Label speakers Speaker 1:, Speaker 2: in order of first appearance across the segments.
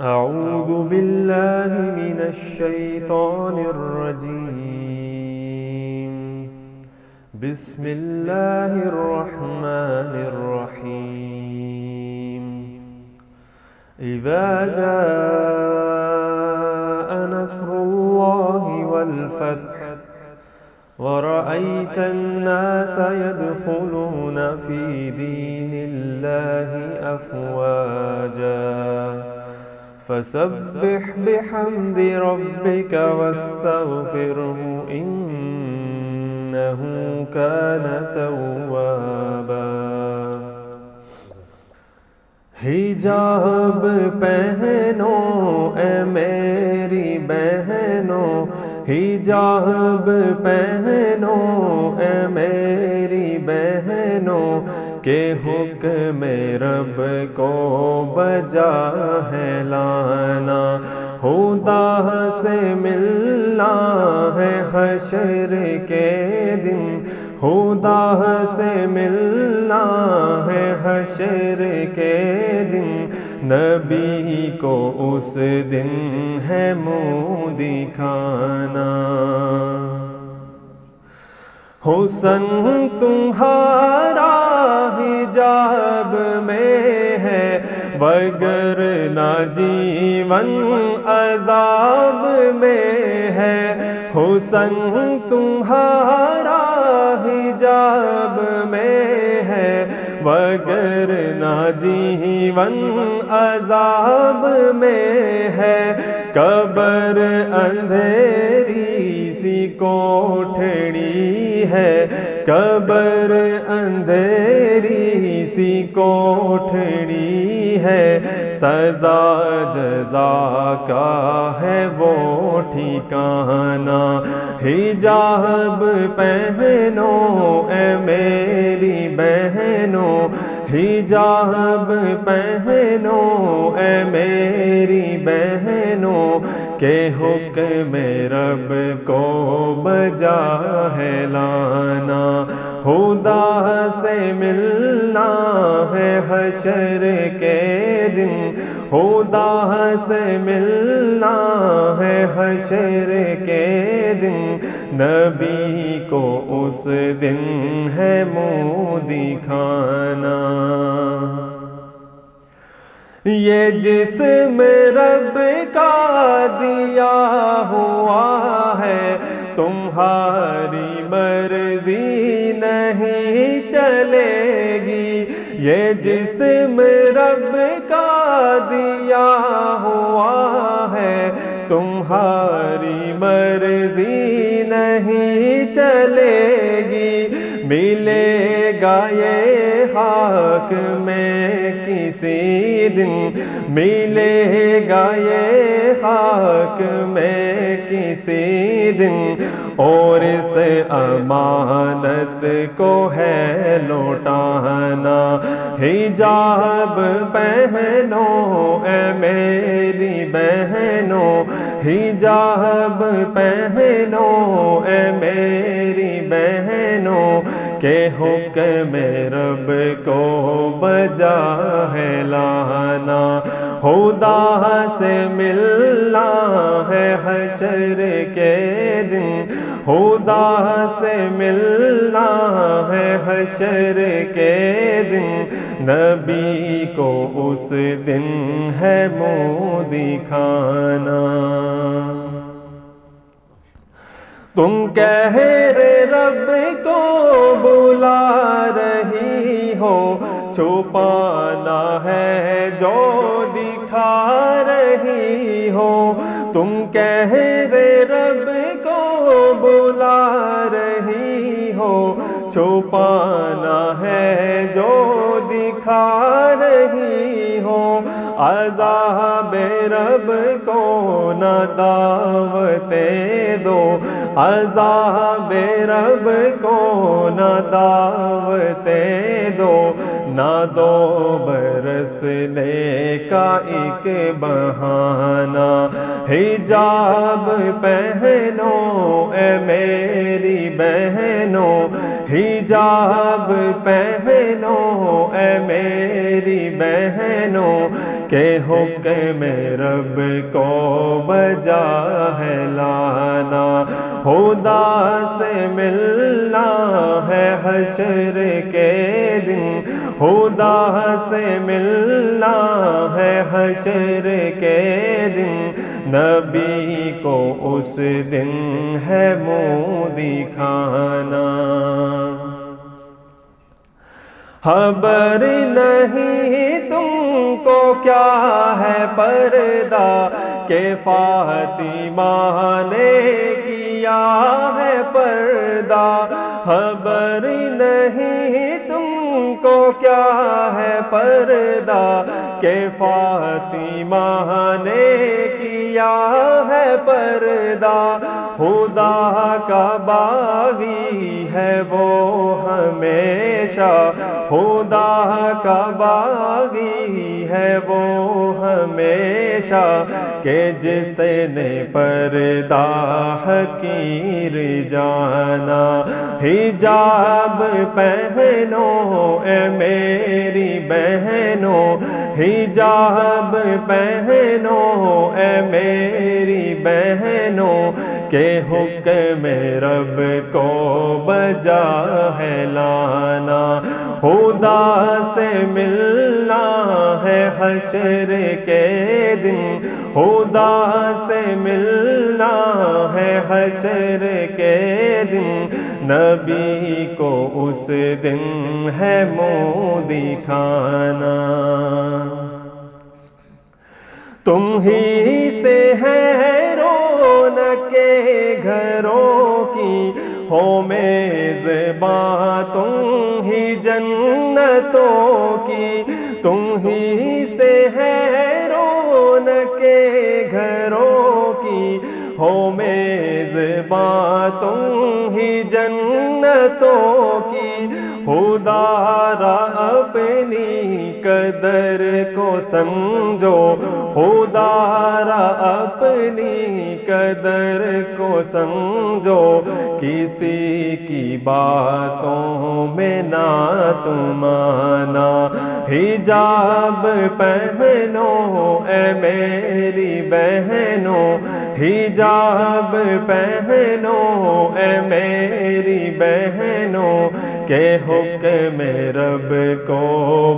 Speaker 1: أعوذ بالله من الشيطان الرجيم بسم الله الرحمن الرحيم إذا جاء نصر الله والفتح ورأيت الناس يدخلون في دين الله أفواجاً فسبح بحمد ربك واستغفره إنه كان توابا حجاب پہنو اے میری بہنو حجاب پہنو اے میری بہنو के हुक में रब को बजा है लाना हुदा से मिलना है हशर के दिन हुदा से मिलना है हशर के दिन नबी को उस दिन है मुँह दिखाना हुसन तुम्हारा हिजाब में है बगर ना जीवन अजाब में है हुसन तुम्हारा हिजाब में है बगर ना जीवन अजाब में है कबर अंधेरी सी कोठड़ी है कबर अंधेरी किसी को उठड़ी है सजा जजा का है वो ठिकाना हिजाब पहनो ए मेरी बहनों हिजाब पहनो ए मेरी बहनों के में रब को बजा है लाना खुदा से मिलना है हशर के दिन खुदा से मिलना है हशर के दिन नबी को उस दिन है मुँह दिखाना ये जिस में रब का दिया हुआ है तुम्हारी ये जिस में रब का दिया हुआ है तुम्हारी मर्जी नहीं चलेगी मिलेगा ये हाक में किसी दिन मिलेगा ये हाक में किसी दिन और से अमानत को है लौटाना हिजाब पहनो ए मेरी बहनो हिजाब पहनो ए मेरी बहनो के हुक्म रब को बजा है लाना खुदा से मिलना है हशर के दिन खुदा से मिलना है हशर के दिन नबी को उस दिन है मोदी खाना तुम कह रे रब को बुला रही हो छुपाना है जो तुम कह रे रब को बुला रही हो छुपाना है जो दिखा रही हो अजा बेरब को न दावते दो अजाब बेरब को न दावते दो न दो बरसने का एक बहाना हिजाब पहनो ए मेरी बहनों हिजाब पहनो ए मेरी बहनों के हुक्म रब को बजा है लाना खुदा से मिलना है हशर के दिन खुदा से मिलना है हशर के दिन नबी को उस दिन है मुँह दिखाना खबर नहीं क्या है पर्दा के फातिमा ने किया है पर्दा खबर नहीं तुमको क्या है पर्दा के फातिमा ने किया है पर्दा खुदा का बागी है वो हमेशा खुदा का बागी है वो हमेशा के जिसे ने परदा हकीर जाना हिजाब पहनो ए मेरी बहनों हिजाब पहनो ए मेरी बहनों के हुक्म रब को बजा है लाना खुदा से मिलना है हशर के दिन खुदा से मिलना है हशर के दिन नबी को उस दिन है मुँह दिखाना तुम ही से है घरों की हो मेज तुम ही जन्नतों की तुम ही से है रोन के घरों की हो मेज तुम ही जन्नतों की खुदारा अपनी कदर को समझो खुदारा अपनी कदर को समझो किसी की बातों में ना तुमाना हिजाब पहनो ए मेरी बहनों हिजाब पहनो ए मेरी बहनों के हुक्म रब को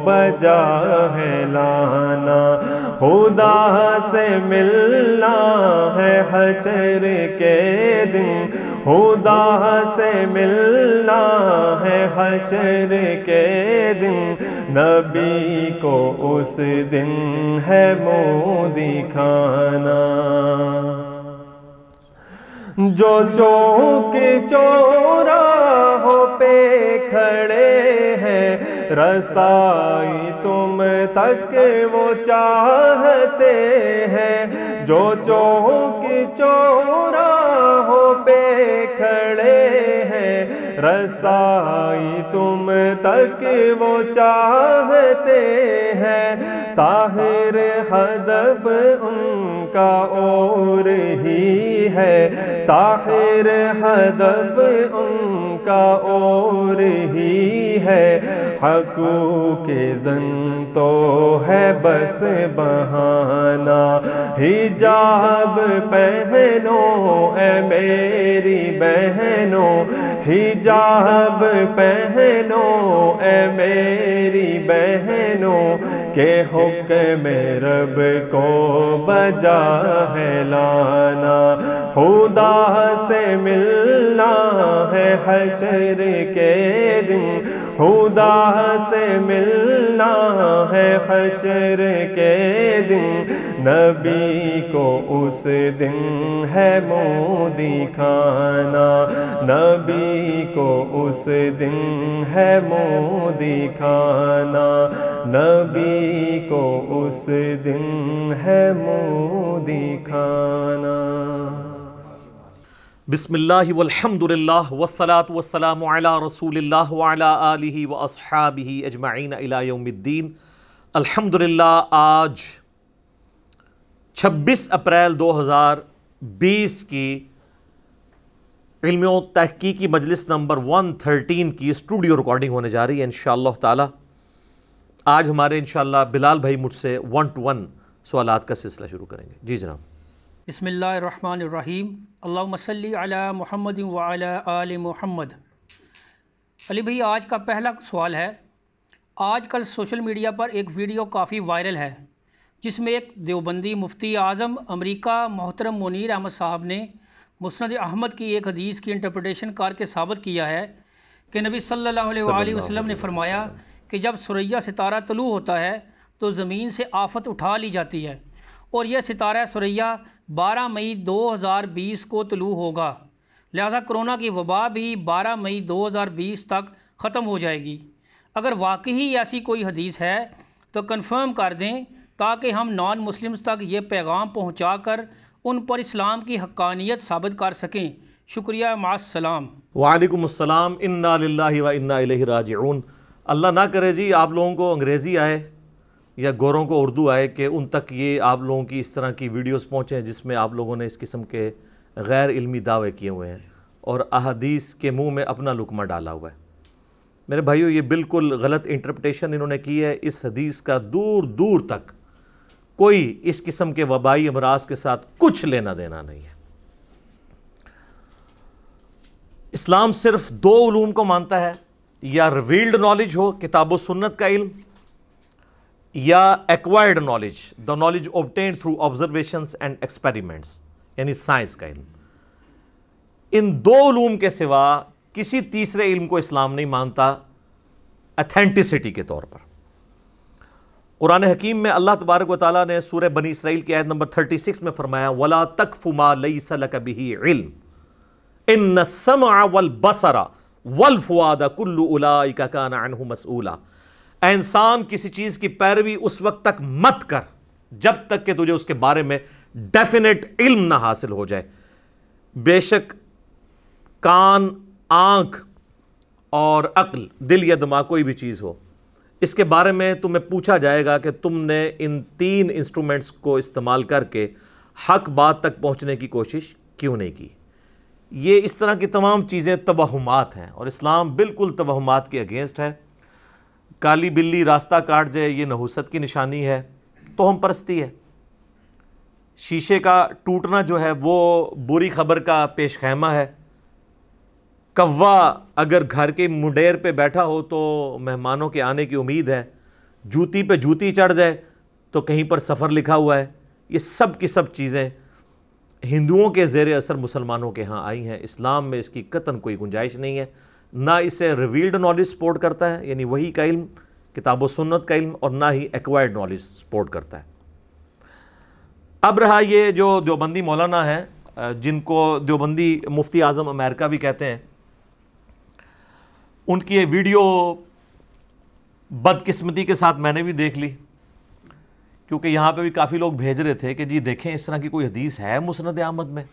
Speaker 1: बजा क्या है लाना खुदा से मिलना है हशर के दिन खुदा से मिलना है हशर के दिन नबी को उस दिन है मुँह दिखाना जो चौक हो पे खड़े हैं रसाई तुम तक वो चाहते हैं जो चौक हो पे खड़े हैं रसाई तुम तक वो चाहते हैं साहिर हदफ उनका और ही है साहिर हदफ उन का और ही है हकू के जन तो है बस बहाना हिजाब पहनो ए मेरी बहनो हिजाब पहनो ए मेरी बहनो के हुक्म रब को बजा है लाना खुदा से मिलना है हशर के दिन खुदा से मिलना है हशर के दिन नबी को उस दिन है मुँह दिखाना नबी को उस दिन है मुँह दिखाना नबी को उस दिन है मुँह दिखाना
Speaker 2: बसमिल्लाम्दुल्ला वसलात वसलाम रसूल आलि व असहाबी अजमाइन अलाउमद्दीन अल्हम्दुलिल्लाह आज 26 अप्रैल 2020 की इल्म तहकीकी मजलिस नंबर 113 की स्टूडियो रिकॉर्डिंग होने जा रही है इन ताला आज हमारे इन बिलाल भाई मुझसे वन टू वन सवालत का सिलसिला शुरू करेंगे जी जनाब
Speaker 3: बसमीम अल्लामसली महमद वाल आल महमद अली भाई आज का पहला सवाल है आजकल सोशल मीडिया पर एक वीडियो काफ़ी वायरल है जिसमें एक देवबंदी मुफ्ती आज़म अमरीका मोहतरम मुनीर अहमद साहब ने मुस्ंद अहमद की एक हदीस की इंटरप्रटेशन करके साबित किया है कि नबी सल्ला वसलम ने फरमाया कि जब सुरैया सितारा तलू होता है तो ज़मीन से आफत उठा ली जाती है और यह सितारा सुरैया 12 मई 2020 को तलू होगा लिहाजा कोरोना की वबा भी 12 मई 2020 तक ख़त्म हो जाएगी अगर वाकई ऐसी कोई हदीस है तो कंफर्म कर दें ताकि हम नॉन मुस्लिम्स तक ये पैगाम पहुँचा कर उन पर इस्लाम की हक्कानियत साबित कर सकें शुक्रिया मासम
Speaker 2: वालेकाम इन्ना व इन्ना राजून अल्लाह ना करे जी आप लोगों को अंग्रेज़ी आए या गौरों को उर्दू आए कि उन तक ये आप लोगों की इस तरह की वीडियोस हैं जिसमें आप लोगों ने इस किस्म के गैर इल्मी दावे किए हुए हैं और अहदीस के मुंह में अपना लुकमा डाला हुआ है मेरे भाइयों ये बिल्कुल गलत इंटरप्रटेशन इन्होंने की है इस हदीस का दूर दूर तक कोई इस किस्म के वबाई अमराज के साथ कुछ लेना देना नहीं है इस्लाम सिर्फ दो ूम को मानता है या रिवील्ड नॉलेज हो किताब सुन्नत का इल्म या acquired knowledge the knowledge obtain through observation and experiments यानी साइंस का इल्म इन दो लूम के सिवा किसी तीसरे इल्म को इस्लाम नहीं मानता अथेंटिसिटी के तौर पर कुरान हकीम में अल्लाह तबारक व ताली ने सूर बनी इसराइल की आयत नंबर थर्टी सिक्स में फरमाया वला तक फुमा लई सलकबी इल्म इन समा वल बसरा वल फुआद कुल्लू उला का मसूला इंसान किसी चीज की पैरवी उस वक्त तक मत कर जब तक कि तुझे उसके बारे में डेफिनेट इल्म ना हासिल हो जाए बेशक कान आंख और अक्ल दिल या दिमाग कोई भी चीज़ हो इसके बारे में तुम्हें पूछा जाएगा कि तुमने इन तीन इंस्ट्रूमेंट्स को इस्तेमाल करके हक बात तक पहुंचने की कोशिश क्यों नहीं की ये इस तरह की तमाम चीज़ें तोहमात हैं और इस्लाम बिल्कुल तोहमात के अगेंस्ट है काली बिल्ली रास्ता काट जाए ये नहुसत की निशानी है तो हम परस्ती है शीशे का टूटना जो है वो बुरी खबर का पेश खैमा है कव्वा अगर घर के मुडेर पे बैठा हो तो मेहमानों के आने की उम्मीद है जूती पे जूती चढ़ जाए तो कहीं पर सफ़र लिखा हुआ है ये सब की सब चीज़ें हिंदुओं के ज़ेर असर मुसलमानों के यहाँ आई हैं इस्लाम में इसकी कतन कोई गुंजाइश नहीं है ना इसे रिवील्ड नॉलेज सपोर्ट करता है यानी वही का इल्म किताब सुन्नत का इल्म और ना ही एक्वायर्ड नॉलेज सपोर्ट करता है अब रहा ये जो देवबंदी मौलाना है जिनको देवबंदी मुफ्ती आज़म अमेरिका भी कहते हैं उनकी ये वीडियो बदकिस्मती के साथ मैंने भी देख ली क्योंकि यहाँ पे भी काफ़ी लोग भेज रहे थे कि जी देखें इस तरह की कोई हदीस है मुसनद आमद में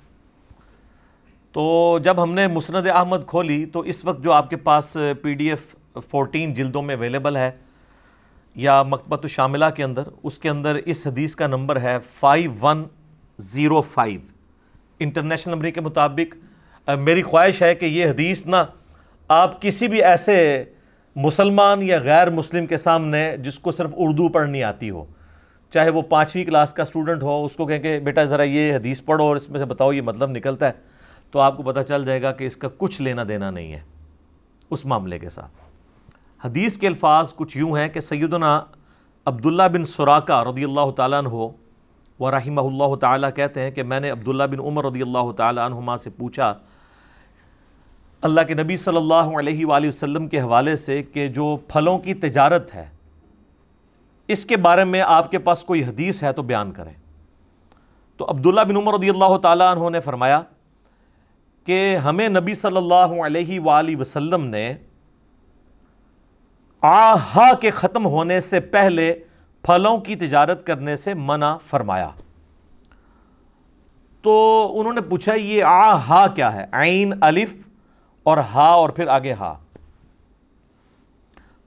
Speaker 2: तो जब हमने मुसनद अहमद खोली तो इस वक्त जो आपके पास पी डी एफ फ़ोटीन जल्दों में अवेलेबल है या मकबत शामिला के अंदर उसके अंदर इस हदीस का नंबर है five one zero five international नंबरी के मुताबिक मेरी ख्वाहिश है कि ये हदीस ना आप किसी भी ऐसे मुसलमान या गैर मुस्लिम के सामने जिसको सिर्फ उर्दू पढ़नी आती हो चाहे वो पाँचवीं क्लास का स्टूडेंट हो उसको कहें कि बेटा ज़रा ये हदीस पढ़ो और इसमें से बताओ ये मतलब निकलता है तो आपको पता चल जाएगा कि इसका कुछ लेना देना नहीं है उस मामले के साथ हदीस के अल्फाज कुछ यूँ हैं कि सैदना अब्दुल्ला बिन सराका रदी अल्लाह तु व रहीमल्ला ताली कहते हैं कि मैंने अब्दुल्ला बिन उमर रदी अल्लाह तुमा से पूछा अल्लाह के नबी सल्लल्लाहु अलैहि वसल्लम के हवाले से कि जो फलों की तजारत है इसके बारे में आपके पास कोई हदीस है तो बयान करें तो अब्दुल्ला बिन उमर रदी अल्लाह तु ने फरमाया कि हमें नबी सल्लल्लाहु अलैहि वसल्लम ने आहा के ख़त्म होने से पहले फलों की तजारत करने से मना फरमाया तो उन्होंने पूछा ये आ हा क्या है आइन अलिफ और हा और फिर आगे हा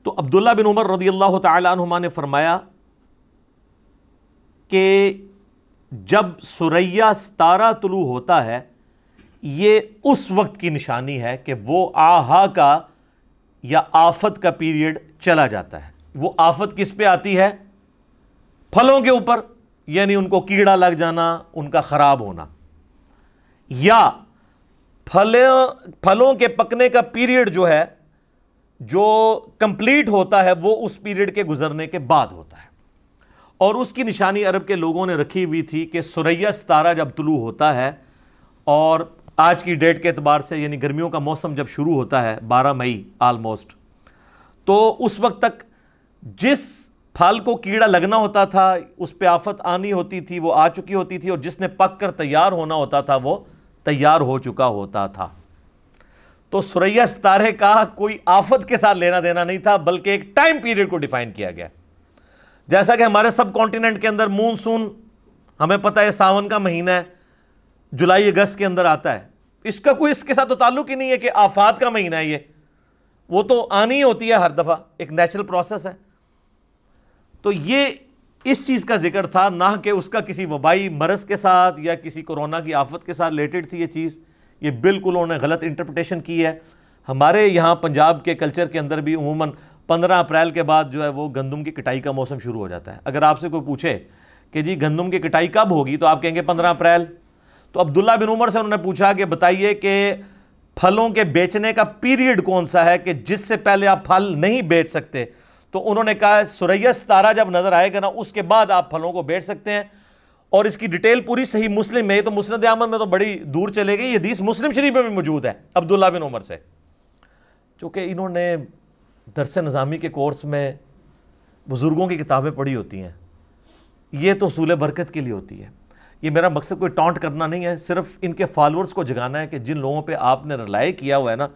Speaker 2: तो अब्दुल्ला बिन उमर रदी अल्लाह तुमा ने फरमाया कि जब सुरैया सतारा तुलू होता है ये उस वक्त की निशानी है कि वो आहा का या आफत का पीरियड चला जाता है वो आफत किस पे आती है फलों के ऊपर यानी उनको कीड़ा लग जाना उनका ख़राब होना या फलों फलों के पकने का पीरियड जो है जो कंप्लीट होता है वो उस पीरियड के गुजरने के बाद होता है और उसकी निशानी अरब के लोगों ने रखी हुई थी कि सुरैया सितारा जब तुलू होता है और आज की डेट के अतबार से यानी गर्मियों का मौसम जब शुरू होता है 12 मई आलमोस्ट तो उस वक्त तक जिस फल को कीड़ा लगना होता था उस पर आफत आनी होती थी वो आ चुकी होती थी और जिसने पक कर तैयार होना होता था वो तैयार हो चुका होता था तो सुरैया सितारे का कोई आफत के साथ लेना देना नहीं था बल्कि एक टाइम पीरियड को डिफाइन किया गया जैसा कि हमारे सब कॉन्टिनेंट के अंदर मूनसून हमें पता है सावन का महीना है जुलाई अगस्त के अंदर आता है इसका कोई इसके साथ तो ताल्लुक ही नहीं है कि आफात का महीना है ये वो तो आनी होती है हर दफ़ा एक नेचुरल प्रोसेस है तो ये इस चीज़ का जिक्र था ना कि उसका किसी वबाई मरस के साथ या किसी कोरोना की आफत के साथ रिलेटेड थी ये चीज़ ये बिल्कुल उन्होंने गलत इंटरप्रटेशन की है हमारे यहाँ पंजाब के कल्चर के अंदर भी उमूमन पंद्रह अप्रैल के बाद जो है वो गंदम की कटाई का मौसम शुरू हो जाता है अगर आपसे कोई पूछे कि जी गंदम की कटाई कब होगी तो आप कहेंगे पंद्रह अप्रैल तो अब्दुल्ला बिन उमर से उन्होंने पूछा कि बताइए कि फलों के बेचने का पीरियड कौन सा है कि जिससे पहले आप फल नहीं बेच सकते तो उन्होंने कहा सुरैया सितारा जब नज़र आएगा ना उसके बाद आप फलों को बेच सकते हैं और इसकी डिटेल पूरी सही मुस्लिम में तो मुस्लिद अहमद में तो बड़ी दूर चले गई ये हदीस मुस्लिम शरीफ में भी मौजूद है अब्दुल्ला बिन उमर से चूँकि इन्होंने दरस नज़ामी के कोर्स में बुज़ुर्गों की किताबें पढ़ी होती हैं ये तो असूल बरकत के लिए होती है ये मेरा मकसद कोई टॉन्ट करना नहीं है सिर्फ इनके फॉलोअर्स को जगाना है कि जिन लोगों पे आपने रलाई किया हुआ है ना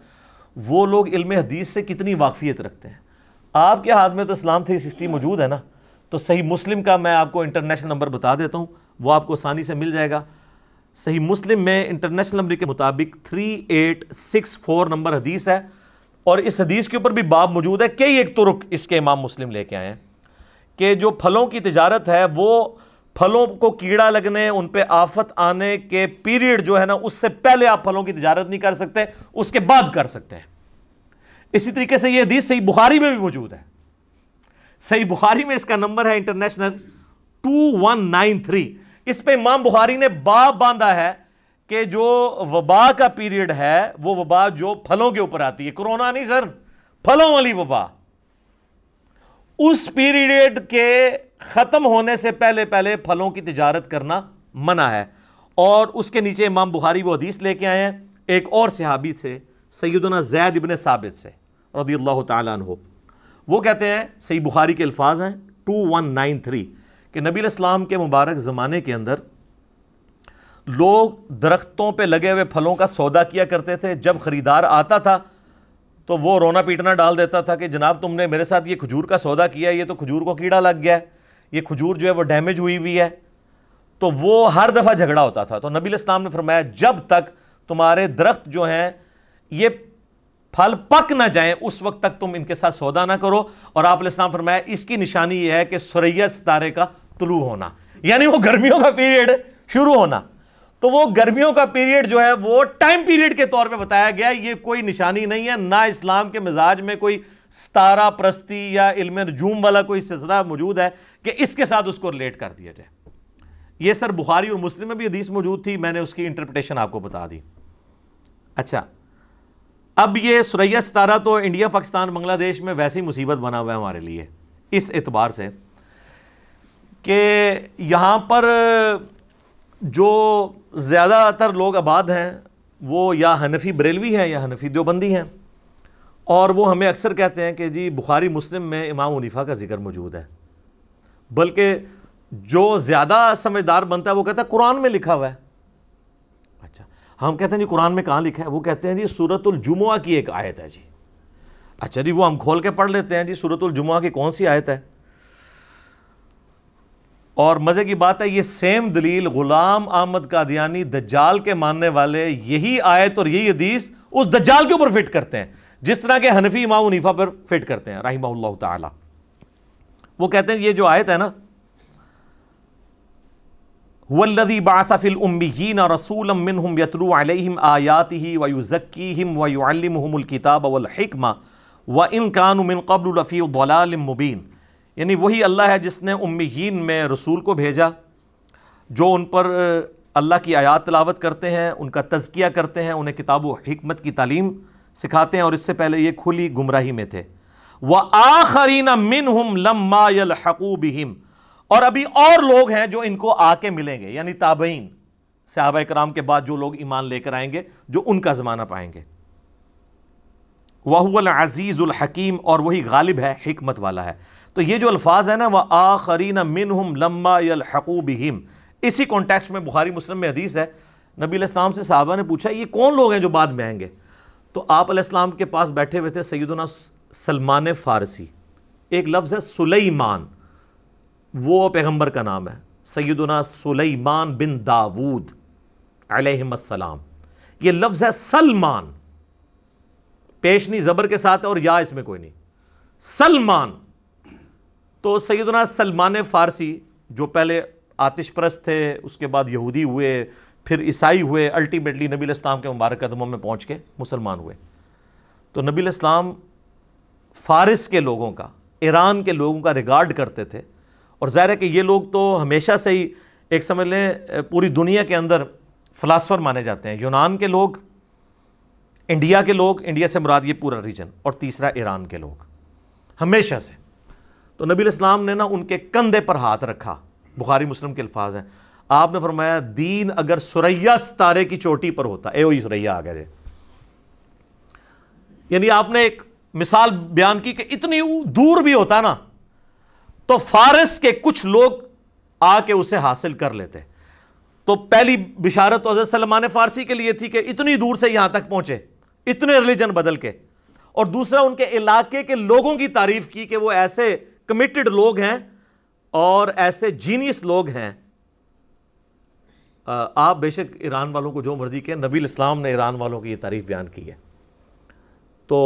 Speaker 2: वो लोग इल्म हदीस से कितनी वाकफियत रखते हैं आपके हाथ में तो इस्लाम थ्री सिक्सटी मौजूद है ना तो सही मुस्लिम का मैं आपको इंटरनेशनल नंबर बता देता हूँ वो आपको आसानी से मिल जाएगा सही मुस्लिम में इंटरनेशनल नंबर के मुताबिक three eight six four number हदीस है और इस हदीस के ऊपर भी बाब मौजूद है कई एक तुर्क इसके इमाम मुस्लिम लेके आए हैं कि जो फलों की तजारत है वो फलों को कीड़ा लगने उन पर आफत आने के पीरियड जो है ना उससे पहले आप फलों की तजारत नहीं कर सकते उसके बाद कर सकते हैं इसी तरीके से यह हदीस सही बुखारी में भी मौजूद है सही बुखारी में इसका नंबर है इंटरनेशनल 2193 इस पे इमाम बुखारी ने बाप बांधा है कि जो वबा का पीरियड है वो वबा जो फलों के ऊपर आती है कोरोना नहीं सर फलों वाली वबा उस पीरियड के ख़त्म होने से पहले पहले फलों की तजारत करना मना है और उसके नीचे इमाम बुखारी वो हदीस लेके आए हैं एक और सिहाबी थे सैदना जैद इबन साबित से रदी अल्लाह तु वो कहते हैं सही बुखारी के अल्फाज हैं टू वन नाइन थ्री कि नबी इस्लाम के मुबारक ज़माने के अंदर लोग दरख्तों पर लगे हुए फलों का सौदा किया करते थे जब ख़रीदार आता था तो वो रोना पीटना डाल देता था कि जनाब तुमने मेरे साथ ये खजूर का सौदा किया ये तो खजूर को कीड़ा लग गया है ये खजूर जो है वो डैमेज हुई हुई है तो वो हर दफ़ा झगड़ा होता था तो नबी इस्लाम ने फरमाया जब तक तुम्हारे दरख्त जो हैं ये फल पक ना जाए उस वक्त तक तुम इनके साथ सौदा ना करो और आप इस्लाम फरमाया इसकी निशानी यह है कि सुरैया सितारे का तुलू होना यानी वो गर्मियों का पीरियड शुरू होना तो वो गर्मियों का पीरियड जो है वो टाइम पीरियड के तौर पे बताया गया ये कोई निशानी नहीं है ना इस्लाम के मिजाज में कोई सतारा प्रस्ती या इल्म नजूम वाला कोई सिलसिला मौजूद है कि इसके साथ उसको रिलेट कर दिया जाए ये सर बुखारी और मुस्लिम में भी हदीस मौजूद थी मैंने उसकी इंटरप्रटेशन आपको बता दी अच्छा अब ये सुरैया सतारा तो इंडिया पाकिस्तान बांग्लादेश में वैसी मुसीबत बना हुआ है हमारे लिए इस एतबार से कि यहाँ पर जो ज़्यादातर लोग आबाद हैं वो या हनफी बरेलवी हैं या हनफी देवबंदी हैं और वो हमें अक्सर कहते हैं कि जी बुखारी मुस्लिम में इमाम हनीफा का जिक्र मौजूद है बल्कि जो ज़्यादा समझदार बनता है वो कहता है कुरान में लिखा हुआ है अच्छा हम कहते हैं जी कुरान में कहाँ लिखा है वो कहते हैं जी सूरतुलजुमा की एक आयत है जी अच्छा जी वो हम खोल के पढ़ लेते हैं जी सूरतुलजुमा की कौन सी आयत है और मज़े की बात है ये सेम दलील ग़ुलाम अहमद कादियानी दज्जाल के मानने वाले यही आयत और यही हदीस उस दज्जाल के ऊपर फिट करते हैं जिस तरह के हनफी इमाम उनीफा पर फिट करते हैं राहिमा ताला वो कहते हैं ये जो आयत है ना वल्लदी बासफ़िल उम्मीन रसूल मिनहम यतलू अलैहिम आयाति वयुज़क्कीहिम वयुअल्लिमुहुमुल किताब वल हिकमा व इन कान मिन कबल लफ़ी दलाल मुबीन यानी वही अल्लाह है जिसने उम्मीन में रसूल को भेजा जो उन पर अल्लाह की आयात तलावत करते हैं उनका तज़किया करते हैं उन्हें किताब व की तालीम सिखाते हैं और इससे पहले ये खुली गुमराही में थे वह आखरीना मिन हम लम्मा यकूबिम और अभी और लोग हैं जो इनको आके मिलेंगे यानी ताबईन सहाबा कराम के बाद जो लोग ईमान लेकर आएंगे जो उनका ज़माना पाएंगे वहुल अज़ीज़ुल हकीम और वही गालिब है हिकमत वाला है तो ये जो अल्फाज है ना वह आखरीन मिन हम लम्मा यकूबिम इसी कॉन्टेक्स्ट में बुखारी मुस्लिम में हदीस है नबी इस्लाम से साहबा ने पूछा ये कौन लोग हैं जो बाद में आएंगे तो आप आपलाम के पास बैठे हुए थे सैदना सलमान फ़ारसी एक लफ्ज़ है सुलेमान वो पैगम्बर का नाम है सैदना सुलेमान बिन दाऊद अलैहिस्सलाम ये लफ्ज़ है सलमान पेशनी ज़बर के साथ है और या इसमें कोई नहीं सलमान तो सैदना सलमान फ़ारसी जो पहले आतिश परस्त थे उसके बाद यहूदी हुए फिर ईसाई हुए अल्टीमेटली नबी इस्लाम के मुबारक कदमों में पहुँच के मुसलमान हुए तो नबी इस्लाम फ़ारस के लोगों का ईरान के लोगों का रिगार्ड करते थे और ज़ाहिर है कि ये लोग तो हमेशा से ही एक समझ लें पूरी दुनिया के अंदर फलासफर माने जाते हैं यूनान के लोग इंडिया के लोग इंडिया से मुराद ये पूरा रीजन और तीसरा ईरान के लोग हमेशा से तो नबी इस्लाम ने ना उनके कंधे पर हाथ रखा बुखारी मुस्लिम के अल्फाज हैं आपने फरमाया दीन अगर सुरैया सितारे की चोटी पर होता ए वही सुरैया आ गए यानी आपने एक मिसाल बयान की कि इतनी दूर भी होता ना तो फारस के कुछ लोग आके उसे हासिल कर लेते तो पहली बिशारत तो हजरत सलमान फारसी के लिए थी कि इतनी दूर से यहां तक पहुंचे इतने रिलीजन बदल के और दूसरा उनके इलाके के लोगों की तारीफ की कि वो ऐसे कमिटेड लोग हैं और ऐसे जीनियस लोग हैं आप बेशक ईरान वालों को जो मर्ज़ी कहें नबी इस्लाम ने ईरान वालों की ये तारीफ़ बयान की है तो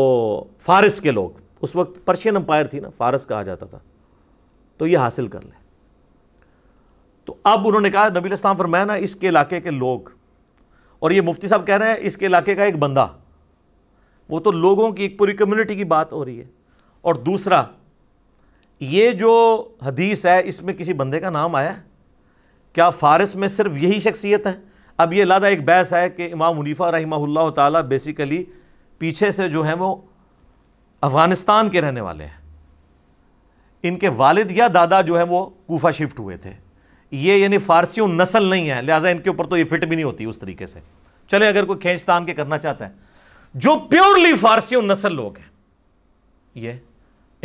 Speaker 2: फारस के लोग उस वक्त पर्शियन अम्पायर थी ना फारस कहा जाता था तो ये हासिल कर लें तो अब उन्होंने कहा नबील इस्लाम फरमाया ना इसके इलाके के लोग और ये मुफ्ती साहब कह रहे हैं इसके इलाके का एक बंदा वो तो लोगों की एक पूरी कम्युनिटी की बात हो रही है और दूसरा ये जो हदीस है इसमें किसी बंदे का नाम आया है क्या फ़ारस में सिर्फ यही शख्सियत है अब ये लादा एक बहस है कि इमाम मुनीफा रही तेसिकली बेसिकली पीछे से जो है वो अफ़गानिस्तान के रहने वाले हैं इनके वालिद या दादा जो है वो कोफा शिफ्ट हुए थे ये यानी फ़ारसी नस्ल नहीं है लिहाजा इनके ऊपर तो ये फिट भी नहीं होती उस तरीके से चले अगर कोई खेचतान के करना चाहता है जो प्योरली फ़ारसी नस्ल लोग हैं ये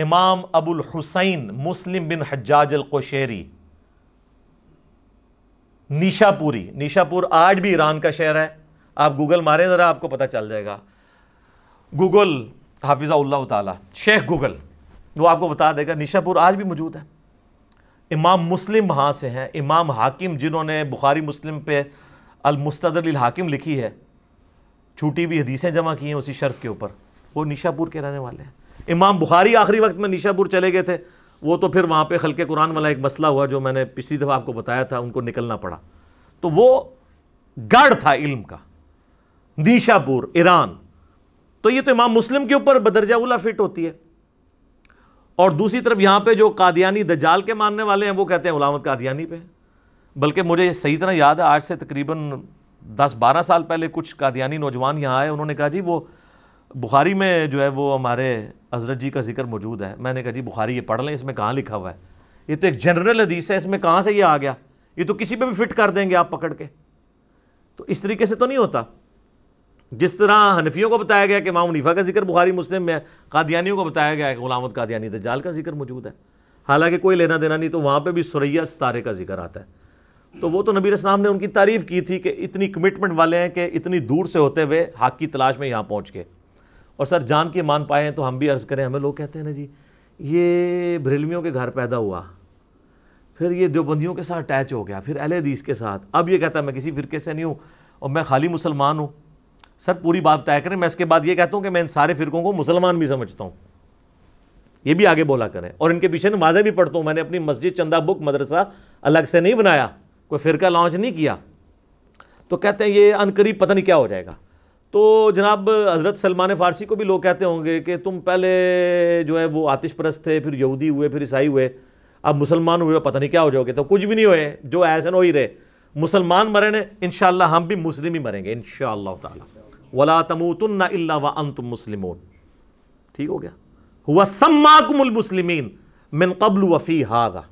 Speaker 2: इमाम अबुल हुसैन मुस्लिम बिन हजाजल कोशेरी निशापुरी निशापुर आज भी ईरान का शहर है आप गूगल मारें ज़रा आपको पता चल जाएगा गूगल हाफिज़ाउल्ला ताला शेख गूगल वो आपको बता देगा निशापुर आज भी मौजूद है इमाम मुस्लिम वहाँ से हैं इमाम हाकिम जिन्होंने बुखारी मुस्लिम पे अलमुस्तदर हाकिम लिखी है छूटी हुई हदीसें जमा की हैं उसी शर्त के ऊपर वो निशापुर के रहने वाले हैं इमाम बुखारी आखिरी वक्त में निशापुर चले गए थे वो तो फिर वहाँ पे हल्के कुरान वाला एक मसला हुआ जो मैंने पिछली दफ़ा आपको बताया था उनको निकलना पड़ा तो वो गढ़ था इल्म का नीशापुर ईरान तो ये तो इमाम मुस्लिम के ऊपर बदरजा उला फिट होती है और दूसरी तरफ यहाँ पे जो कादियानी दजाल के मानने वाले हैं वो कहते हैं उलामत कादियानी पे बल्कि मुझे सही तरह याद है आज से तकरीबन दस बारह साल पहले कुछ कादियानी नौजवान यहाँ आए उन्होंने कहा जी वो बुखारी में जो है वो हमारे हजरत जी का जिक्र मौजूद है मैंने कहा जी बुखारी ये पढ़ लें इसमें कहाँ लिखा हुआ है ये तो एक जनरल हदीस है इसमें कहाँ से ये आ गया ये तो किसी पे भी फिट कर देंगे आप पकड़ के तो इस तरीके से तो नहीं होता जिस तरह हनफियों को बताया गया कि माँ मुनीफा का जिक्र बुखारी मुस्लिम में कादियानियों को बताया गया कि गुलामद कादियानी दजाल का जिक्र मौजूद है हालांकि कोई लेना देना नहीं तो वहाँ पर भी सुरैया सितारे का जिक्र आता है तो वो तो नबी इस्लाम ने उनकी तारीफ़ की थी कि इतनी कमिटमेंट वाले हैं कि इतनी दूर से होते हुए हाक की तलाश में यहाँ पहुँच के और सर जान के मान पाए हैं तो हम भी अर्ज़ करें हमें लोग कहते हैं ना जी ये भ्रिलवियों के घर पैदा हुआ फिर ये देवबंदियों के साथ अटैच हो गया फिर अहल के साथ अब ये कहता है मैं किसी फिरके से नहीं हूँ और मैं खाली मुसलमान हूँ सर पूरी बात तय करें मैं इसके बाद ये कहता हूँ कि मैं इन सारे फिरकों को मुसलमान भी समझता हूँ ये भी आगे बोला करें और इनके पीछे नमाजें भी पढ़ता हूँ मैंने अपनी मस्जिद चंदा बुक मदरसा अलग से नहीं बनाया कोई फ़िरका लॉन्च नहीं किया तो कहते हैं ये अनकरीब पता नहीं क्या हो जाएगा तो जनाब हज़रत सलमान फ़ारसी को भी लोग कहते होंगे कि तुम पहले जो है वो आतिश परस्त थे फिर यहूदी हुए फिर ईसाई हुए अब मुसलमान हुए पता नहीं क्या हो जाओगे तो कुछ भी नहीं हुए जो ऐसा हो ही रहे मुसलमान मरे ने इन हम भी मुस्लिम ही मरेंगे इन तला तम अल्ला व अन तुम मुस्लिम ठीक हो गया हुआ सम्माकुमसलिमिन मिन कबल वफ़ी हादा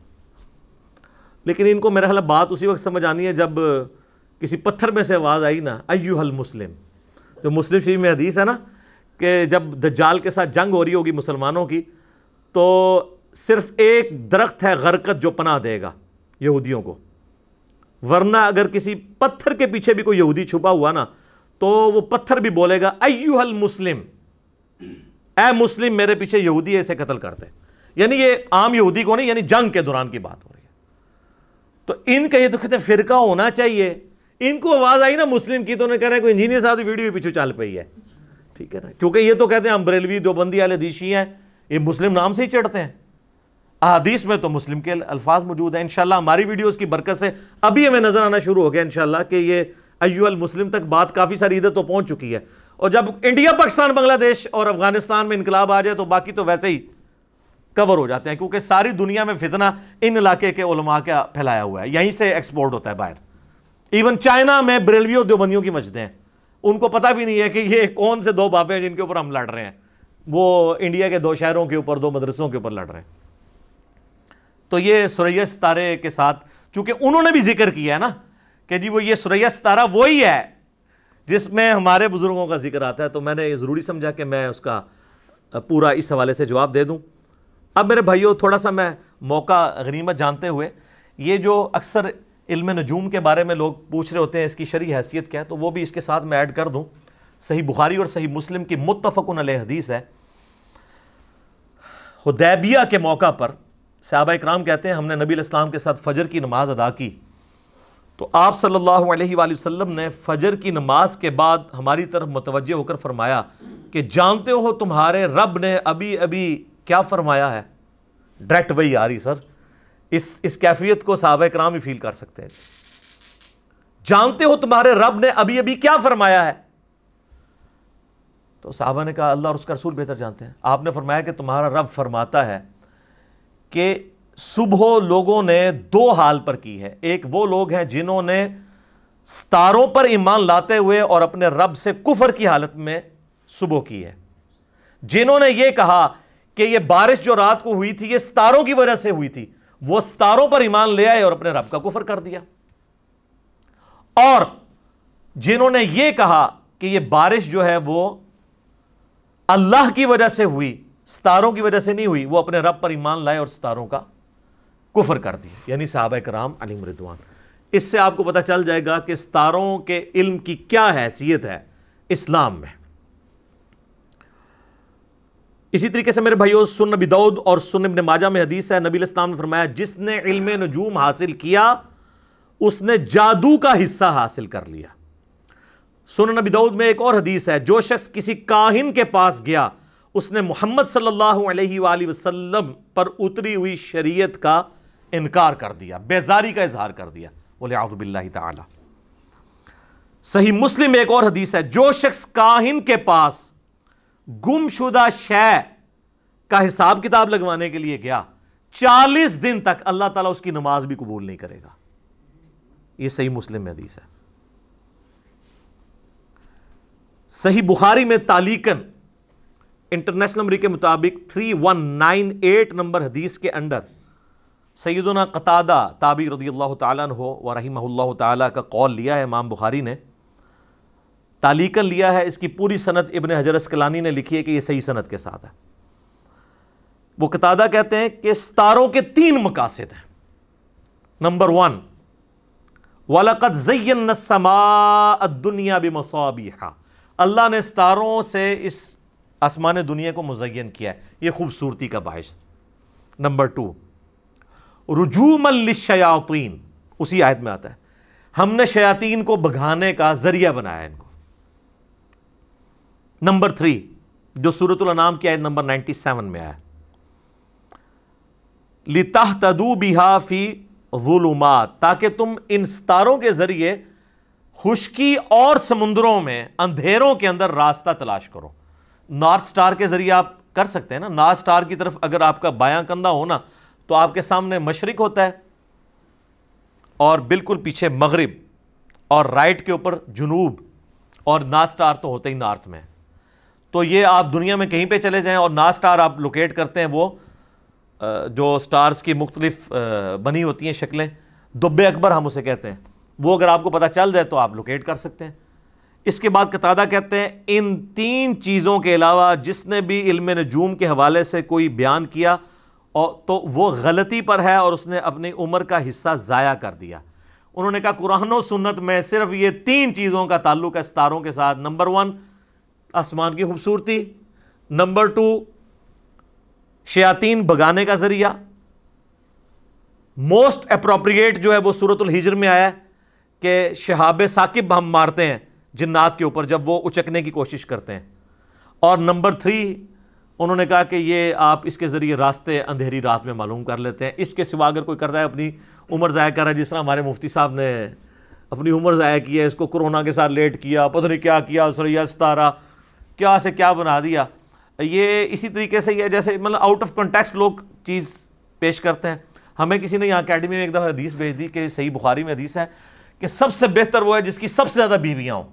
Speaker 2: लेकिन इनको मेरा ख्याल बात उसी वक्त समझ आनी है जब किसी पत्थर में से आवाज़ आई ना हल मुस्लिम जो मुस्लिम शरीफ में हदीस है ना कि जब दज्जाल के साथ जंग हो रही होगी मुसलमानों की तो सिर्फ एक दरख्त है गरकत जो पनाह देगा यहूदियों को वरना अगर किसी पत्थर के पीछे भी कोई यहूदी छुपा हुआ ना तो वो पत्थर भी बोलेगा अयूहल मुस्लिम ए मुस्लिम मेरे पीछे यहूदी ऐसे कत्ल करते यानी ये आम यहूदी को नहीं यानी जंग के दौरान की बात हो रही है तो इनका ये तो कहते फ़िरका होना चाहिए इनको आवाज़ आई ना मुस्लिम की तो उन्हें कह रहे हैं कोई इंजीनियर साहब की वीडियो पीछे चल पई है ठीक है ना क्योंकि ये तो कहते हैं अम्बरेलवी दोबंदी वाले दिशी हैं ये मुस्लिम नाम से ही चढ़ते हैं अहादीस में तो मुस्लिम के अल्फाज मौजूद हैं इनशाला हमारी वीडियोज़ की बरकत से अभी हमें नज़र आना शुरू हो गया इनशाला कि ये अयुअल मुस्लिम तक बात काफ़ी सारी इधर तो पहुँच चुकी है और जब इंडिया पाकिस्तान बांग्लादेश और अफगानिस्तान में इनकलाब आ जाए तो बाकी तो वैसे ही कवर हो जाते हैं क्योंकि सारी दुनिया में फितना इन इलाके के उलमा का फैलाया हुआ है यहीं से एक्सपोर्ट होता है बाहर इवन चाइना में बरेलवी और देवबंदियों की मस्जिदें हैं उनको पता भी नहीं है कि ये कौन से दो बाबे हैं जिनके ऊपर हम लड़ रहे हैं वो इंडिया के दो शहरों के ऊपर दो मदरसों के ऊपर लड़ रहे हैं तो ये सुरैया सितारे के साथ चूंकि उन्होंने भी जिक्र किया है ना कि जी वो ये सुरैया सितारा वही है जिसमें हमारे बुज़ुर्गों का जिक्र आता है तो मैंने ये ज़रूरी समझा कि मैं उसका पूरा इस हवाले से जवाब दे दूँ अब मेरे भाइयों थोड़ा सा मैं मौका गनीमत जानते हुए ये जो अक्सर इल्म नजूम के बारे में लोग पूछ रहे होते हैं इसकी शरी हैसियत क्या है तो वो भी इसके साथ मैं ऐड कर दूँ सही बुखारी और सही मुस्लिम की मुतफ़न हदीस है हदैबिया के मौका पर सहाबा इक्राम कहते हैं हमने नबी इस्लाम के साथ फजर की नमाज़ अदा की तो आप सल्लल्लाहु अलैहि वसल्लम ने फजर की नमाज के बाद हमारी तरफ मुतवजह होकर फरमाया कि जानते हो तुम्हारे रब ने अभी अभी क्या फरमाया है डायरेक्ट वही आ रही सर इस इस कैफियत को साहब कराम ही फील कर सकते हैं जानते हो तुम्हारे रब ने अभी अभी क्या फरमाया है तो साहबा ने कहा अल्लाह और उसका रसूल बेहतर जानते हैं आपने फरमाया कि तुम्हारा रब फरमाता है कि सुबह लोगों ने दो हाल पर की है एक वो लोग हैं जिन्होंने सतारों पर ईमान लाते हुए और अपने रब से कुफर की हालत में सुबह की है जिन्होंने ये कहा कि ये बारिश जो रात को हुई थी ये सतारों की वजह से हुई थी वो सितारों पर ईमान ले आए और अपने रब का कुफर कर दिया और जिन्होंने ये कहा कि ये बारिश जो है वो अल्लाह की वजह से हुई सितारों की वजह से नहीं हुई वो अपने रब पर ईमान लाए और सितारों का कुफर कर दिया यानी साहब कराम अली मरिदवान इससे आपको पता चल जाएगा कि सितारों के इल्म की क्या हैसियत है इस्लाम में इसी तरीके से मेरे भाइयों सुन बिदौद और सुन इब्न माजा में हदीस है नबी इस्लाम ने फरमाया जिसने इल्म नजूम हासिल किया उसने जादू का हिस्सा हासिल कर लिया सुन नबी नबिदौद में एक और हदीस है जो शख्स किसी काहिन के पास गया उसने मोहम्मद सल्लल्लाहु अलैहि वसल्लम पर उतरी हुई शरीयत का इनकार कर दिया बेजारी का इजहार कर दिया बोले आउदबिल्ला ताला सही मुस्लिम एक और हदीस है जो शख्स काहिन के पास गुमशुदा शय का हिसाब किताब लगवाने के लिए गया चालीस दिन तक अल्लाह ताला उसकी नमाज भी कबूल नहीं करेगा यह सही मुस्लिम में हदीस है सही बुखारी में तालीकन इंटरनेशनल नंबर के मुताबिक three one nine eight number हदीस के अंडर सैदना कतादा ताबी रदी अल्लाह तन हो व रही का कौल लिया है इमाम बुखारी ने तालीकल लिया है इसकी पूरी सनत इबन हजर असकलानी ने लिखी है कि ये सही सनत के साथ है वो कतादा कहते हैं कि सितारों के तीन मकासद हैं नंबर वन वालकत जयन दुनिया बमसाबिहा अल्लाह ने सितारों से इस आसमान दुनिया को मुजयन किया है ये खूबसूरती का बाहिश नंबर टू रजूमलशयातीन उसी आयत में आता है हमने शयातीन को भगाने का जरिया बनाया इनको नंबर थ्री जो सूरत नाम की आयत नंबर सेवन में आया लिता तदू बिहा फी जुलुमात ताकि तुम इन सितारों के ज़रिए खुशकी और समुद्रों में अंधेरों के अंदर रास्ता तलाश करो नॉर्थ स्टार के ज़रिए आप कर सकते हैं ना नॉर्थ स्टार की तरफ अगर आपका बाया कंधा हो ना तो आपके सामने मशरक होता है और बिल्कुल पीछे मगरब और राइट के ऊपर जुनूब और नॉर्थ स्टार तो होते ही नॉर्थ में तो ये आप दुनिया में कहीं पे चले जाएं और ना स्टार आप लोकेट करते हैं वो जो स्टार्स की मुख्तलिफ बनी होती हैं शक्लें दुब्बे अकबर हम उसे कहते हैं वो अगर आपको पता चल जाए तो आप लोकेट कर सकते हैं इसके बाद कतादा कहते हैं इन तीन चीज़ों के अलावा जिसने भी इल्म नजूम के हवाले से कोई बयान किया और तो वो गलती पर है और उसने अपनी उम्र का हिस्सा ज़ाया कर दिया उन्होंने कहा कुरान सुन्नत में सिर्फ ये तीन चीज़ों का ताल्लुक है सितारों के साथ नंबर वन आसमान की खूबसूरती नंबर टू शयातीन भगाने का ज़रिया मोस्ट अप्रोप्रिएट जो है वो सूरतुल हिजर में आया कि शहाब साकिब हम मारते हैं जिन्नात के ऊपर जब वो उचकने की कोशिश करते हैं और नंबर थ्री उन्होंने कहा कि ये आप इसके ज़रिए रास्ते अंधेरी रात में मालूम कर लेते हैं इसके सिवा अगर कोई करता है अपनी उम्र ज़ाया कर रहा है जिस तरह हमारे मुफ्ती साहब ने अपनी उम्र ज़ाया की है इसको कोरोना के साथ लेट किया पता नहीं क्या किया उसरैया सतारा क्या से क्या बना दिया ये इसी तरीके से ये जैसे मतलब आउट ऑफ कॉन्टेक्स्ट लोग चीज़ पेश करते हैं हमें किसी ने यहाँ अकेडमी में एक दफ़ा हदीस भेज दी कि सही बुखारी में हदीस है कि सबसे बेहतर वो है जिसकी सबसे ज़्यादा बीवियाँ हों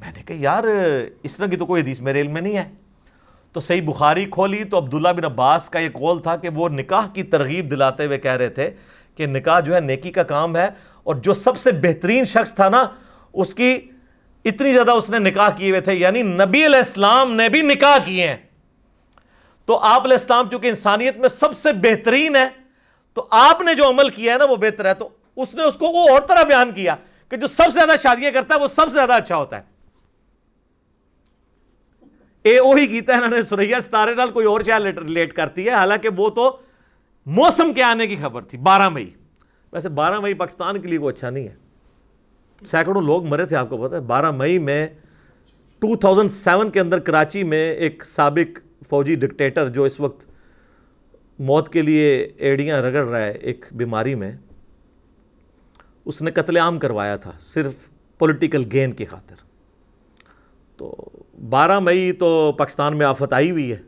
Speaker 2: मैंने कहा यार इस तरह की तो कोई हदीस मेरे में नहीं है तो सही बुखारी खोली तो अब्दुल्ला बिन अब्बास का ये कौल था कि वो निकाह की तरगीब दिलाते हुए कह रहे थे कि निकाह जो है नेकी का काम है और जो सबसे बेहतरीन शख्स था ना उसकी इतनी ज्यादा उसने निकाह किए हुए थे यानी नबी इस्लाम ने भी निकाह किए हैं तो आप इस्लाम चूंकि इंसानियत में सबसे बेहतरीन है तो आपने जो अमल किया है ना वो बेहतर है तो उसने उसको वो और तरह बयान किया कि जो सबसे ज्यादा शादियां करता है वो सबसे ज्यादा अच्छा होता है ए ओ ही गीता इन्होंने सुरैया सितारे नाल कोई और शायद रिलेट करती है हालांकि वो तो मौसम के आने की खबर थी बारह मई वैसे बारह मई पाकिस्तान के लिए वो अच्छा नहीं है सैकड़ों लोग मरे थे आपको पता है बारह मई में 2007 के अंदर कराची में एक सबक फौजी डिक्टेटर जो इस वक्त मौत के लिए एड़ियां रगड़ रहा है एक बीमारी में उसने कत्लेआम करवाया था सिर्फ पॉलिटिकल गेन की खातिर तो 12 मई तो पाकिस्तान में आफत आई हुई है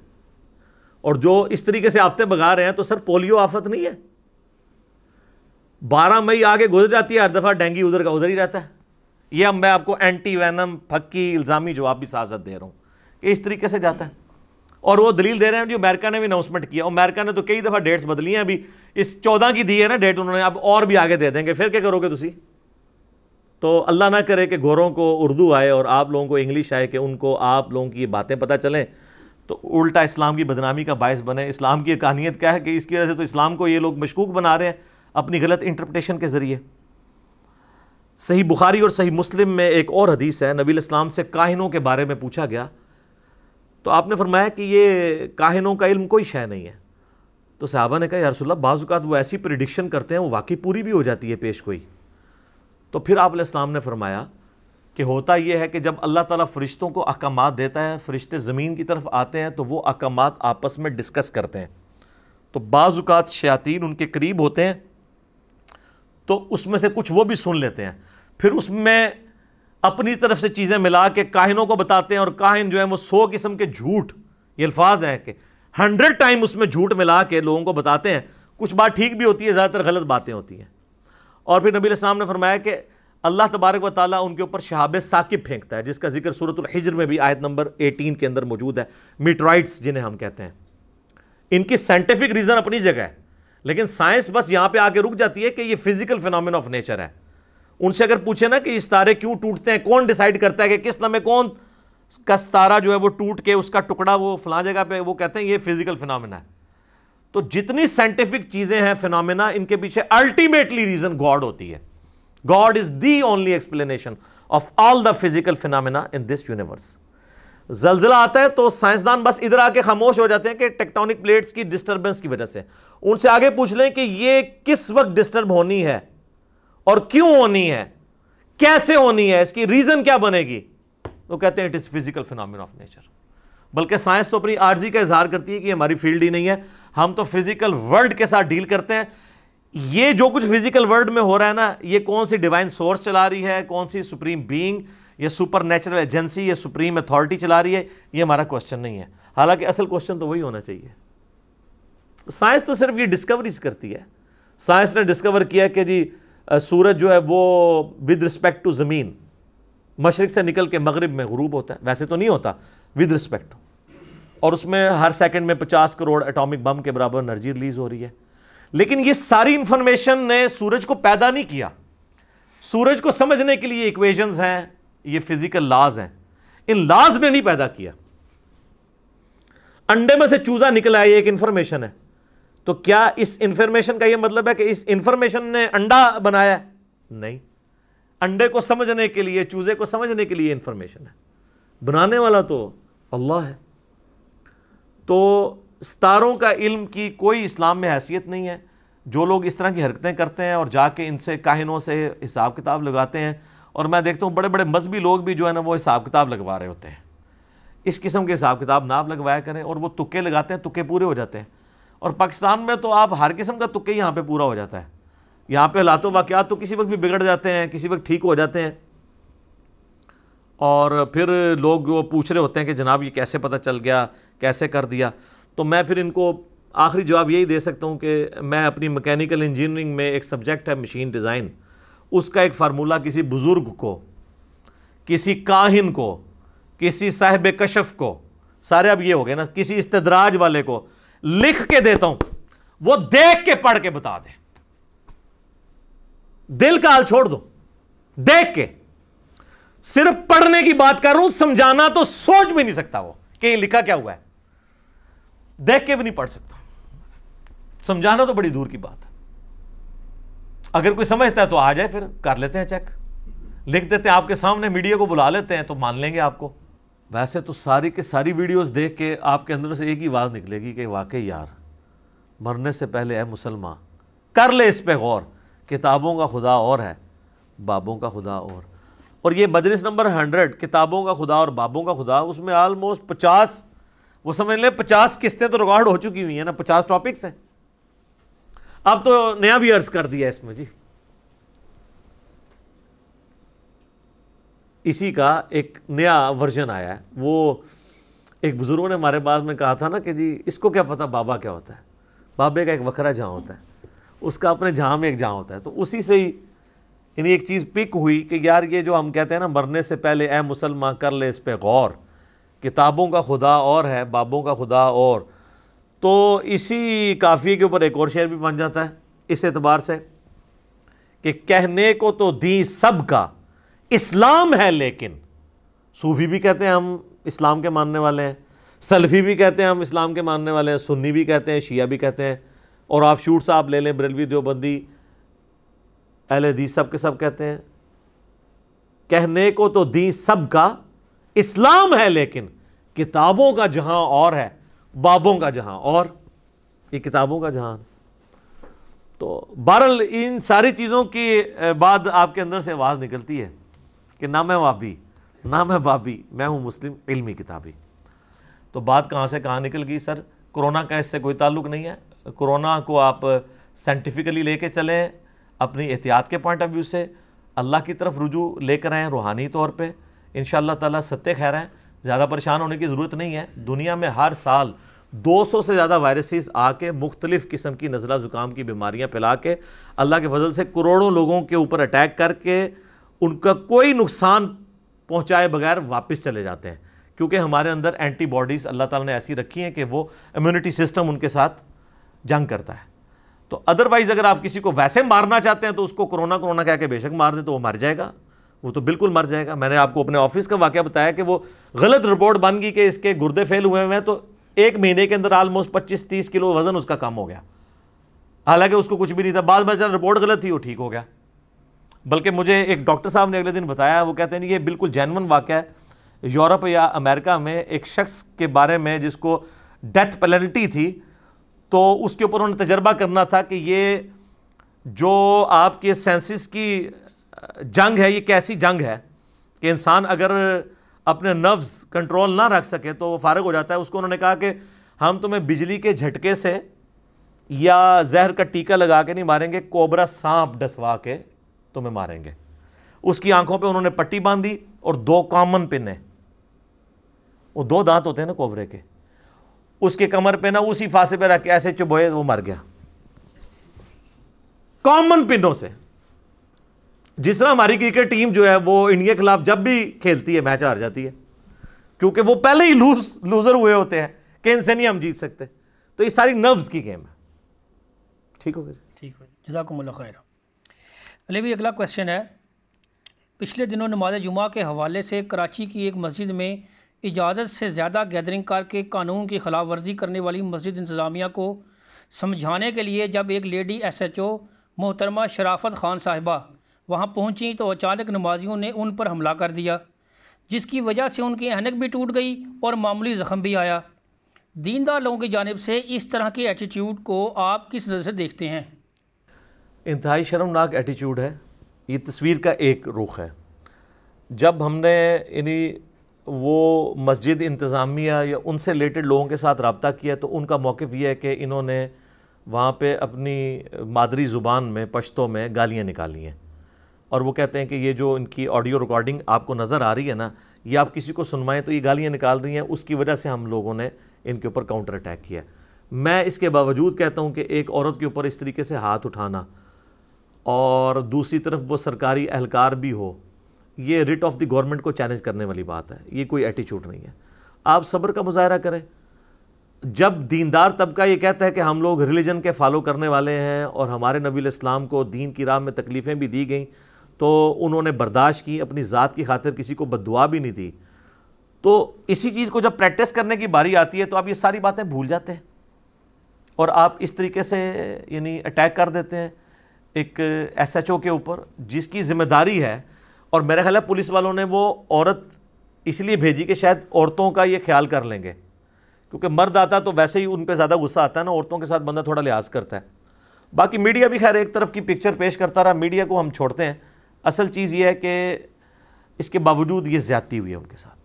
Speaker 2: और जो इस तरीके से आफतें बगा रहे हैं तो सर पोलियो आफत नहीं है बारह मई आगे गुजर जाती है हर दफ़ा डेंगी उधर का उधर ही रहता है यह अब मैं आपको एंटी वैनम फक्की इल्ज़ामी जवाब भी साजत दे रहा हूँ कि इस तरीके से जाता है और वो दलील दे रहे हैं जो अमेरिका ने भी अनाउंसमेंट किया और अमेरिका ने तो कई दफ़ा डेट्स बदली हैं अभी इस चौदह की दी है ना डेट उन्होंने अब और भी आगे दे देंगे फिर क्या करोगे तुम तो अल्लाह ना करे कि गोरों को उर्दू आए और आप लोगों को इंग्लिश आए कि उनको आप लोगों की बातें पता चलें तो उल्टा इस्लाम की बदनामी का बायस बने इस्लाम की कहानियत क्या है कि इसकी वजह से तो इस्लाम को ये लोग मशकूक बना रहे हैं अपनी गलत इंटरप्रटेशन के ज़रिए सही बुखारी और सही मुस्लिम में एक और हदीस है नबी इस्लाम से काहिनों के बारे में पूछा गया तो आपने फरमाया कि ये काहिनों का इल्म कोई शय नहीं है तो साहबा ने कहा यारसोल्ला बाज़ात वो ऐसी प्रिडिक्शन करते हैं वो वाकई पूरी भी हो जाती है पेश कोई तो फिर आप इस्लाम ने फरमाया कि होता यह है कि जब अल्लाह ताला फरिश्तों को अहकाम देता है फरिश्ते ज़मीन की तरफ आते हैं तो वो अहकाम आपस में डिस्कस करते हैं तो बाज़ात शयातीन उनके करीब होते हैं तो उसमें से कुछ वो भी सुन लेते हैं फिर उसमें अपनी तरफ से चीज़ें मिला के काहिनों को बताते हैं और काहिन जो है वो सौ किस्म के झूठ ये अल्फाज हैं कि हंड्रेड टाइम उसमें झूठ मिला के लोगों को बताते हैं कुछ बात ठीक भी होती है ज़्यादातर गलत बातें होती हैं और फिर नबी इस्लाम ने फरमाया कि अल्लाह तबारक व ताली उनके ऊपर शहाब साकिब फेंकता है जिसका जिक्र सूरत हिजर में भी आयत नंबर एटीन के अंदर मौजूद है मीटराइट्स जिन्हें हम कहते हैं इनकी साइंटिफिक रीज़न अपनी जगह है लेकिन साइंस बस यहां पे आके रुक जाती है कि ये फिजिकल फिनोमिन ऑफ नेचर है उनसे अगर पूछे ना कि इस तारे क्यों टूटते हैं कौन डिसाइड करता है कि किस लम्हे कौन का तारा जो है वो टूट के उसका टुकड़ा वो फला जगह पे वो कहते हैं ये फिजिकल फिनोमिना है तो जितनी साइंटिफिक चीज़ें हैं फिनोमिना इनके पीछे अल्टीमेटली रीज़न गॉड होती है God is the only explanation of all the physical phenomena in this universe जलजिला आता है तो साइंसदान बस इधर आके खामोश हो जाते हैं कि टेक्टोनिक प्लेट्स की डिस्टर्बेंस की वजह से उनसे आगे पूछ लें कि ये किस वक्त डिस्टर्ब होनी है और क्यों होनी है कैसे होनी है इसकी रीजन क्या बनेगी तो कहते हैं it is physical phenomenon of nature बल्कि साइंस तो अपनी आर्जी का इजहार करती है कि हमारी फील्ड ही नहीं है हम तो फिजिकल वर्ल्ड के साथ डील करते हैं ये जो कुछ फिजिकल वर्ल्ड में हो रहा है ना ये कौन सी डिवाइन सोर्स चला रही है कौन सी सुप्रीम बींग ये सुपर नेचुरल एजेंसी या सुप्रीम अथॉरिटी चला रही है ये हमारा क्वेश्चन नहीं है हालांकि असल क्वेश्चन तो वही होना चाहिए साइंस तो सिर्फ ये डिस्कवरीज करती है साइंस ने डिस्कवर किया कि जी सूरज जो है वो विद रिस्पेक्ट टू ज़मीन मशरक़ से निकल के मगरब में गरूब होता है वैसे तो नहीं होता विद रिस्पेक्ट और उसमें हर सेकंड में 50 करोड़ एटॉमिक बम के बराबर एनर्जी रिलीज हो रही है लेकिन ये सारी इंफॉर्मेशन ने सूरज को पैदा नहीं किया सूरज को समझने के लिए इक्वेशंस हैं ये फिजिकल लाज हैं इन लाज ने नहीं पैदा किया अंडे में से चूजा निकला है ये एक इन्फॉर्मेशन है तो क्या इस इंफॉर्मेशन का ये मतलब है कि इस इंफॉर्मेशन ने अंडा बनाया नहीं अंडे को समझने के लिए चूजे को समझने के लिए इंफॉर्मेशन है बनाने वाला तो अल्लाह है तो सितारों का इल्म की कोई इस्लाम में हैसियत नहीं है जो लोग इस तरह की हरकतें करते हैं और जाके इनसे काहिनों से हिसाब किताब लगाते हैं और मैं देखता हूँ बड़े बड़े मजहबी लोग भी जो है ना वो हिसाब किताब लगवा रहे होते हैं इस किस्म के हिसाब किताब ना लगवाया करें और वो तुक्के लगाते हैं तुक्के पूरे हो जाते हैं और पाकिस्तान में तो आप हर किस्म का तुक्के यहाँ पर पूरा हो जाता है यहाँ पर हालातों वाक़ात तो किसी वक्त भी बिगड़ जाते हैं किसी वक्त ठीक हो जाते हैं और फिर लोग वो पूछ रहे होते हैं कि जनाब ये कैसे पता चल गया कैसे कर दिया तो मैं फिर इनको आखिरी जवाब यही दे सकता हूँ कि मैं अपनी मैकेनिकल इंजीनियरिंग में एक सब्जेक्ट है मशीन डिज़ाइन उसका एक फार्मूला किसी बुज़ुर्ग को किसी काहिन को किसी साहेब कशफ को सारे अब ये हो गए ना किसी इस्तेदराज वाले को लिख के देता हूं वो देख के पढ़ के बता दे दिल का हाल छोड़ दो देख के सिर्फ पढ़ने की बात कर रहा हूं समझाना तो सोच भी नहीं सकता वो कि ये लिखा क्या हुआ है देख के भी नहीं पढ़ सकता समझाना तो बड़ी दूर की बात है अगर कोई समझता है तो आ जाए फिर कर लेते हैं चेक लिख देते हैं आपके सामने मीडिया को बुला लेते हैं तो मान लेंगे आपको वैसे तो सारी के सारी वीडियोस देख के आपके अंदर से एक ही बात निकलेगी कि वाकई यार मरने से पहले है मुसलमान कर ले इस पर गौर किताबों का खुदा और है बाबों का खुदा और और ये बजरिस नंबर हंड्रेड किताबों का खुदा और बाबों का खुदा उसमें आलमोस्ट पचास वो समझ लें पचास किस्तें तो रिकॉर्ड हो चुकी हुई हैं ना पचास टॉपिक्स हैं अब तो नया भी अर्ज कर दिया इसमें जी इसी का एक नया वर्जन आया है वो एक बुज़ुर्गों ने हमारे बाद में कहा था ना कि जी इसको क्या पता बाबा क्या होता है बाबे का एक वखरा जहाँ होता है उसका अपने जहाँ में एक जहाँ होता है तो उसी से ही यानी एक चीज़ पिक हुई कि यार ये जो हम कहते हैं ना मरने से पहले ए मुसलमान कर ले इस पर गौर किताबों का खुदा और है बाबों का खुदा और तो इसी काफी के ऊपर एक और शेर भी बन जाता है इस एतबार से कि कहने को तो दी सब का इस्लाम है लेकिन सूफी भी कहते हैं हम इस्लाम के मानने वाले हैं सल्फ़ी भी कहते हैं हम इस्लाम के मानने वाले हैं सुन्नी भी कहते हैं शिया भी कहते हैं और आप शूट साहब ले लें बरेलवी देवबंदी अहल दी सब के सब कहते हैं कहने को तो दी सब का इस्लाम है लेकिन किताबों का जहां और है बाबों का जहां और ये किताबों का जहां तो बहरल इन सारी चीज़ों की बाद आपके अंदर से आवाज़ निकलती है कि ना मैं वाबी ना मैं बाबी मैं हूँ मुस्लिम इल्मी किताबी तो बात कहाँ से कहाँ निकल गई सर कोरोना का इससे कोई ताल्लुक नहीं है कोरोना को आप साइंटिफिकली लेके चलें अपनी एहतियात के पॉइंट ऑफ व्यू से अल्लाह की तरफ रुजू लेकर आएँ रूहानी तौर पर इन शाह तत्य खैर हैं ज़्यादा परेशान होने की ज़रूरत नहीं है दुनिया में हर साल 200 से ज़्यादा वायरसेस आके मुख्तलिफ़ किस्म की नज़ला ज़ुकाम की बीमारियाँ फैला के अल्लाह के फजल से करोड़ों लोगों के ऊपर अटैक करके उनका कोई नुकसान पहुँचाए बगैर वापस चले जाते हैं क्योंकि हमारे अंदर एंटीबॉडीज़ अल्लाह ताला ने ऐसी रखी हैं कि वो इम्यूनिटी सिस्टम उनके साथ जंग करता है तो अदरवाइज़ अगर आप किसी को वैसे मारना चाहते हैं तो उसको कोरोना कोरोना कह के बेशक मार दें तो वो मर जाएगा वो तो बिल्कुल मर जाएगा मैंने आपको अपने ऑफिस का वाक्य बताया कि वो गलत रिपोर्ट बन गई कि इसके गुर्दे फेल हुए हुए हैं तो एक महीने के अंदर ऑलमोस्ट पच्चीस तीस किलो वजन उसका कम हो गया हालांकि उसको कुछ भी नहीं था बाद में रिपोर्ट गलत थी वो ठीक हो गया बल्कि मुझे एक डॉक्टर साहब ने अगले दिन बताया वो कहते हैं ये बिल्कुल जैनवन वाक़ है यूरोप या अमेरिका में एक शख्स के बारे में जिसको डेथ पेनल्टी थी तो उसके ऊपर उन्होंने तजर्बा करना था कि ये जो आपके सेंसिस की जंग है ये कैसी जंग है कि इंसान अगर अपने नर्व्स कंट्रोल ना रख सके तो वो फारग हो जाता है उसको उन्होंने कहा कि हम तुम्हें बिजली के झटके से या जहर का टीका लगा के नहीं मारेंगे कोबरा सांप डसवा के तुम्हें मारेंगे उसकी आंखों पे उन्होंने पट्टी बांध दी और दो कॉमन पिन वो दो दांत होते हैं ना कोबरे के उसके कमर पे ना उसी फांसे पे रख के ऐसे चुभोए वो मर गया कॉमन पिनों से जिस तरह हमारी क्रिकेट टीम जो है वो इंडिया के खिलाफ जब भी खेलती है मैच हार जाती है क्योंकि वो पहले ही लूज लूज़र हुए होते हैं कि इनसे नहीं हम जीत सकते तो ये सारी नर्व्स की गेम है ठीक हो गया
Speaker 3: ठीक हो जजाकमल खैर अले भी अगला क्वेश्चन है पिछले दिनों नमाज जुमा के हवाले से कराची की एक मस्जिद में इजाज़त से ज़्यादा गैदरिंग करके कानून की खिलाफ वर्जी करने वाली मस्जिद इंतज़ामिया को समझाने के लिए जब एक लेडी एस एच ओ मोहतरमा शराफत खान साहिबा वहाँ पहुँची तो अचानक नमाजियों ने उन पर हमला कर दिया जिसकी वजह से उनकी अनक भी टूट गई और मामूली ज़ख़म भी आया दीनदार लोगों की जानब से इस तरह के एटीट्यूड को आप किस नज़र से देखते हैं
Speaker 2: इंतहाई शर्मनाक एटीट्यूड है ये तस्वीर का एक रुख है जब हमने इन्हीं वो मस्जिद इंतज़ामिया या उनसे रिलेटेड लोगों के साथ रबता किया तो उनका मौक़ ये है कि इन्होंने वहाँ पर अपनी मादरी ज़ुबान में पश्तों में गालियाँ निकाली हैं और वो कहते हैं कि ये जो इनकी ऑडियो रिकॉर्डिंग आपको नज़र आ रही है ना ये आप किसी को सुनवाएं तो ये गालियाँ निकाल रही हैं उसकी वजह से हम लोगों ने इनके ऊपर काउंटर अटैक किया मैं इसके बावजूद कहता हूँ कि एक औरत के ऊपर इस तरीके से हाथ उठाना और दूसरी तरफ वो सरकारी अहलकार भी हो ये रिट ऑफ द गवर्नमेंट को चैलेंज करने वाली बात है ये कोई एटीट्यूड नहीं है आप सब्र का मुजाहरा करें जब दीनदार तबका ये कहता है कि हम लोग रिलीजन के फॉलो करने वाले हैं और हमारे नबी इस्लाम को दीन की राह में तकलीफ़ें भी दी गई तो उन्होंने बर्दाश्त की अपनी ज़ात की खातिर किसी को बदुआ भी नहीं दी तो इसी चीज़ को जब प्रैक्टिस करने की बारी आती है तो आप ये सारी बातें भूल जाते हैं और आप इस तरीके से यानी अटैक कर देते हैं एक एसएचओ के ऊपर जिसकी जिम्मेदारी है और मेरे ख्याल पुलिस वालों ने वो औरत इसलिए भेजी कि शायद औरतों का ये ख्याल कर लेंगे क्योंकि मर्द आता तो वैसे ही उन पर ज़्यादा गुस्सा आता है ना औरतों के साथ बंदा थोड़ा लिहाज करता है बाकी मीडिया भी खैर एक तरफ की पिक्चर पेश करता रहा मीडिया को हम छोड़ते हैं असल चीज़ यह है कि इसके बावजूद ये ज़्यादती हुई है उनके साथ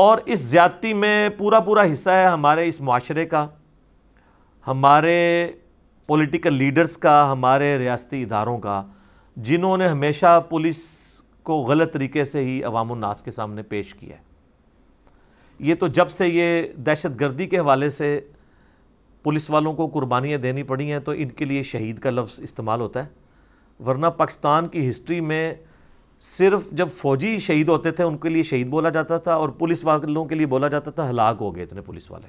Speaker 2: और इस ज़्यादती में पूरा पूरा हिस्सा है हमारे इस माशरे का हमारे पॉलिटिकल लीडर्स का हमारे रियासती इदारों का जिन्होंने हमेशा पुलिस को गलत तरीके से ही अवामनास के सामने पेश किया है ये तो जब से ये दहशत गर्दी के हवाले से पुलिस वालों को कुर्बानियाँ देनी पड़ी हैं तो इनके लिए शहीद का लफ्ज़ इस्तेमाल होता है वरना पाकिस्तान की हिस्ट्री में सिर्फ जब फौजी शहीद होते थे उनके लिए शहीद बोला जाता था और पुलिस वालों के लिए बोला जाता था हलाक हो गए इतने पुलिस वाले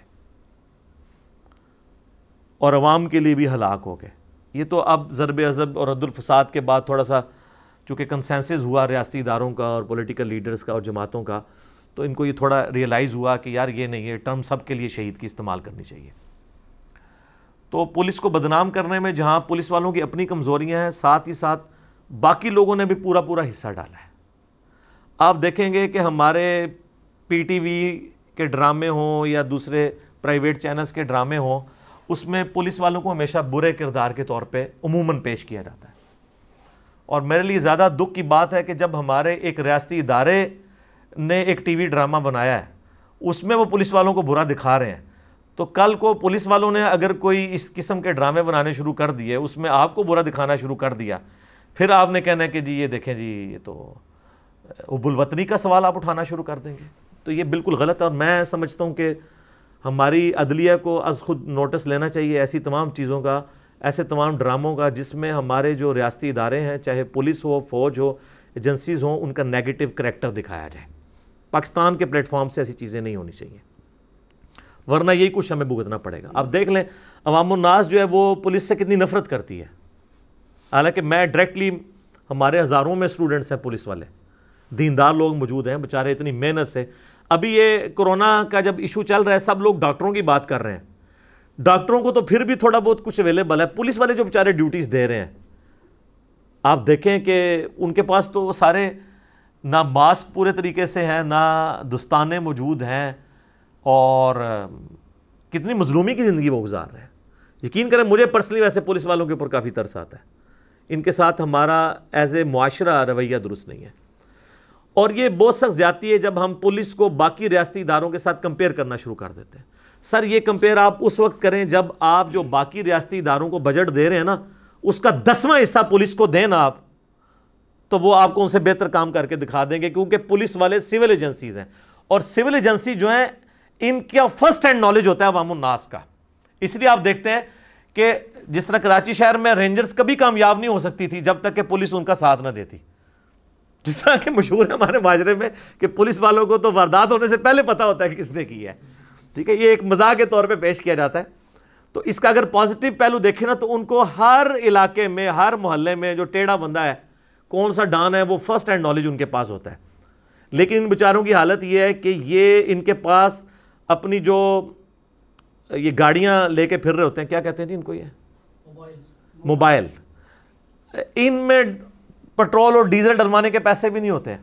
Speaker 2: और आवाम के लिए भी हलाक हो गए ये तो अब ज़रब अजब और रद्दुलफसाद के बाद थोड़ा सा चूँकि कंसेंसिस हुआ रियाती इदारों का और पोलिटिकल लीडर्स का और जमातों का तो इनको ये थोड़ा रियलाइज़ हुआ कि यार ये नहीं है टर्म सब के लिए शहीद की इस्तेमाल करनी चाहिए तो पुलिस को बदनाम करने में जहां पुलिस वालों की अपनी कमज़ोरियां हैं साथ ही साथ बाकी लोगों ने भी पूरा पूरा हिस्सा डाला है आप देखेंगे कि हमारे पीटीवी के ड्रामे हों या दूसरे प्राइवेट चैनल्स के ड्रामे हों उसमें पुलिस वालों को हमेशा बुरे किरदार के तौर पे उमूमन पेश किया जाता है और मेरे लिए ज़्यादा दुख की बात है कि जब हमारे एक रियाती इदारे ने एक टी ड्रामा बनाया है उसमें वो पुलिस वालों को बुरा दिखा रहे हैं तो कल को पुलिस वालों ने अगर कोई इस किस्म के ड्रामे बनाने शुरू कर दिए उसमें आपको बुरा दिखाना शुरू कर दिया फिर आपने कहना है कि जी ये देखें जी ये तो उबुलवतनी का सवाल आप उठाना शुरू कर देंगे तो ये बिल्कुल गलत है और मैं समझता हूँ कि हमारी अदलिया को अज खुद नोटिस लेना चाहिए ऐसी तमाम चीज़ों का ऐसे तमाम ड्रामों का जिसमें हमारे जो रियाती इदारे हैं चाहे पुलिस हो फौज हो एजेंसीज़ हों उनका नेगेटिव करेक्टर दिखाया जाए पाकिस्तान के प्लेटफॉर्म से ऐसी चीज़ें नहीं होनी चाहिए वरना यही कुछ हमें भुगतना पड़ेगा आप देख लें अवामनास जो है वो पुलिस से कितनी नफरत करती है हालांकि मैं डायरेक्टली हमारे हज़ारों में स्टूडेंट्स हैं पुलिस वाले दीनदार लोग मौजूद हैं बेचारे इतनी मेहनत से अभी ये कोरोना का जब इशू चल रहा है सब लोग डॉक्टरों की बात कर रहे हैं डॉक्टरों को तो फिर भी थोड़ा बहुत कुछ अवेलेबल है पुलिस वाले जो बेचारे ड्यूटीज़ दे रहे हैं आप देखें कि उनके पास तो सारे ना मास्क पूरे तरीके से हैं ना दस्ताने मौजूद हैं और कितनी मजलूमी की ज़िंदगी वो गुजार रहे हैं यकीन करें मुझे पर्सनली वैसे पुलिस वालों के ऊपर काफ़ी तरस आता है इनके साथ हमारा एज ए माशरा रवैया दुरुस्त नहीं है और ये बहुत सख्त ज़्यादा है जब हम पुलिस को बाकी रियाती इदारों के साथ कंपेयर करना शुरू कर देते हैं सर ये कंपेयर आप उस वक्त करें जब आप जो बाकी रियाती इदारों को बजट दे रहे हैं ना उसका दसवां हिस्सा पुलिस को दें ना आप तो वो आपको उनसे बेहतर काम करके दिखा देंगे क्योंकि पुलिस वाले सिविल एजेंसीज हैं और सिविल एजेंसी जो हैं इनका फर्स्ट हैंड नॉलेज होता है अवाम नास का इसलिए आप देखते हैं कि जिस तरह कराची शहर में रेंजर्स कभी कामयाब नहीं हो सकती थी जब तक कि पुलिस उनका साथ ना देती जिस तरह के मशहूर है हमारे माजरे में कि पुलिस वालों को तो वारदात होने से पहले पता होता है कि किसने की है ठीक है ये एक मजाक के तौर पे पेश किया जाता है तो इसका अगर पॉजिटिव पहलू देखें ना तो उनको हर इलाके में हर मोहल्ले में जो टेढ़ा बंदा है कौन सा डान है वो फर्स्ट हैंड नॉलेज उनके पास होता है लेकिन इन बेचारों की हालत ये है कि ये इनके पास अपनी जो ये गाड़ियाँ लेके फिर रहे होते हैं क्या कहते हैं जी इनको ये मोबाइल इनमें पेट्रोल और डीजल डलवाने के पैसे भी नहीं होते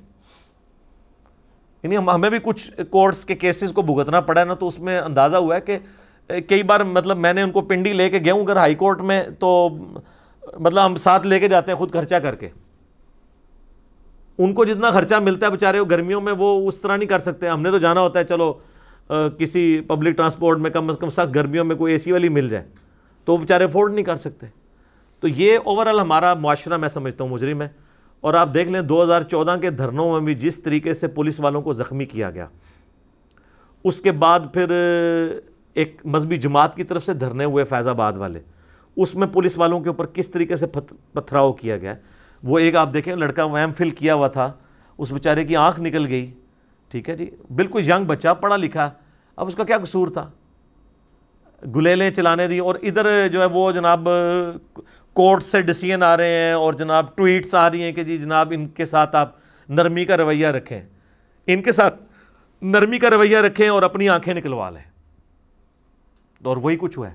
Speaker 2: हम हमें भी कुछ कोर्ट्स के केसेस को भुगतना पड़ा है ना तो उसमें अंदाज़ा हुआ है कि कई बार मतलब मैंने उनको पिंडी लेके गया हूं अगर हाई कोर्ट में तो मतलब हम साथ लेके जाते हैं खुद खर्चा करके उनको जितना खर्चा मिलता है बेचारे गर्मियों में वो उस तरह नहीं कर सकते हमने तो जाना होता है चलो किसी पब्लिक ट्रांसपोर्ट में कम से कम सख्त गर्मियों में कोई एसी वाली मिल जाए तो वो बेचारे अफोर्ड नहीं कर सकते तो ये ओवरऑल हमारा मुआरा मैं समझता हूँ मुजरिम है और आप देख लें 2014 के धरनों में भी जिस तरीके से पुलिस वालों को ज़ख्मी किया गया उसके बाद फिर एक मजहबी जमात की तरफ से धरने हुए फैज़ाबाद वाले उसमें पुलिस वालों के ऊपर किस तरीके से पथराव किया गया वो एक आप देखें लड़का वहम फिल किया हुआ था उस बेचारे की आँख निकल गई ठीक है जी बिल्कुल यंग बच्चा पढ़ा लिखा अब उसका क्या कसूर था गुलेलें चलाने दी और इधर जो है वो जनाब कोर्ट से डिसीजन आ रहे हैं और जनाब ट्वीट्स आ रही हैं कि जी जनाब इनके साथ आप नरमी का रवैया रखें इनके साथ नरमी का रवैया रखें और अपनी आंखें निकलवा लें और वही कुछ हुआ है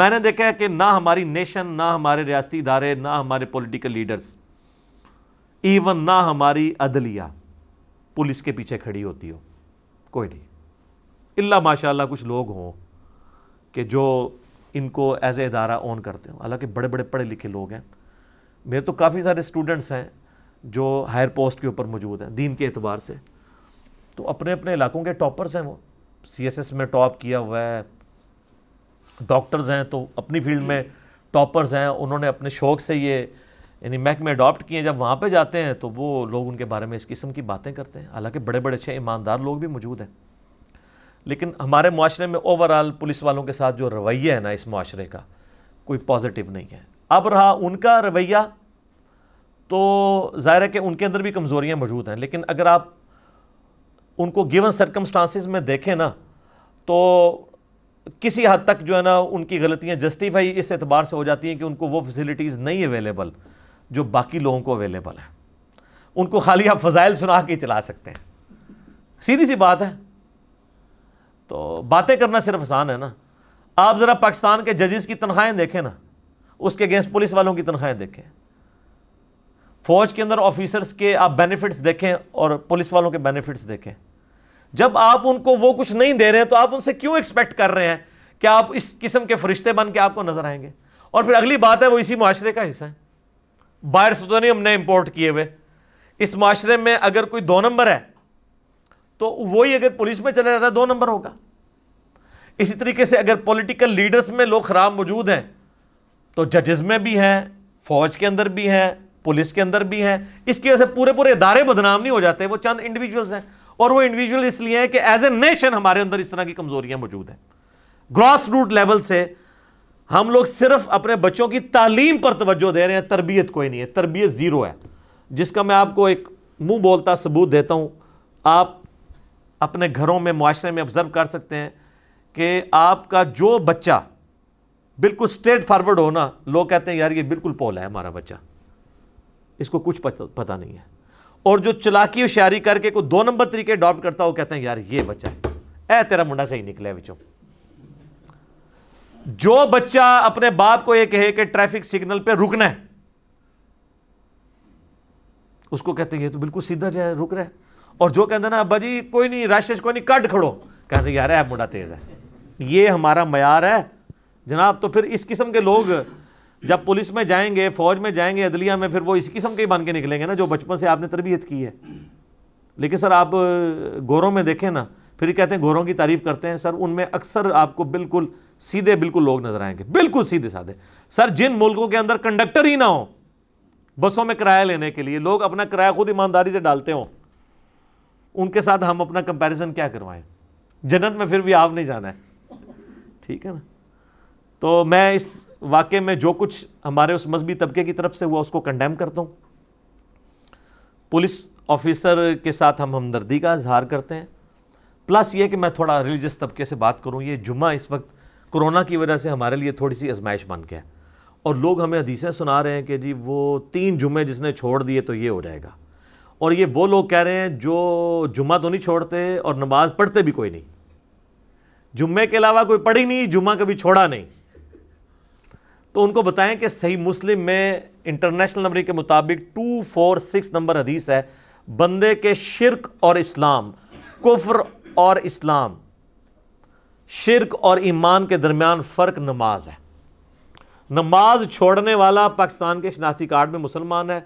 Speaker 2: मैंने देखा है कि ना हमारी नेशन ना हमारे रियाती इदारे ना हमारे पॉलिटिकल लीडर्स इवन ना हमारी अदलिया पुलिस के पीछे खड़ी होती हो कोई नहीं इल्ला माशाल्लाह कुछ लोग हों कि जो इनको एज ए इदारा ऑन करते हो हालांकि बड़े बड़े पढ़े लिखे लोग हैं मेरे तो काफ़ी सारे स्टूडेंट्स हैं जो हायर पोस्ट के ऊपर मौजूद हैं दीन के अतबार से तो अपने अपने इलाकों के टॉपर्स हैं वो सी एस एस में टॉप किया हुआ है डॉक्टर्स हैं तो अपनी फील्ड में टॉपर्स हैं उन्होंने अपने शौक़ से ये यानी मैक में अडॉप्ट किए जब वहाँ पर जाते हैं तो वो लोग उनके बारे में इस किस्म की बातें करते हैं हालांकि बड़े बड़े अच्छे ईमानदार लोग भी मौजूद हैं लेकिन हमारे माशरे में ओवरऑल पुलिस वालों के साथ जो रवैया है ना इस माशरे का कोई पॉजिटिव नहीं है अब रहा उनका रवैया तो ज़ाहिर है कि उनके अंदर भी कमज़ोरियाँ मौजूद हैं लेकिन अगर आप उनको गिवन सरकमस्टांसिस में देखें ना तो किसी हद तक जो है ना उनकी गलतियाँ जस्टिफाई इस एतबार से हो जाती हैं कि उनको वो फैसिलिटीज़ नहीं अवेलेबल जो बाकी लोगों को अवेलेबल है उनको खाली आप फजाइल सुना के चला सकते हैं सीधी सी बात है तो बातें करना सिर्फ आसान है ना आप ज़रा पाकिस्तान के जजेस की तनख्वाहें देखें ना उसके अगेंस्ट पुलिस वालों की तनख्वाहें देखें फ़ौज के अंदर ऑफिसर्स के आप बेनिफिट्स देखें और पुलिस वालों के बेनिफिट्स देखें जब आप उनको वो कुछ नहीं दे रहे हैं तो आप उनसे क्यों एक्सपेक्ट कर रहे हैं कि आप इस किस्म के फरिश्ते बन के आपको नज़र आएंगे और फिर अगली बात है वो इसी मुआरे का हिस्सा है बाहर से तो नहीं हमने इंपोर्ट किए हुए इस माशरे में अगर कोई दो नंबर है तो वही अगर पुलिस में चला जाता है दो नंबर होगा इसी तरीके से अगर पॉलिटिकल लीडर्स में लोग ख़राब मौजूद हैं तो जजेस में भी हैं फौज के अंदर भी हैं पुलिस के अंदर भी हैं इसकी वजह से पूरे पूरे इदारे बदनाम नहीं हो जाते वो चंद इंडिविजुअल्स हैं और वो इंडिविजुअल इसलिए हैं कि एज ए नेशन हमारे अंदर इस तरह की कमजोरियां मौजूद हैं ग्रास रूट लेवल से हम लोग सिर्फ अपने बच्चों की तालीम पर तवज्जो दे रहे हैं तरबियत कोई नहीं है तरबियत ज़ीरो है जिसका मैं आपको एक मुंह बोलता सबूत देता हूँ आप अपने घरों में माशरे में ऑब्ज़र्व कर सकते हैं कि आपका जो बच्चा बिल्कुल स्ट्रेट फॉरवर्ड हो ना लोग कहते हैं यार ये बिल्कुल पोल है हमारा बच्चा इसको कुछ पता नहीं है और जो चलाकी और शायरी करके को दो नंबर तरीके अडॉप्ट करता है वो कहते हैं यार ये बच्चा है ए तेरा मुंडा सही निकला है बच्चों जो बच्चा अपने बाप को यह कहे कि ट्रैफिक सिग्नल पर रुकना है उसको कहते हैं ये तो बिल्कुल सीधा जाए रुक रहे और जो कहते हैं ना अब्बा जी कोई नहीं राशि कोई नहीं कट खड़ो कहते यार ऐप मुंडा तेज है ये हमारा मैार है जनाब तो फिर इस किस्म के लोग जब पुलिस में जाएंगे फौज में जाएंगे अदलिया में फिर वो इस किस्म के ही बन के निकलेंगे ना जो बचपन से आपने तरबियत की है लेकिन सर आप गोरों में देखें ना फिर कहते हैं घोरों की तारीफ करते हैं सर उनमें अक्सर आपको बिल्कुल सीधे बिल्कुल लोग नजर आएंगे बिल्कुल सीधे साधे सर जिन मुल्कों के अंदर कंडक्टर ही ना हो बसों में किराया लेने के लिए लोग अपना किराया खुद ईमानदारी से डालते हों उनके साथ हम अपना कंपैरिजन क्या करवाएं जन्नत में फिर भी आप नहीं जाना है ठीक है ना तो मैं इस वाक्य में जो कुछ हमारे उस मजहबी तबके की तरफ से हुआ उसको कंडेम करता हूँ पुलिस ऑफिसर के साथ हम हमदर्दी का इजहार करते हैं प्लस ये कि मैं थोड़ा रिलीजियस तबके से बात करूँ ये जुम्मा इस वक्त कोरोना की वजह से हमारे लिए थोड़ी सी आजमाइश बन गया और लोग हमें हदीसें सुना रहे हैं कि जी वो तीन जुम्मे जिसने छोड़ दिए तो ये हो जाएगा और ये वो लोग कह रहे हैं जो जुम्मा तो नहीं छोड़ते और नमाज पढ़ते भी कोई नहीं जुम्मे के अलावा कोई पढ़ी नहीं जुम्मा कभी छोड़ा नहीं तो उनको बताएं कि सही मुस्लिम में इंटरनेशनल नंबर के मुताबिक टू फोर सिक्स नंबर हदीस है बंदे के शिरक और इस्लाम कुफ्र और इस्लाम शिरक और ईमान के दरमियान फ़र्क नमाज है नमाज छोड़ने वाला पाकिस्तान के शनाख्ती कार्ड में मुसलमान है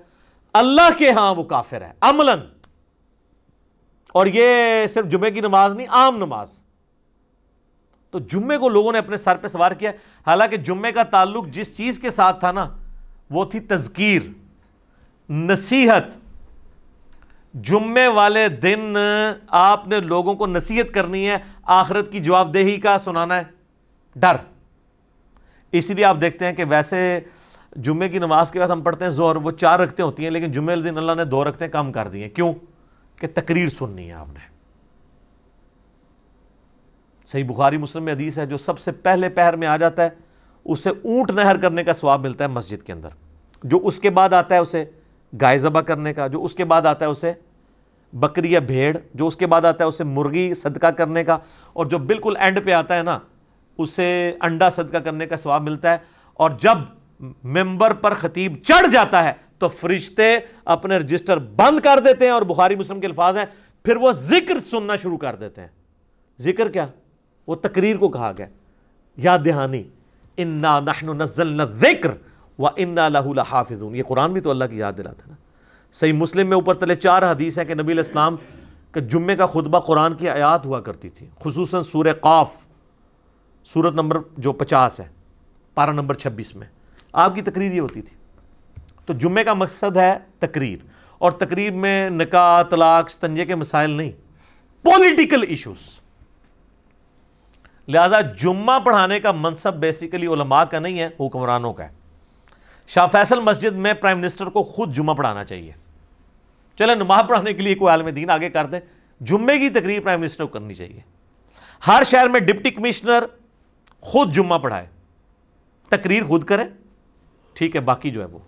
Speaker 2: अल्लाह के यहां वो काफिर है अमलन और ये सिर्फ जुमे की नमाज नहीं आम नमाज तो जुम्मे को लोगों ने अपने सर पे सवार किया हालांकि जुम्मे का ताल्लुक जिस चीज़ के साथ था ना वो थी तस्कीर नसीहत जुम्मे वाले दिन आपने लोगों को नसीहत करनी है आखिरत की जवाबदेही का सुनाना है डर इसीलिए आप देखते हैं कि वैसे जुम्मे की नमाज के बाद हम पढ़ते हैं जोर वो चार रखते होती हैं लेकिन जुम्मे वाले दिन अल्लाह ने दो रखते कम कर दिए क्यों कि तकरीर सुननी है आपने सही बुखारी मुस्लिम में हदीस है जो सबसे पहले पहर में आ जाता है उसे ऊंट नहर करने का स्वाब मिलता है मस्जिद के अंदर जो उसके बाद आता है उसे गाय ज़बा करने का जो उसके बाद आता है उसे बकरी या भेड़ जो उसके बाद आता है उसे मुर्गी सदका करने का और जो बिल्कुल एंड पे आता है ना उसे अंडा सदका करने का स्वाब मिलता है और जब मेंबर पर खतीब चढ़ जाता है तो फरिश्ते अपने रजिस्टर बंद कर देते हैं और बुखारी मुस्लिम के अल्फाज हैं फिर वो जिक्र सुनना शुरू कर देते हैं जिक्र क्या वो तकरीर को कहा गया याद दहानी इन्ना नहनु नजल जिक्र व इन्ना लहू हाफिजून ये कुरान भी तो अल्लाह की याद दिलाता है ना सही मुस्लिम में ऊपर तले चार हदीस हैं कि नबी इस्लाम के जुम्मे का खुतबा कुरान की आयात हुआ करती थी खसूस सूर काफ सूरत नंबर जो पचास है पारा नंबर छब्बीस में आपकी तकरीर ये होती थी तो जुम्मे का मकसद है तकरीर और तकरीर में निका तलाक स्तंजे के मसाइल नहीं पॉलिटिकल इश्यूज़ लिहाजा जुम्मा पढ़ाने का मनसब बेसिकली उलमा का नहीं है हुक्मरानों का है शाह फैसल मस्जिद में प्राइम मिनिस्टर को खुद जुमा पढ़ाना चाहिए चले नुमा पढ़ाने के लिए कोई आलम दीन आगे कर दें जुम्मे की तकरीर प्राइम मिनिस्टर को करनी चाहिए हर शहर में डिप्टी कमिश्नर खुद जुम्मा पढ़ाए तकरीर खुद करें ठीक है बाकी जो है वो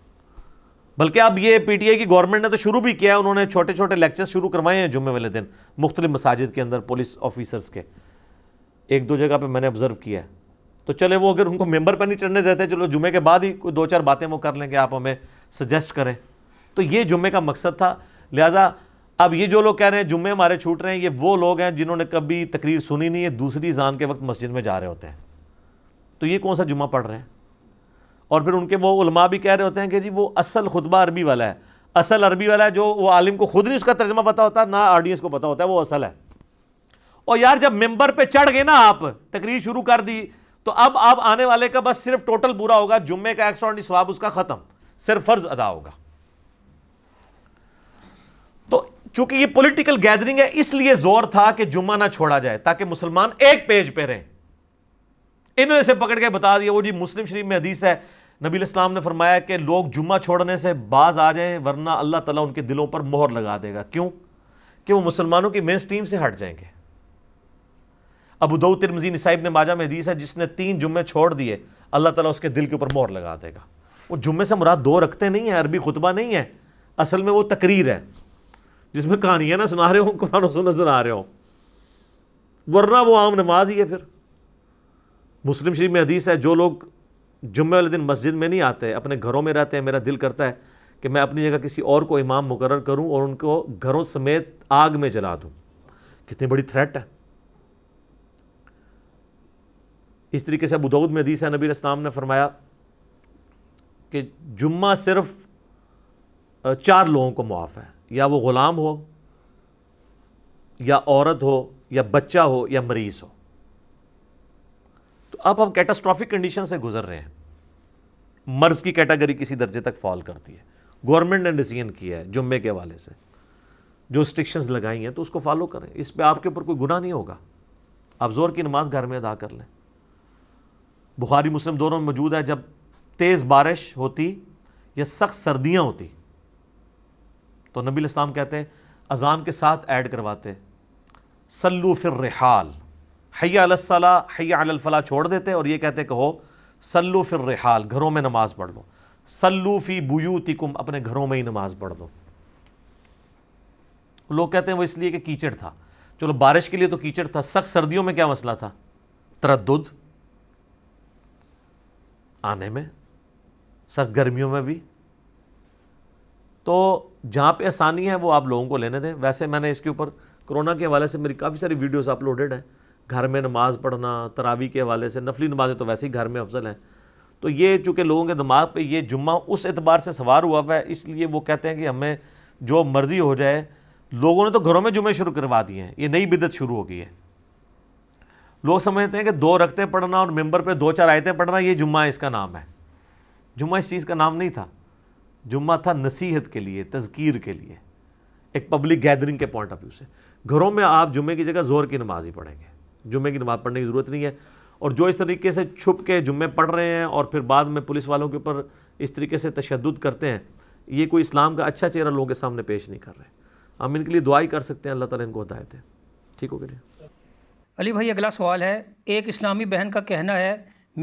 Speaker 2: बल्कि अब ये पीटीआई की गवर्नमेंट ने तो शुरू भी किया है उन्होंने छोटे छोटे लेक्चर्स शुरू करवाए हैं जुम्मे वाले दिन मुख्तलिफ मसाजिद के अंदर पुलिस ऑफिसर्स के एक दो जगह पे मैंने ऑब्जर्व किया है तो चले वो अगर उनको मेंबर पर नहीं चढ़ने देते चलो जुमे के बाद ही कोई दो चार बातें वो कर लेंगे आप हमें सजेस्ट करें तो ये जुमे का मकसद था लिहाजा अब ये जो लोग कह रहे हैं जुम्मे हमारे छूट रहे हैं ये वो लोग हैं जिन्होंने कभी तकरीर सुनी नहीं है दूसरी जान के वक्त मस्जिद में जा रहे होते हैं तो ये कौन सा जुम्मा पढ़ रहे हैं और फिर उनके वो उलमा भी कह रहे होते हैं कि जी वो असल खुतबा अरबी वाला है असल अरबी वाला है जो वो आलिम को खुद नहीं उसका तर्जमा पता होता ना ऑडियंस को पता होता है वो असल है और यार जब मेंबर पे चढ़ गए ना आप तकरीर शुरू कर दी तो अब आप आने वाले का बस सिर्फ टोटल बुरा होगा जुम्मे का एक्स्ट्रॉर्डनरी स्वाब उसका खत्म सिर्फ फर्ज अदा होगा तो चूंकि ये पॉलिटिकल गैदरिंग है इसलिए जोर था कि जुम्मा ना छोड़ा जाए ताकि मुसलमान एक पेज पे रहें इन्होंने से पकड़ के बता दिया वो जी मुस्लिम शरीफ में हदीस है नबी इस्लाम ने फरमाया कि लोग जुम्मा छोड़ने से बाज आ जाएं वरना अल्लाह ताला उनके दिलों पर मोहर लगा देगा क्यों कि वो मुसलमानों की मेन स्ट्रीम से हट जाएंगे अबूदऊ मजीन साहिब ने माजा में हदीस है जिसने तीन जुम्मे छोड़ दिए अल्लाह ताला उसके दिल के ऊपर मोहर लगा देगा वो जुम्मे से मुराद दो रखते नहीं हैं अरबी खुतबा नहीं है असल में वो तकरीर है जिसमें कहानियाँ ना सुना रहे हो कुरान सुन सुना रहे हो वरना वो आम नमाज ही है फिर मुस्लिम शरीफ में हदीस है जो लोग जुम्मे वाले दिन मस्जिद में नहीं आते अपने घरों में रहते हैं मेरा दिल करता है कि मैं अपनी जगह किसी और को इमाम मुकर करूँ और उनको घरों समेत आग में जला दूँ कितनी बड़ी थ्रेट है इस तरीके से अबू दाऊद में हदीस है नबी इस्लाम ने फरमाया कि जुम्मा सिर्फ चार लोगों को मुआफ़ है या वो ग़ुलाम हो या औरत हो या बच्चा हो या मरीज़ हो तो अब हम कैटास्ट्रॉफिक कंडीशन से गुजर रहे हैं मर्ज़ की कैटेगरी किसी दर्जे तक फॉल करती है गवर्नमेंट ने डिसीजन किया है जुम्मे के हवाले से जो रिस्ट्रिक्शंस लगाई हैं तो उसको फॉलो करें इस पर आपके ऊपर कोई गुना नहीं होगा आप ज़ोर की नमाज़ घर में अदा कर लें बुखारी मुस्लिम दोनों में मौजूद है जब तेज़ बारिश होती या सख्त सर्दियाँ होती तो नबी इस्लाम कहते हैं अजान के साथ ऐड करवाते सल्लू फिर रिहाल हैया अलसला हैया अलफला छोड़ देते और ये कहते कहो सल्लू फिर रिहाल घरों में नमाज पढ़ लो सल्लू फी बुयूतिकुम अपने घरों में ही नमाज पढ़ दो लोग कहते हैं वो इसलिए कि कीचड़ था चलो बारिश के लिए तो कीचड़ था सख्त सर्दियों में क्या मसला था तरदुद आने में सर्द गर्मियों में भी तो जहाँ पे आसानी है वो आप लोगों को लेने दें वैसे मैंने इसके ऊपर कोरोना के हवाले से मेरी काफ़ी सारी वीडियोस अपलोडेड हैं घर में नमाज़ पढ़ना तरावी के हवाले से नफली नमाजें तो वैसे ही घर में अफजल हैं तो ये चूँकि लोगों के दिमाग पे ये जुम्मा उस एतबार से सवार हुआ हुआ है इसलिए वो कहते हैं कि हमें जो मर्ज़ी हो जाए लोगों ने तो घरों में जुम्मे शुरू करवा दिए हैं ये नई बिदत शुरू हो गई है लोग समझते हैं कि दो रखते पढ़ना और मेंबर पे दो चार आयतें पढ़ना ये जुम्मा इसका नाम है जुम्मा इस चीज़ का नाम नहीं था जुम्मा था नसीहत के लिए तस्कीर के लिए एक पब्लिक गैदरिंग के पॉइंट ऑफ व्यू से घरों में आप जुम्मे की जगह ज़ोर की नमाज ही पढ़ेंगे जुम्मे की नमाज़ पढ़ने की ज़रूरत नहीं है और जो इस तरीके से छुप के जुम्मे पढ़ रहे हैं और फिर बाद में पुलिस वालों के ऊपर इस तरीके से तशद करते हैं ये कोई इस्लाम का अच्छा चेहरा लोगों के सामने पेश नहीं कर रहे हम इनके लिए दुआई कर सकते हैं अल्लाह ताला इनको बताए थे ठीक हो गया
Speaker 3: अली भाई अगला सवाल है एक इस्लामी बहन का कहना है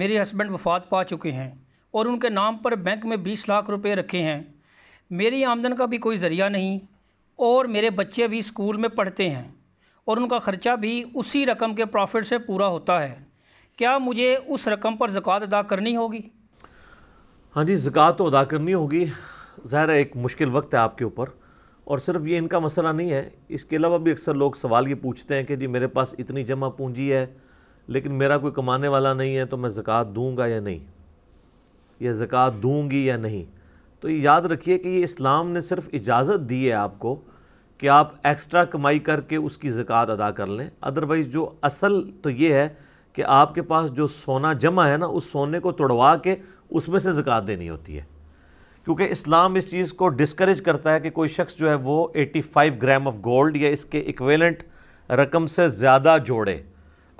Speaker 3: मेरे हस्बैंड वफात पा चुके हैं और उनके नाम पर बैंक में बीस लाख रुपये रखे हैं मेरी आमदन का भी कोई ज़रिया नहीं और मेरे बच्चे भी स्कूल में पढ़ते हैं और उनका ख़र्चा भी उसी रकम के प्रॉफिट से पूरा होता है क्या मुझे उस रकम पर ज़क़़त अदा करनी होगी
Speaker 2: हाँ जी ज़क़़त तो अदा करनी होगी ज़ाहिर एक मुश्किल वक्त है आपके ऊपर और सिर्फ ये इनका मसला नहीं है इसके अलावा भी अक्सर लोग सवाल ये पूछते हैं कि जी मेरे पास इतनी जमा पूंजी है लेकिन मेरा कोई कमाने वाला नहीं है तो मैं ज़क़़त दूंगा या नहीं या ज़क़़त दूंगी या नहीं तो ये याद रखिए कि ये इस्लाम ने सिर्फ इजाज़त दी है आपको कि आप एक्स्ट्रा कमाई करके उसकी ज़क़़त अदा कर लें अदरवाइज़ जो असल तो ये है कि आपके पास जो सोना जमा है ना उस सोने को तोड़वा के उसमें से ज़क़़त देनी होती है क्योंकि इस्लाम इस चीज़ को डिस्करेज करता है कि कोई शख्स जो है वो 85 ग्राम ऑफ गोल्ड या इसके इक्वेलेंट रकम से ज़्यादा जोड़े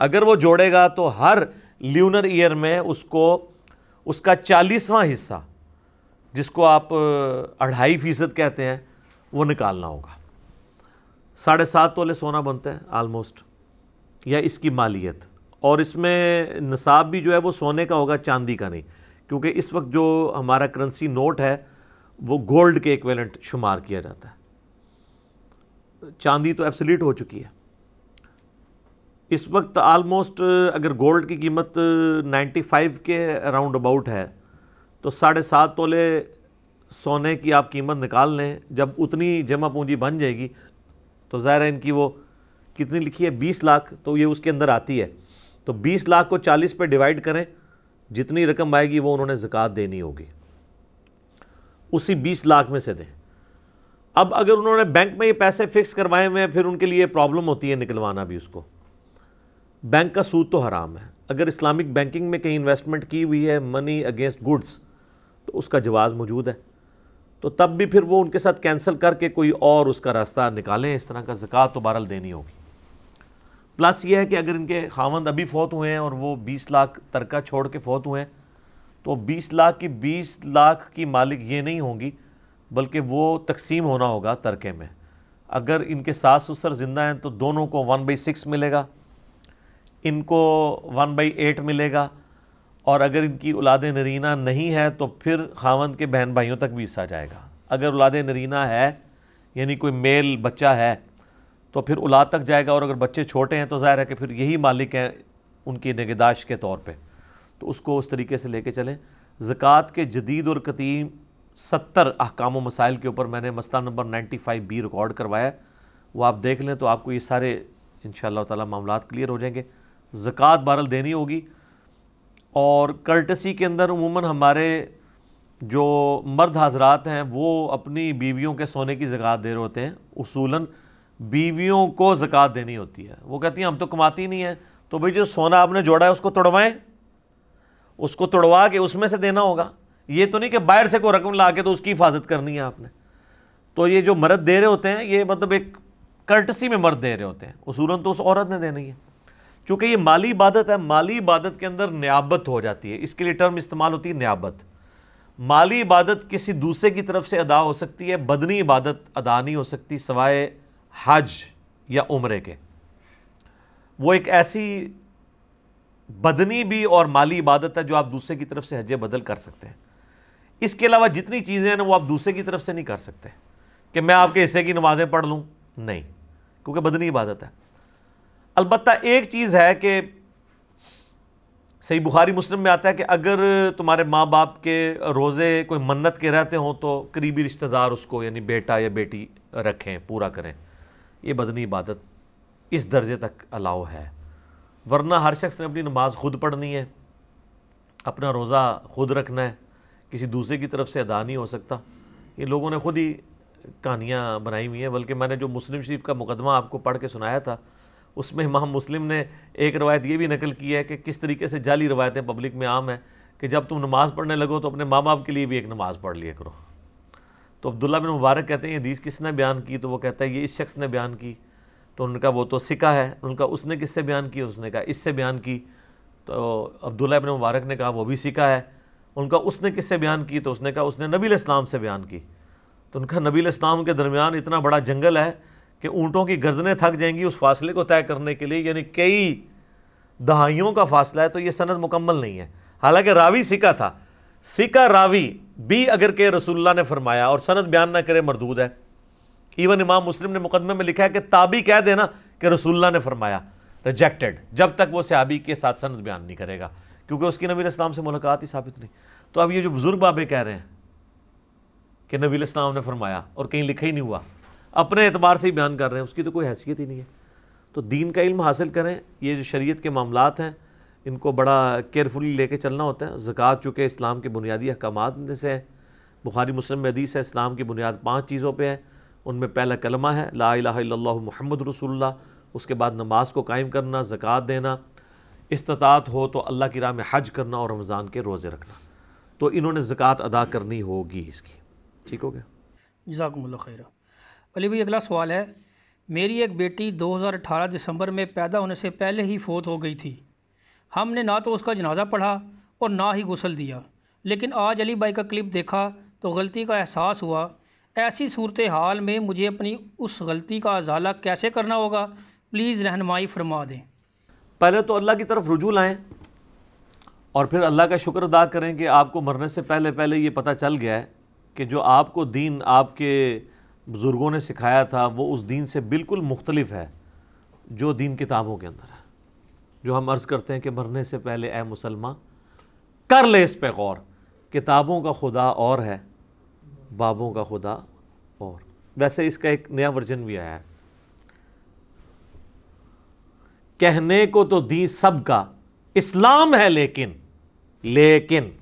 Speaker 2: अगर वो जोड़ेगा तो हर ल्यूनर ईयर में उसको उसका चालीसवां हिस्सा जिसको आप अढ़ाई फ़ीसद कहते हैं वो निकालना होगा साढ़े सात तोले सोना बनता है आलमोस्ट या इसकी मालियत और इसमें नसाब भी जो है वो सोने का होगा चांदी का नहीं क्योंकि इस वक्त जो हमारा करेंसी नोट है वो गोल्ड के इक्वेलेंट शुमार किया जाता है चांदी तो एब्सोल्यूट हो चुकी है इस वक्त आलमोस्ट अगर गोल्ड की कीमत 95 के अराउंड अबाउट है तो साढ़े सात तोले सोने की आप कीमत निकाल लें जब उतनी जमा पूंजी बन जाएगी तो ज़ाहिर है इनकी वो कितनी लिखी है 20 लाख तो ये उसके अंदर आती है तो 20 लाख को 40 पे डिवाइड करें जितनी रकम आएगी वो उन्होंने ज़क़़त देनी होगी उसी बीस लाख में से दें अब अगर उन्होंने बैंक में ये पैसे फिक्स करवाए हुए हैं फिर उनके लिए प्रॉब्लम होती है निकलवाना भी उसको बैंक का सूद तो हराम है अगर इस्लामिक बैंकिंग में कहीं इन्वेस्टमेंट की हुई है मनी अगेंस्ट गुड्स तो उसका जवाब मौजूद है तो तब भी फिर वो उनके साथ कैंसिल करके कोई और उसका रास्ता निकालें इस तरह का जक़ात तो बहरल देनी होगी प्लस ये है कि अगर इनके खावंद अभी फौत हुए हैं और वो बीस लाख तरका छोड़ के फौत हुए हैं तो बीस लाख की बीस लाख की मालिक ये नहीं होंगी बल्कि वो तकसीम होना होगा तरके में अगर इनके सास ससुर ज़िंदा हैं तो दोनों को वन बाई सिक्स मिलेगा इनको वन बाई एट मिलेगा और अगर इनकी उलाद नरीना नहीं है तो फिर खावंद के बहन भाइयों तक भी हिस्सा जाएगा अगर उलाद नरीना है यानी कोई मेल बच्चा है तो फिर औलाद तक जाएगा और अगर बच्चे छोटे हैं तो ज़ाहिर है कि फिर यही मालिक हैं उनकी निगदाश के तौर पर तो उसको उस तरीके से लेके चलें ज़क़़त के जदीद और कतीम सत्तर अहकाम मसाइल के ऊपर मैंने मसला number ninety five B record करवाया वो आप देख लें तो आपको ये सारे इन ताला मामला क्लियर हो जाएंगे ज़क़़त बहरल देनी होगी और कर्टसी के अंदर उमूमा हमारे जो मर्द हजरात हैं वो अपनी बीवियों के सोने की ज़क़़त दे रहे होते हैं उसूला बीवियों को ज़क़़त देनी होती है वो कहती हैं हम तो कमाती नहीं है तो भाई जो सोना आपने जोड़ा है उसको तोड़वाएं उसको तोड़वा के उसमें से देना होगा ये तो नहीं कि बाहर से कोई रकम ला के तो उसकी हिफाजत करनी है आपने तो ये जो मर्द दे रहे होते हैं ये मतलब एक कर्टसी में मर्द दे रहे होते हैं उसूलन तो उस औरत ने देनी है चूँकि ये माली इबादत है माली इबादत के अंदर न्याबत हो जाती है इसके लिए टर्म इस्तेमाल होती है न्याबत माली इबादत किसी दूसरे की तरफ से अदा हो सकती है बदनी इबादत अदा नहीं हो सकती सवाए हज या उम्र के वो एक ऐसी बदनी भी और माली इबादत है जो आप दूसरे की तरफ से हज बदल कर सकते हैं इसके अलावा जितनी चीज़ें हैं ना वो आप दूसरे की तरफ से नहीं कर सकते कि मैं आपके हिस्से की नमाज़ें पढ़ लूँ नहीं क्योंकि बदनी इबादत है अलबत् एक चीज़ है कि सही बुखारी मुस्लिम में आता है कि अगर तुम्हारे माँ बाप के रोज़े कोई मन्नत के रहते हों तो करीबी रिश्तेदार उसको यानी बेटा या बेटी रखें पूरा करें ये बदनी इबादत इस दर्जे तक अलाउ है वरना हर शख्स ने अपनी नमाज खुद पढ़नी है अपना रोज़ा खुद रखना है किसी दूसरे की तरफ से अदा नहीं हो सकता ये लोगों ने खुद ही कहानियाँ बनाई हुई हैं बल्कि मैंने जो मुस्लिम शरीफ का मुकदमा आपको पढ़ के सुनाया था उसमें इमाम मुस्लिम ने एक रवायत ये भी नकल की है कि किस तरीके से जाली रवायतें पब्लिक में आम हैं कि जब तुम नमाज़ पढ़ने लगो तो अपने माँ बाप के लिए भी एक नमाज़ पढ़ लिया करो तो अब्दुल्ला बिन मुबारक कहते हैं ये हदीस किसने बयान की तो वो कहता है ये इस शख्स ने बयान की तो उनका वो तो सिका है उनका उसने किससे बयान की उसने कहा इससे बयान की तो अब्दुल्ला बिन मुबारक ने कहा वो भी सिका है उनका उसने किससे बयान की तो उसने कहा उसने नबी इस्लाम से बयान की तो उनका नबी इस्लाम के दरमियान इतना बड़ा जंगल है कि ऊँटों की गर्दनें थक जाएंगी उस फासले को तय करने के लिए यानी कई दहाइयों का फासला है तो ये सनद मुकम्मल नहीं है हालांकि रावी सिका था सिका रावी भी अगर के रसुल्ला ने फरमाया और सनत बयान ना करे मरदूद है इवन इमाम मुस्लिम ने मुकदमे में लिखा है कि ताबी कह देना कि रसुल्ला ने फरमाया रिजेक्टेड जब तक वो सहाबी के साथ सनत बयान नहीं करेगा क्योंकि उसकी नबी इस्लाम से मुलाकात ही साबित नहीं तो अब ये जो बुज़ुर्ग बाबे कह रहे हैं कि नबी इस्लाम ने फरमाया और कहीं लिखा ही नहीं हुआ अपने एतबार से ही बयान कर रहे हैं उसकी तो कोई हैसियत ही नहीं है तो दीन का इल्म हासिल करें ये जो शरीयत के मामला हैं इनको बड़ा केयरफुली लेके चलना होता है ज़क़़त चूँकि इस्लाम के बुनियादी अहकाम में से है बुखारी मुस्लिम हदीस है इस्लाम की बुनियाद पाँच चीज़ों पर है उनमें पहला कलमा है ला महमद रसूलुल्लाह उसके बाद नमाज को कायम करना ज़क़़त देना इस्तात हो तो अल्लाह की राह में हज करना और रमज़ान के रोज़े रखना तो इन्होंने ज़क़़त अदा करनी होगी इसकी ठीक हो गया
Speaker 3: जजाकमल खैर अली भाई अगला सवाल है मेरी एक बेटी 2018 दिसंबर में पैदा होने से पहले ही फोत हो गई थी हमने ना तो उसका जनाजा पढ़ा और ना ही गुसल दिया लेकिन आज अली भाई का क्लिप देखा तो गलती का एहसास हुआ ऐसी सूरत हाल में मुझे अपनी उस गलती का अजाला कैसे करना होगा प्लीज़ रहनमाई फरमा दें
Speaker 2: पहले तो अल्लाह की तरफ रुजू लाएँ और फिर अल्लाह का शुक्र अदा करें कि आपको मरने से पहले पहले ये पता चल गया है कि जो आपको दीन आपके बुज़ुर्गों ने सिखाया था वो उस दीन से बिल्कुल मुख्तलिफ है जो दीन किताबों के अंदर है जो हम अर्ज़ करते हैं कि मरने से पहले ए मुसलमान कर ले इस पर गौर किताबों का खुदा और है बाबों का खुदा और वैसे इसका एक नया वर्जन भी आया है कहने को तो दी सब का इस्लाम है लेकिन लेकिन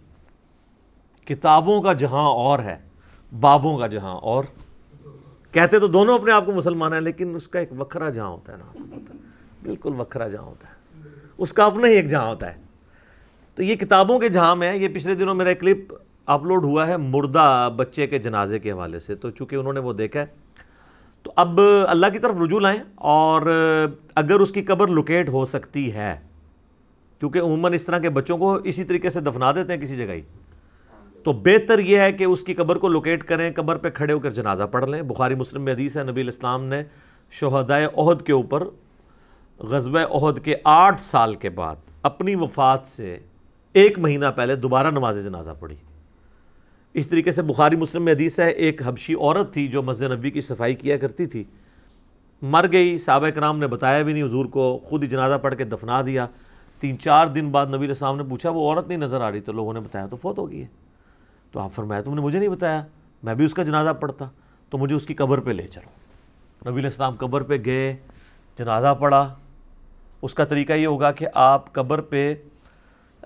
Speaker 2: किताबों का जहां और है बाबों का जहां और कहते तो दोनों अपने आप को मुसलमान है लेकिन उसका एक वखरा जहां होता है ना बिल्कुल वखरा जहां होता है उसका अपना ही एक जहाँ होता है तो ये किताबों के जहाँ में ये पिछले दिनों मेरा क्लिप अपलोड हुआ है मुर्दा बच्चे के जनाजे के हवाले से तो चूँकि उन्होंने वो देखा है तो अब अल्लाह की तरफ रुजू लाएँ और अगर उसकी कब्र लोकेट हो सकती है क्योंकि उमूा इस तरह के बच्चों को इसी तरीके से दफना देते हैं किसी जगह ही तो बेहतर यह है कि उसकी कब्र को लोकेट करें कब्र पर खड़े होकर जनाजा पढ़ लें बुखारी मुस्लिम में हदीस है नबी इस्लाम ने शहदाय अहद के ऊपर गजब अहद के आठ साल के बाद अपनी वफात से एक महीना पहले दोबारा नमाज जनाजा पढ़ी इस तरीके से बुखारी मुस्लिम में हदीस है एक हबशी औरत थी जो मस्जिद नबी की सफाई किया करती थी मर गई साब कराम ने बताया भी नहीं हजूर को खुद ही जनाजा पढ़ के दफना दिया तीन चार दिन बाद नबी साहब ने पूछा वो औरत नहीं नज़र आ रही तो लोगों ने बताया तो फोत हो गई है तो आप फरमाया तुमने मुझे नहीं बताया मैं भी उसका जनाजा पढ़ता तो मुझे उसकी कब्र पर ले चलो नबी इस्लाम कब्र पर गए जनाजा पढ़ा उसका तरीका ये होगा कि आप कब्र पे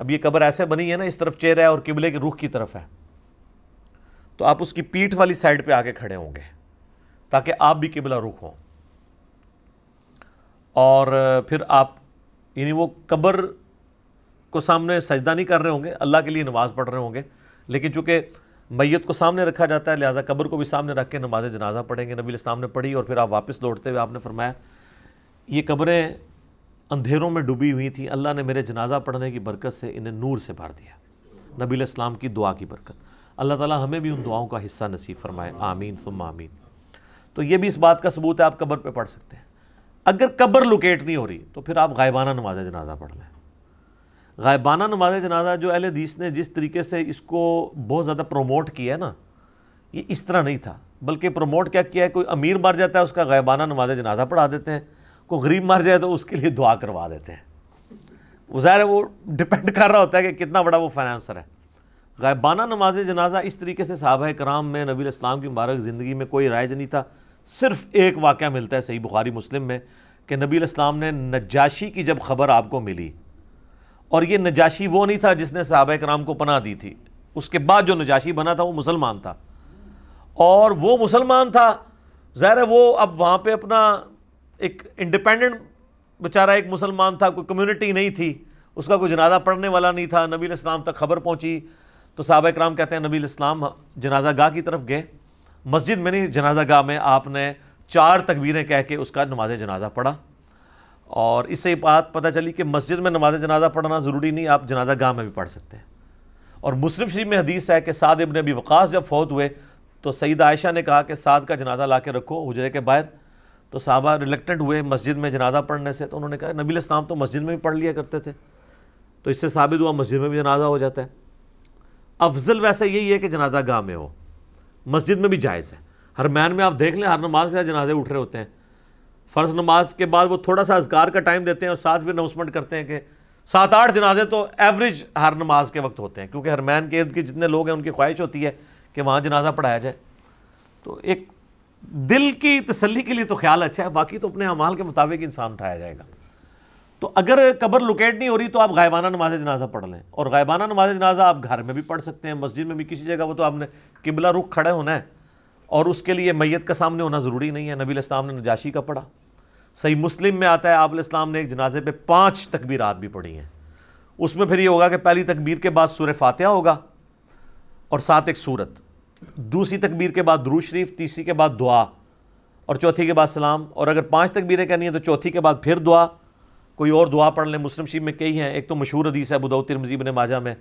Speaker 2: अब ये कब्र ऐसे बनी है ना इस तरफ चेहरा है और किबले के रुख की तरफ है तो आप उसकी पीठ वाली साइड पे आके खड़े होंगे ताकि आप भी किबला रुख हों और फिर आप यानी वो कब्र को सामने सजदा नहीं कर रहे होंगे अल्लाह के लिए नमाज़ पढ़ रहे होंगे लेकिन चूँकि मैत को सामने रखा जाता है लिहाजा कब्र को भी सामने रख के नमाज जनाजा पढ़ेंगे नबी इस्लाम ने पढ़ी और फिर आप वापस लौटते हुए आपने फरमाया ये कब्रें अंधेरों में डूबी हुई थी अल्लाह ने मेरे जनाजा पढ़ने की बरकत से इन्हें नूर से भर दिया नबी इस्लाम की दुआ की बरकत अल्लाह ताला हमें भी उन दुआओं का हिस्सा नसीब फरमाए आमीन सुम आमीन तो ये भी इस बात का सबूत है आप कब्र पे पढ़ सकते हैं अगर कब्र लोकेट नहीं हो रही तो फिर आप गायबाना नमाज जनाजा पढ़ लें गायबाना नमाज जनाजा जो अहल हदीस ने जिस तरीके से इसको बहुत ज़्यादा प्रमोट किया है ना ये इस तरह नहीं था बल्कि प्रमोट क्या किया है कोई अमीर मर जाता है उसका गायबाना नमाज जनाजा पढ़ा देते हैं को गरीब मर जाए तो उसके लिए दुआ करवा देते हैं ज़ाहिर है वो डिपेंड कर रहा होता है कि कितना बड़ा वो फाइनेंसर है गायबाना नमाज जनाजा इस तरीके से साहबा कराम में नबी इस्लाम की मुबारक ज़िंदगी में कोई राइज नहीं था सिर्फ एक वाक़ मिलता है सही बुखारी मुस्लिम में कि नबी इस्लाम ने नजाशी की जब खबर आपको मिली और ये नजाशी वो नहीं था जिसने साहब कराम को पना दी थी उसके बाद जो नजाशी बना था वो मुसलमान था और वो मुसलमान था ज़ाहिर वो अब वहाँ पर अपना एक इंडिपेंडेंट बेचारा एक मुसलमान था कोई कम्युनिटी नहीं थी उसका कोई जनाजा पढ़ने वाला नहीं था नबी इस्लाम तक खबर पहुंची तो साहब कराम कहते हैं नबी इस्लाम जनाजा गाह की तरफ गए मस्जिद में नहीं जनाजा गाह में आपने चार तकबीरें कह के उसका नमाज जनाजा पढ़ा और इससे बात पता चली कि मस्जिद में नमाज जनाजा पढ़ना ज़रूरी नहीं आप जनाजा गाह में भी पढ़ सकते हैं और मुस्लिम शरीफ में हदीस है कि साद इबन अभी वक़ास जब फौत हुए तो सईद आयशा ने कहा कि साद का जनाजा ला के रखो हजरे के बाहर तो साहबा रिलेक्टेड हुए मस्जिद में जनाजा पढ़ने से तो उन्होंने कहा नबी इस्लाम तो मस्जिद में भी पढ़ लिया करते थे तो इससे साबित हुआ मस्जिद में भी जनाजा हो जाता है अफजल वैसे यही है कि जनाजा गाँव में हो मस्जिद में भी जायज़ है हर मैन में आप देख लें हर नमाज के साथ जनाजे उठ रहे होते हैं फ़र्ज नमाज के बाद वो थोड़ा सा अजगार का टाइम देते हैं और साथ भी अनाउंसमेंट करते हैं कि सात आठ जनाजे तो एवरेज हर नमाज के वक्त होते हैं क्योंकि हर मैन के इर्द के जितने लोग हैं उनकी ख्वाहिश होती है कि वहाँ जनाजा पढ़ाया जाए तो एक दिल की तसल्ली के लिए तो ख्याल अच्छा है बाकी तो अपने अमाल के मुताबिक इंसान उठाया जाएगा तो अगर कबर लोकेट नहीं हो रही तो आप गायबाना नमाज जनाजा पढ़ लें और गायबाना नमाज जनाजा आप घर में भी पढ़ सकते हैं मस्जिद में भी किसी जगह वो तो आपने किबला रुख खड़े होना है और उसके लिए मैयत का सामने होना ज़रूरी नहीं है नबी इस्लाम ने नजाशी का पढ़ा सही मुस्लिम में आता है आबल इस्लाम ने एक जनाजे पर पाँच तकबीरात भी पढ़ी हैं उसमें फिर ये होगा कि पहली तकबीर के बाद सुर फातह होगा और साथ एक सूरत दूसरी तकबीर के बाद दरू शरीफ तीसरी के बाद दुआ और चौथी के बाद सलाम और अगर पांच तकबीरें करनी है तो चौथी के बाद फिर दुआ कोई और दुआ पढ़ लें मुस्लिम शरीफ में कई हैं एक तो मशहूर हदीस है बुदाऊ मजीब ने माजा में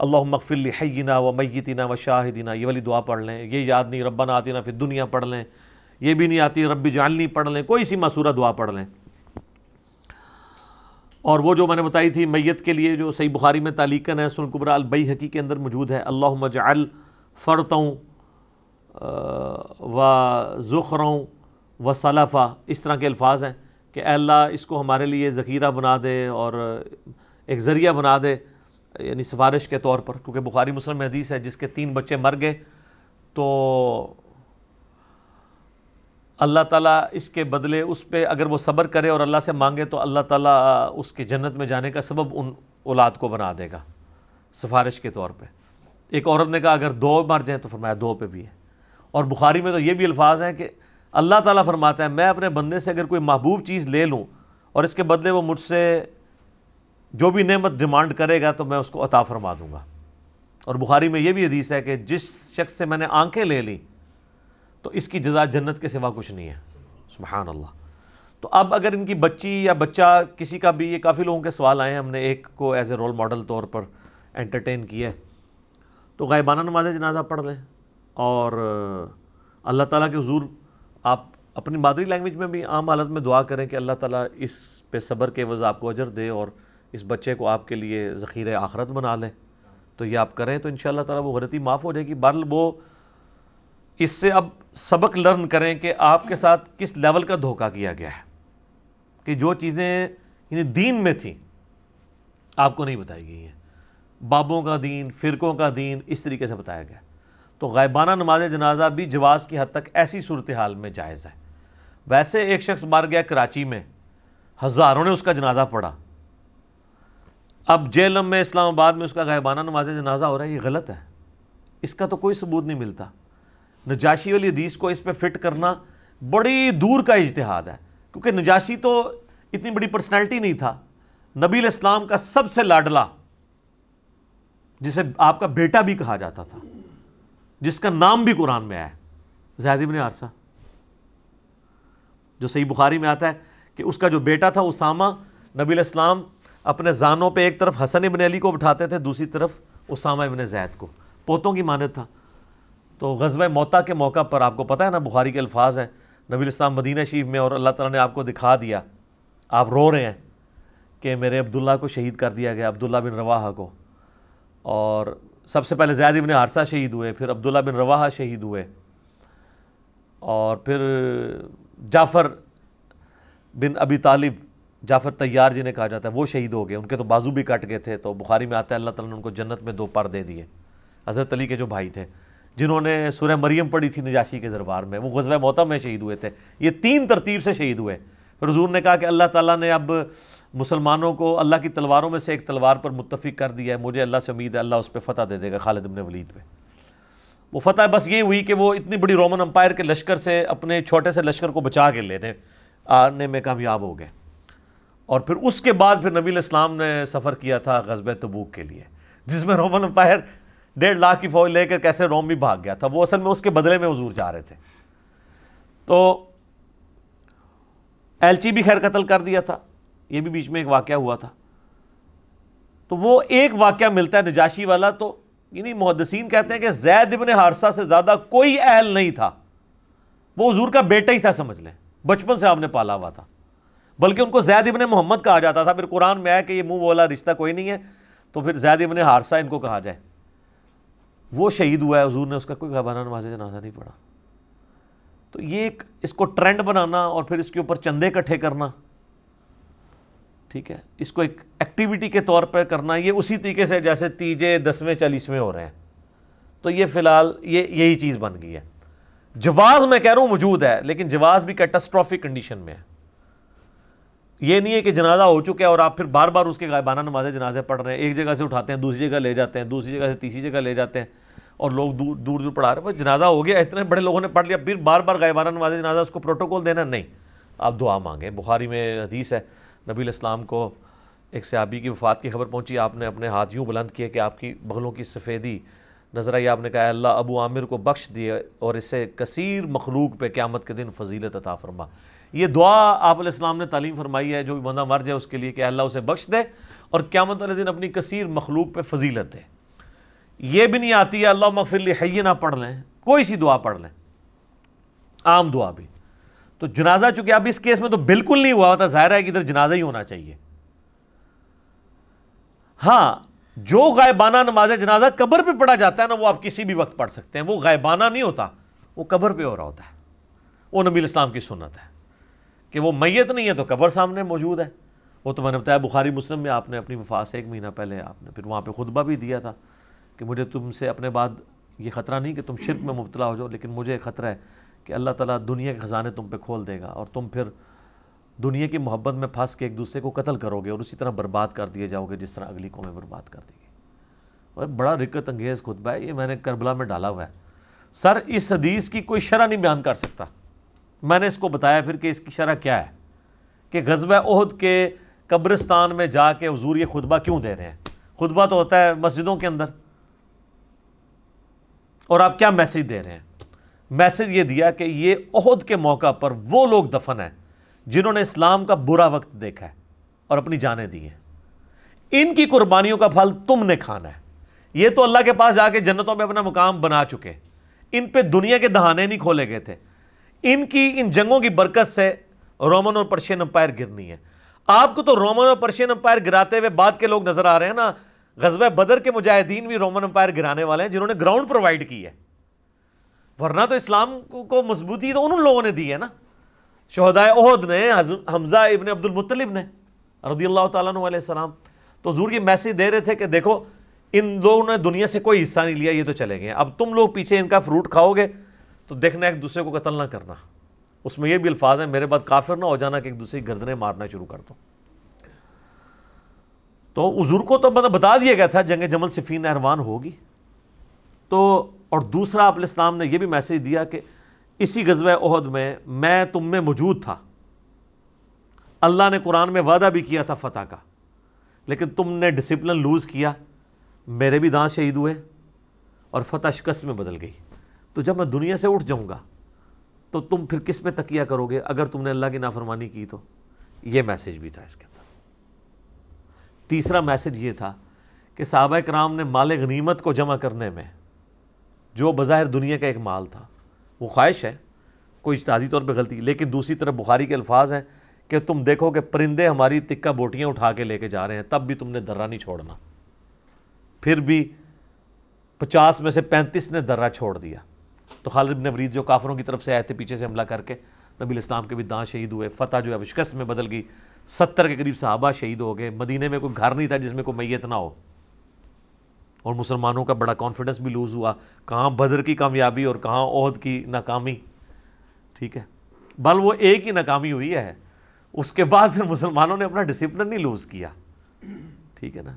Speaker 2: अल्लाह मकफिल हैना व मैतना व शाहिदीना ये वाली दुआ पढ़ लें ये याद नहीं रब्बा ना फिर दुनिया पढ़ लें ये भी नहीं आती रब्बी जाननी पढ़ लें कोई सी मसूरा दुआ पढ़ लें और वो जो मैंने बताई थी मैत के लिए जो सही बुखारी में तालीकन है सुनकुबरा अलबई हकी के अंदर मौजूद है अल्लाह मजाल फ़रतों व ज़ुखरों व सलाफ़ा इस तरह के अल्फाज हैं कि अल्लाह इसको हमारे लिए ज़ख़ीरा बना दे और एक ज़रिया बना दे यानी सिफारिश के तौर पर क्योंकि बुखारी मुस्लिम हदीस है जिसके तीन बच्चे मर गए तो अल्लाह ताला इसके बदले उस पर अगर वो सब्र करे और अल्लाह से मांगे तो अल्लाह ताला उसके जन्नत में जाने का सबब उन औलाद को बना देगा सिफारिश के तौर पर एक औरत ने कहा अगर दो मर जाएँ तो फरमाया दो पे भी है और बुखारी में तो ये भी अल्फाज हैं कि अल्लाह ताला फरमाता है मैं अपने बंदे से अगर कोई महबूब चीज़ ले लूँ और इसके बदले वो मुझसे जो भी नेमत डिमांड करेगा तो मैं उसको अता फरमा दूँगा और बुखारी में ये भी हदीस है कि जिस शख्स से मैंने आंखें ले ली तो इसकी जजा जन्नत के सिवा कुछ नहीं है सुबहान अल्लाह तो अब अगर इनकी बच्ची या बच्चा किसी का भी ये काफ़ी लोगों के सवाल आए हैं हमने एक को एज ए रोल मॉडल तौर पर एंटरटेन किया है तो गायबाना नमाज जनाजा पढ़ लें और अल्लाह ताला के हजूर आप अपनी मादरी लैंग्वेज में भी आम हालत में दुआ करें कि अल्लाह ताला इस पे सब्र के वज़ आपको अजर दे और इस बच्चे को आपके लिए ज़खीरे आखरत बना लें तो ये आप करें तो इन ताला वो गलती माफ़ हो जाएगी बहरल वो इससे अब सबक लर्न करें कि आपके साथ किस लेवल का धोखा किया गया है कि जो चीज़ें इन दीन में थी आपको नहीं बताई गई हैं बाबों का दीन फ़िरक़ों का दीन इस तरीके से बताया गया तो गायबाना नमाज जनाजा भी जवाज़ की हद तक ऐसी सूरत हाल में जायज़ है वैसे एक शख्स मार गया कराची में हज़ारों ने उसका जनाजा पढ़ा अब जेलम में इस्लामाबाद में उसका गायबाना नमाज जनाजा हो रहा है ये गलत है इसका तो कोई सबूत नहीं मिलता नजाशी वाली हदीस को इस पर फिट करना बड़ी दूर का इजतहाद है क्योंकि नजाशी तो इतनी बड़ी पर्सनैलिटी नहीं था नबी इस्लाम का सबसे लाडला जिसे आपका बेटा भी कहा जाता था जिसका नाम भी कुरान में आया जैद इबन आरसा जो सही बुखारी में आता है कि उसका जो बेटा था उसामा नबी इस्लाम अपने जानों पर एक तरफ हसन इबन अली को बिठाते थे दूसरी तरफ उसामा इबन जैद को पोतों की मानत था तो गजब मोता के मौका पर आपको पता है ना बुखारी के अल्फाज हैं नबी इस्लाम मदीना शरीफ में और अल्लाह तला ने आपको दिखा दिया आप रो रहे हैं कि मेरे अब्दुल्ला को शहीद कर दिया गया अब्दुल्ला बिन रवाहा को और सबसे पहले जैद इबन हारसा शहीद हुए फिर अब्दुल्ला बिन रवाहा शहीद हुए और फिर जाफ़र बिन अबी तालिब जाफ़र तैयार जिन्हें कहा जाता है वो शहीद हो गए उनके तो बाजू भी कट गए थे तो बुखारी में आते अल्लाह ताला ने उनको जन्नत में दो पार दे दिए हज़रत अली के जो भाई थे जिन्होंने सुरह मरियम पढ़ी थी नजाशी के दरबार में वो गजवा मोहतम में शहीद हुए थे ये तीन तरतीब से शहीद हुए फिर हजूर ने कहा कि अल्लाह ताली ने अब मुसलमानों को अल्लाह की तलवारों में से एक तलवार पर मुतफ़ कर दिया है मुझे अल्लाह से उम्मीद है अल्लाह उस पर फ़तह दे देगा खालिद इबन वलीद पर वो फतह बस ये हुई कि वो इतनी बड़ी रोमन अम्पायर के लश्कर से अपने छोटे से लश्कर को बचा के लेने आने में कामयाब हो गए और फिर उसके बाद फिर नबी इस्लाम ने सफ़र किया था गजब तबूक के लिए जिसमें रोमन अम्पायर डेढ़ लाख की फ़ौज लेकर कैसे रोम भी भाग गया था वो असल में उसके बदले में हजूर जा रहे थे तो एलची भी खैर कत्ल कर दिया था ये भी बीच में एक वाक्य हुआ था तो वो एक वाक्य मिलता है नजाशी वाला तो यानी मुहदसिन कहते हैं कि जैद इबन हारसा से ज़्यादा कोई अहल नहीं था वो हजूर का बेटा ही था समझ लें बचपन से आपने पाला हुआ था बल्कि उनको जैद इबन मोहम्मद कहा जाता था फिर कुरान में आया कि ये मुंह वाला रिश्ता कोई नहीं है तो फिर जैद इबन हारसा इनको कहा जाए वो शहीद हुआ है हजूर ने उसका कोई गवाना नवाज जनाजा नहीं पढ़ा तो ये एक इसको ट्रेंड बनाना और फिर इसके ऊपर चंदे इकट्ठे करना ठीक है इसको एक एक्टिविटी के तौर पर करना ये उसी तरीके से जैसे तीजे दसवें चालीसवें हो रहे हैं तो ये फ़िलहाल ये यही चीज़ बन गई है जवाज मैं कह रहा हूँ मौजूद है लेकिन जवाज भी कैटास्ट्रॉफिक कंडीशन में है ये नहीं है कि जनाजा हो चुका है और आप फिर बार बार उसके गायबाना नमाजे जनाजे पढ़ रहे हैं एक जगह से उठाते हैं दूसरी जगह ले जाते हैं दूसरी जगह से तीसरी जगह ले जाते हैं और लोग दूर दूर दूर पढ़ा रहे हैं जनाजा हो गया इतने बड़े लोगों ने पढ़ लिया फिर बार बार गायबाना नमाजे जनाजा उसको प्रोटोकॉल देना नहीं आप दुआ मांगे बुखारी में हदीस है नबी इस्लाम को एक सयाबी की वफात की खबर पहुँची आपने अपने हाथ यूँ बुलंद किए कि आपकी बगलों की सफ़ेदी नज़र आई आपने कहा अल्लाह अबू आमिर को बख्श दिए और इसे कसीर मखलूक पे क़्यामत के दिन फजीलत अता फरमा ये दुआ आप इस्लाम ने तालीम फरमाई है जो भी बंदा मर जाए उसके लिए कि अल्लाह उसे बख्श दे और क़्यामत वाले दिन अपनी कसीर मखलूक पर फजीलत दे ये भी नहीं आती है अल्लाह मगफिल है ना पढ़ लें कोई सी दुआ पढ़ लें आम दुआ भी तो जनाजा चूंकि अब इस केस में तो बिल्कुल नहीं हुआ होता जाहिर है कि इधर जनाजा ही होना चाहिए हाँ जो गायबाना नमाज जनाजा कब्र पे पढ़ा जाता है ना वो आप किसी भी वक्त पढ़ सकते हैं वो गायबाना नहीं होता वो कब्र पे हो रहा होता है वो नबी इस्लाम की सुनत है कि वो मैयत नहीं है तो कब्र सामने मौजूद है वो तो मैंने बताया बुखारी मुस्लिम में आपने अपनी वफा से एक महीना पहले आपने फिर वहाँ पर खुतबा भी दिया था कि मुझे तुमसे अपने बाद ये ख़तरा नहीं कि तुम शिरक में मुबतला हो जाओ लेकिन मुझे ख़तरा है कि अल्लाह ताला दुनिया के ख़जाने तुम पे खोल देगा और तुम फिर दुनिया की मोहब्बत में फंस के एक दूसरे को कत्ल करोगे और उसी तरह बर्बाद कर दिए जाओगे जिस तरह अगली कौमें बर्बाद कर दी गई और बड़ा रिकत अंगेज़ खुतबा है ये मैंने करबला में डाला हुआ है सर इस हदीस की कोई शरह नहीं बयान कर सकता मैंने इसको बताया फिर कि इसकी शरह क्या है कि गजब अहद के कब्रिस्तान में जा के हजूर ये खुतबा क्यों दे रहे हैं खुतबा तो होता है मस्जिदों के अंदर और आप क्या मैसेज दे रहे हैं मैसेज ये दिया कि ये अहद के मौका पर वो लोग दफन हैं जिन्होंने इस्लाम का बुरा वक्त देखा है और अपनी जानें दी हैं इनकी कुर्बानियों का फल तुमने खाना है ये तो अल्लाह के पास जाके जन्नतों में अपना मुकाम बना चुके इन पे दुनिया के दहाने नहीं खोले गए थे इनकी इन जंगों की बरकत से रोमन और पर्शियन अंपायर गिरनी है आपको तो रोमन और पर्शियन अंपायर गिराते हुए बाद के लोग नजर आ रहे हैं ना गजब बदर के मुजाहिदीन भी रोमन अंपायर गिराने वाले हैं जिन्होंने ग्राउंड प्रोवाइड की है वरना तो इस्लाम को मजबूती तो उन लोगों ने दी है ना शहदाय उहद ने हमजा इबन अब्दुल मुतलिब ने रदी अल्लाह तलाम तो हजूर ये मैसेज दे रहे थे कि देखो इन लोगों ने दुनिया से कोई हिस्सा नहीं लिया ये तो चले गए अब तुम लोग पीछे इनका फ्रूट खाओगे तो देखना एक दूसरे को कतल ना करना उसमें यह भी अल्फाज है मेरे बाद काफिर ना हो जाना कि एक दूसरे की गर्दनें मारना शुरू कर दो तो हजूर को तो मतलब बता दिया गया था जंग जमल सिफीन अहरवान होगी तो और दूसरा आप इस्लाम ने यह भी मैसेज दिया कि इसी गजब अहद में मैं तुम में मौजूद था अल्लाह ने कुरान में वादा भी किया था फ़तह का लेकिन तुमने डिसिप्लिन लूज़ किया मेरे भी दांत शहीद हुए और फतह शिकस्त में बदल गई तो जब मैं दुनिया से उठ जाऊँगा तो तुम फिर किस में तकिया करोगे अगर तुमने अल्लाह की नाफरमानी की तो ये मैसेज भी था इसके अंदर तीसरा मैसेज ये था कि सहाबा कराम ने माल गनीमत को जमा करने में जो बाहर दुनिया का एक माल था वो ख्वाहिश है कोई इजतदी तौर पर गलती लेकिन दूसरी तरफ बुखारी के अल्फाज हैं कि तुम देखो कि परिंदे हमारी तिक्का बोटियाँ उठा के लेके जा रहे हैं तब भी तुमने दर्रा नहीं छोड़ना फिर भी पचास में से पैंतीस ने दर्रा छोड़ दिया तो खालिद नवरीद जो काफरों की तरफ से आए थे पीछे से हमला करके नबी इस्लाम के भी दां शहीद हुए फ़तह जो है शिकस्त में बदल गई सत्तर के करीब साहबा शहीद हो गए मदीने में कोई घर नहीं था जिसमें कोई मैत ना हो और मुसलमानों का बड़ा कॉन्फिडेंस भी लूज़ हुआ कहाँ बदर की कामयाबी और कहाँ ओहद की नाकामी ठीक है बल वो एक ही नाकामी हुई है उसके बाद फिर मुसलमानों ने अपना डिसिप्लिन नहीं लूज़ किया ठीक है ना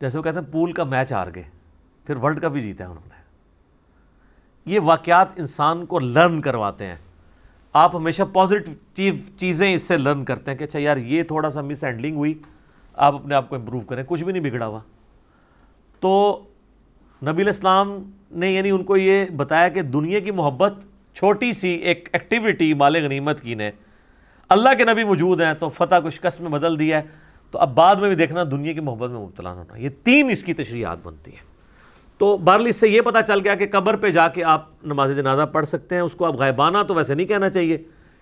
Speaker 2: जैसे वो कहते हैं पूल का मैच हार गए फिर वर्ल्ड कप भी जीता है उन्होंने ये वाक़ात इंसान को लर्न करवाते हैं आप हमेशा पॉजिटिव चीज़ें इससे लर्न करते हैं कि अच्छा यार ये थोड़ा सा मिस हैंडलिंग हुई आप अपने आप को इम्प्रूव करें कुछ भी नहीं बिगड़ा हुआ तो नबी इस्लाम ने यानी उनको ये बताया कि दुनिया की मोहब्बत छोटी सी एक एक्टिविटी माल गनीमत की ने अल्लाह के नबी मौजूद हैं तो फ़तह कुछ कस में बदल दिया है तो अब बाद में भी देखना दुनिया की मोहब्बत में मुबतला होना ये तीन इसकी तशरीहत बनती हैं तो बहरल इससे ये पता चल गया कि कब्र पे जाके आप नमाज जनाजा पढ़ सकते हैं उसको आप गायबाना तो वैसे नहीं कहना चाहिए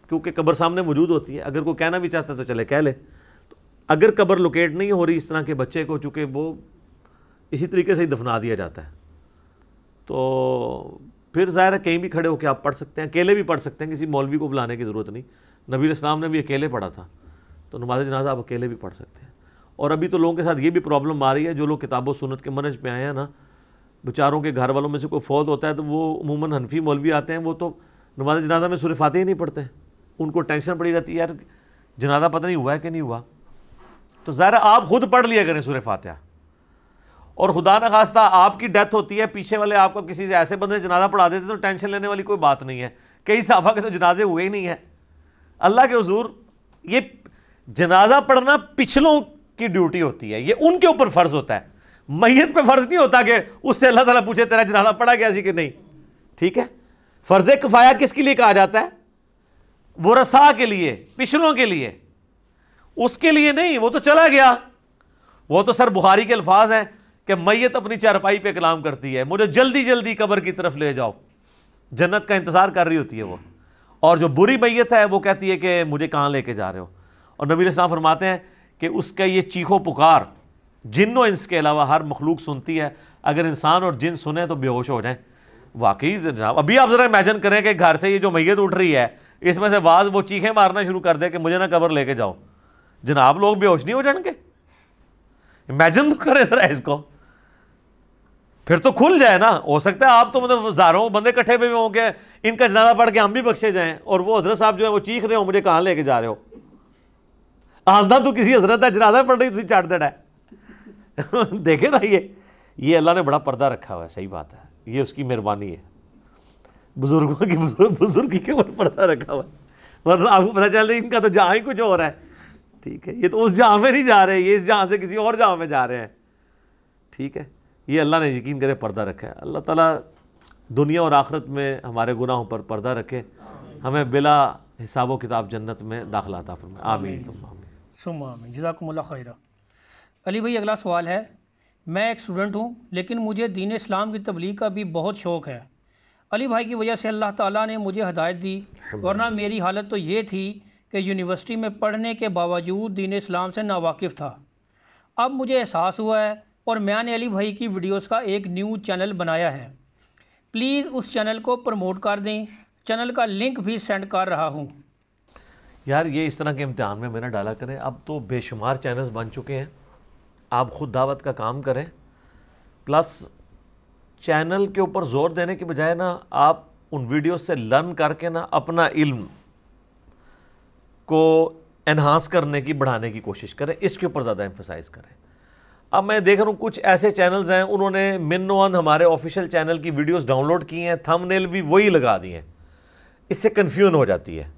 Speaker 2: क्योंकि कब्र सामने मौजूद होती है अगर कोई कहना भी चाहता है तो चले कह ले तो अगर कब्र लोकेट नहीं हो रही इस तरह के बच्चे को चूँकि वो इसी तरीके से ही दफना दिया जाता है तो फिर ज़ाहिर है कहीं भी खड़े होकर आप पढ़ सकते हैं अकेले भी पढ़ सकते हैं किसी मौलवी को बुलाने की ज़रूरत नहीं नबी इस्लाम ने भी अकेले पढ़ा था तो नमाज जनाजा आप अकेले भी पढ़ सकते हैं और अभी तो लोगों के साथ ये भी प्रॉब्लम आ रही है जो लोग किताबों सुनत के मनज पे आए हैं ना बेचारों के घर वालों में से कोई फौत होता है तो वो उमूमन हनफी मौलवी आते हैं वो तो नमाज जनाजा में सुरफाते ही नहीं पढ़ते उनको टेंशन पड़ी रहती है यार जनाजा पता नहीं हुआ है कि नहीं हुआ तो ज़ाहिर आप ख़ुद पढ़ लिया करें सुरफ फातह और खुदा न खास्ता आपकी डेथ होती है पीछे वाले आपको किसी ऐसे बंदे जनाजा पढ़ा देते तो टेंशन लेने वाली कोई बात नहीं है कई साहबा के तो जनाजे हुए ही नहीं है अल्लाह के हजूर ये जनाजा पढ़ना पिछलों की ड्यूटी होती है ये उनके ऊपर फ़र्ज़ होता है मैत पे फ़र्ज़ नहीं होता कि उससे अल्लाह ताला पूछे तेरा जनाजा पढ़ा गया सी कि नहीं ठीक है फ़र्ज़ कफ़ाया किसके लिए कहा जाता है वो रसा के लिए पिछलों के लिए उसके लिए नहीं वो तो चला गया वो तो सर बुखारी के अल्फाज हैं कि मैयत अपनी चारपाई पे कलाम करती है मुझे जल्दी जल्दी कबर की तरफ ले जाओ जन्नत का इंतज़ार कर रही होती है वो और जो बुरी मैयत है वो कहती है कि मुझे कहाँ लेके जा रहे हो और नबी साहब फरमाते हैं कि उसका ये चीखो पुकार जिनों इंस इसके अलावा हर मखलूक सुनती है अगर इंसान और जिन सुने तो बेहोश हो जाए वाकई जनाब अभी आप ज़रा इमेजन करें कि घर से ये जो मैयत उठ रही है इसमें से वाज वो चीखें मारना शुरू कर दे कि मुझे ना कबर लेके जाओ जनाब लोग बेहोश नहीं हो जाएंगे इमेजन तो करें ज़रा इसको फिर तो खुल जाए ना हो सकता है आप तो मतलब हजारों बंदे इकट्ठे हुए होंगे इनका जनाजा पढ़ के हम भी बख्शे जाएं और वो हजरत साहब जो है वो चीख रहे हो मुझे कहाँ लेके जा रहे हो आंधा तो किसी हजरत है जनाजा पढ़ रही तुम चाट देना है देखे ना ये ये अल्लाह ने बड़ा पर्दा रखा हुआ है सही बात है ये उसकी मेहरबानी है बुजुर्गों की बुजुर्ग के ऊपर पर्दा रखा हुआ है वरना आपको पता चल रहा इनका तो जहाँ ही कुछ हो रहा है ठीक है ये तो उस जहाँ में नहीं जा रहे ये इस जहाँ से किसी और जहाँ में जा रहे हैं ठीक है ये अल्लाह ने यकीन करे पर्दा रखा है अल्लाह ताला दुनिया और आखरत में हमारे गुनाहों पर पर्दा रखे हमें बिला हिसाब किताब जन्नत में दाखिला था फरमाए आमीन
Speaker 3: सुम आमीन जजाकमल्ला खैरा अली भाई अगला सवाल है मैं एक स्टूडेंट हूँ लेकिन मुझे दीन इस्लाम की तबलीग का भी बहुत शौक़ है अली भाई की वजह से अल्लाह ताला ने मुझे हदायत दी वरना मेरी हालत तो ये थी कि यूनिवर्सिटी में पढ़ने के बावजूद दीन इस्लाम से नावाकिफ़ था अब मुझे एहसास हुआ है और म्यान अली भाई की वीडियोस का एक न्यू चैनल बनाया है प्लीज़ उस चैनल को प्रमोट कर दें चैनल का लिंक भी सेंड कर रहा हूँ
Speaker 2: यार ये इस तरह के इम्तहान में मैंने डाला करें अब तो बेशुमार चैनल्स बन चुके हैं आप ख़ुद दावत का काम करें प्लस चैनल के ऊपर ज़ोर देने के बजाय ना आप उन वीडियो से लर्न करके ना अपना इल्म को इन्हांस करने की बढ़ाने की कोशिश करें इसके ऊपर ज़्यादा एम्फोसाइज़ करें अब मैं देख रहा हूँ कुछ ऐसे चैनल्स हैं उन्होंने मिन वन हमारे ऑफिशियल चैनल की वीडियोस डाउनलोड की हैं थंबनेल भी वही लगा दिए हैं इससे कन्फ्यूजन हो जाती है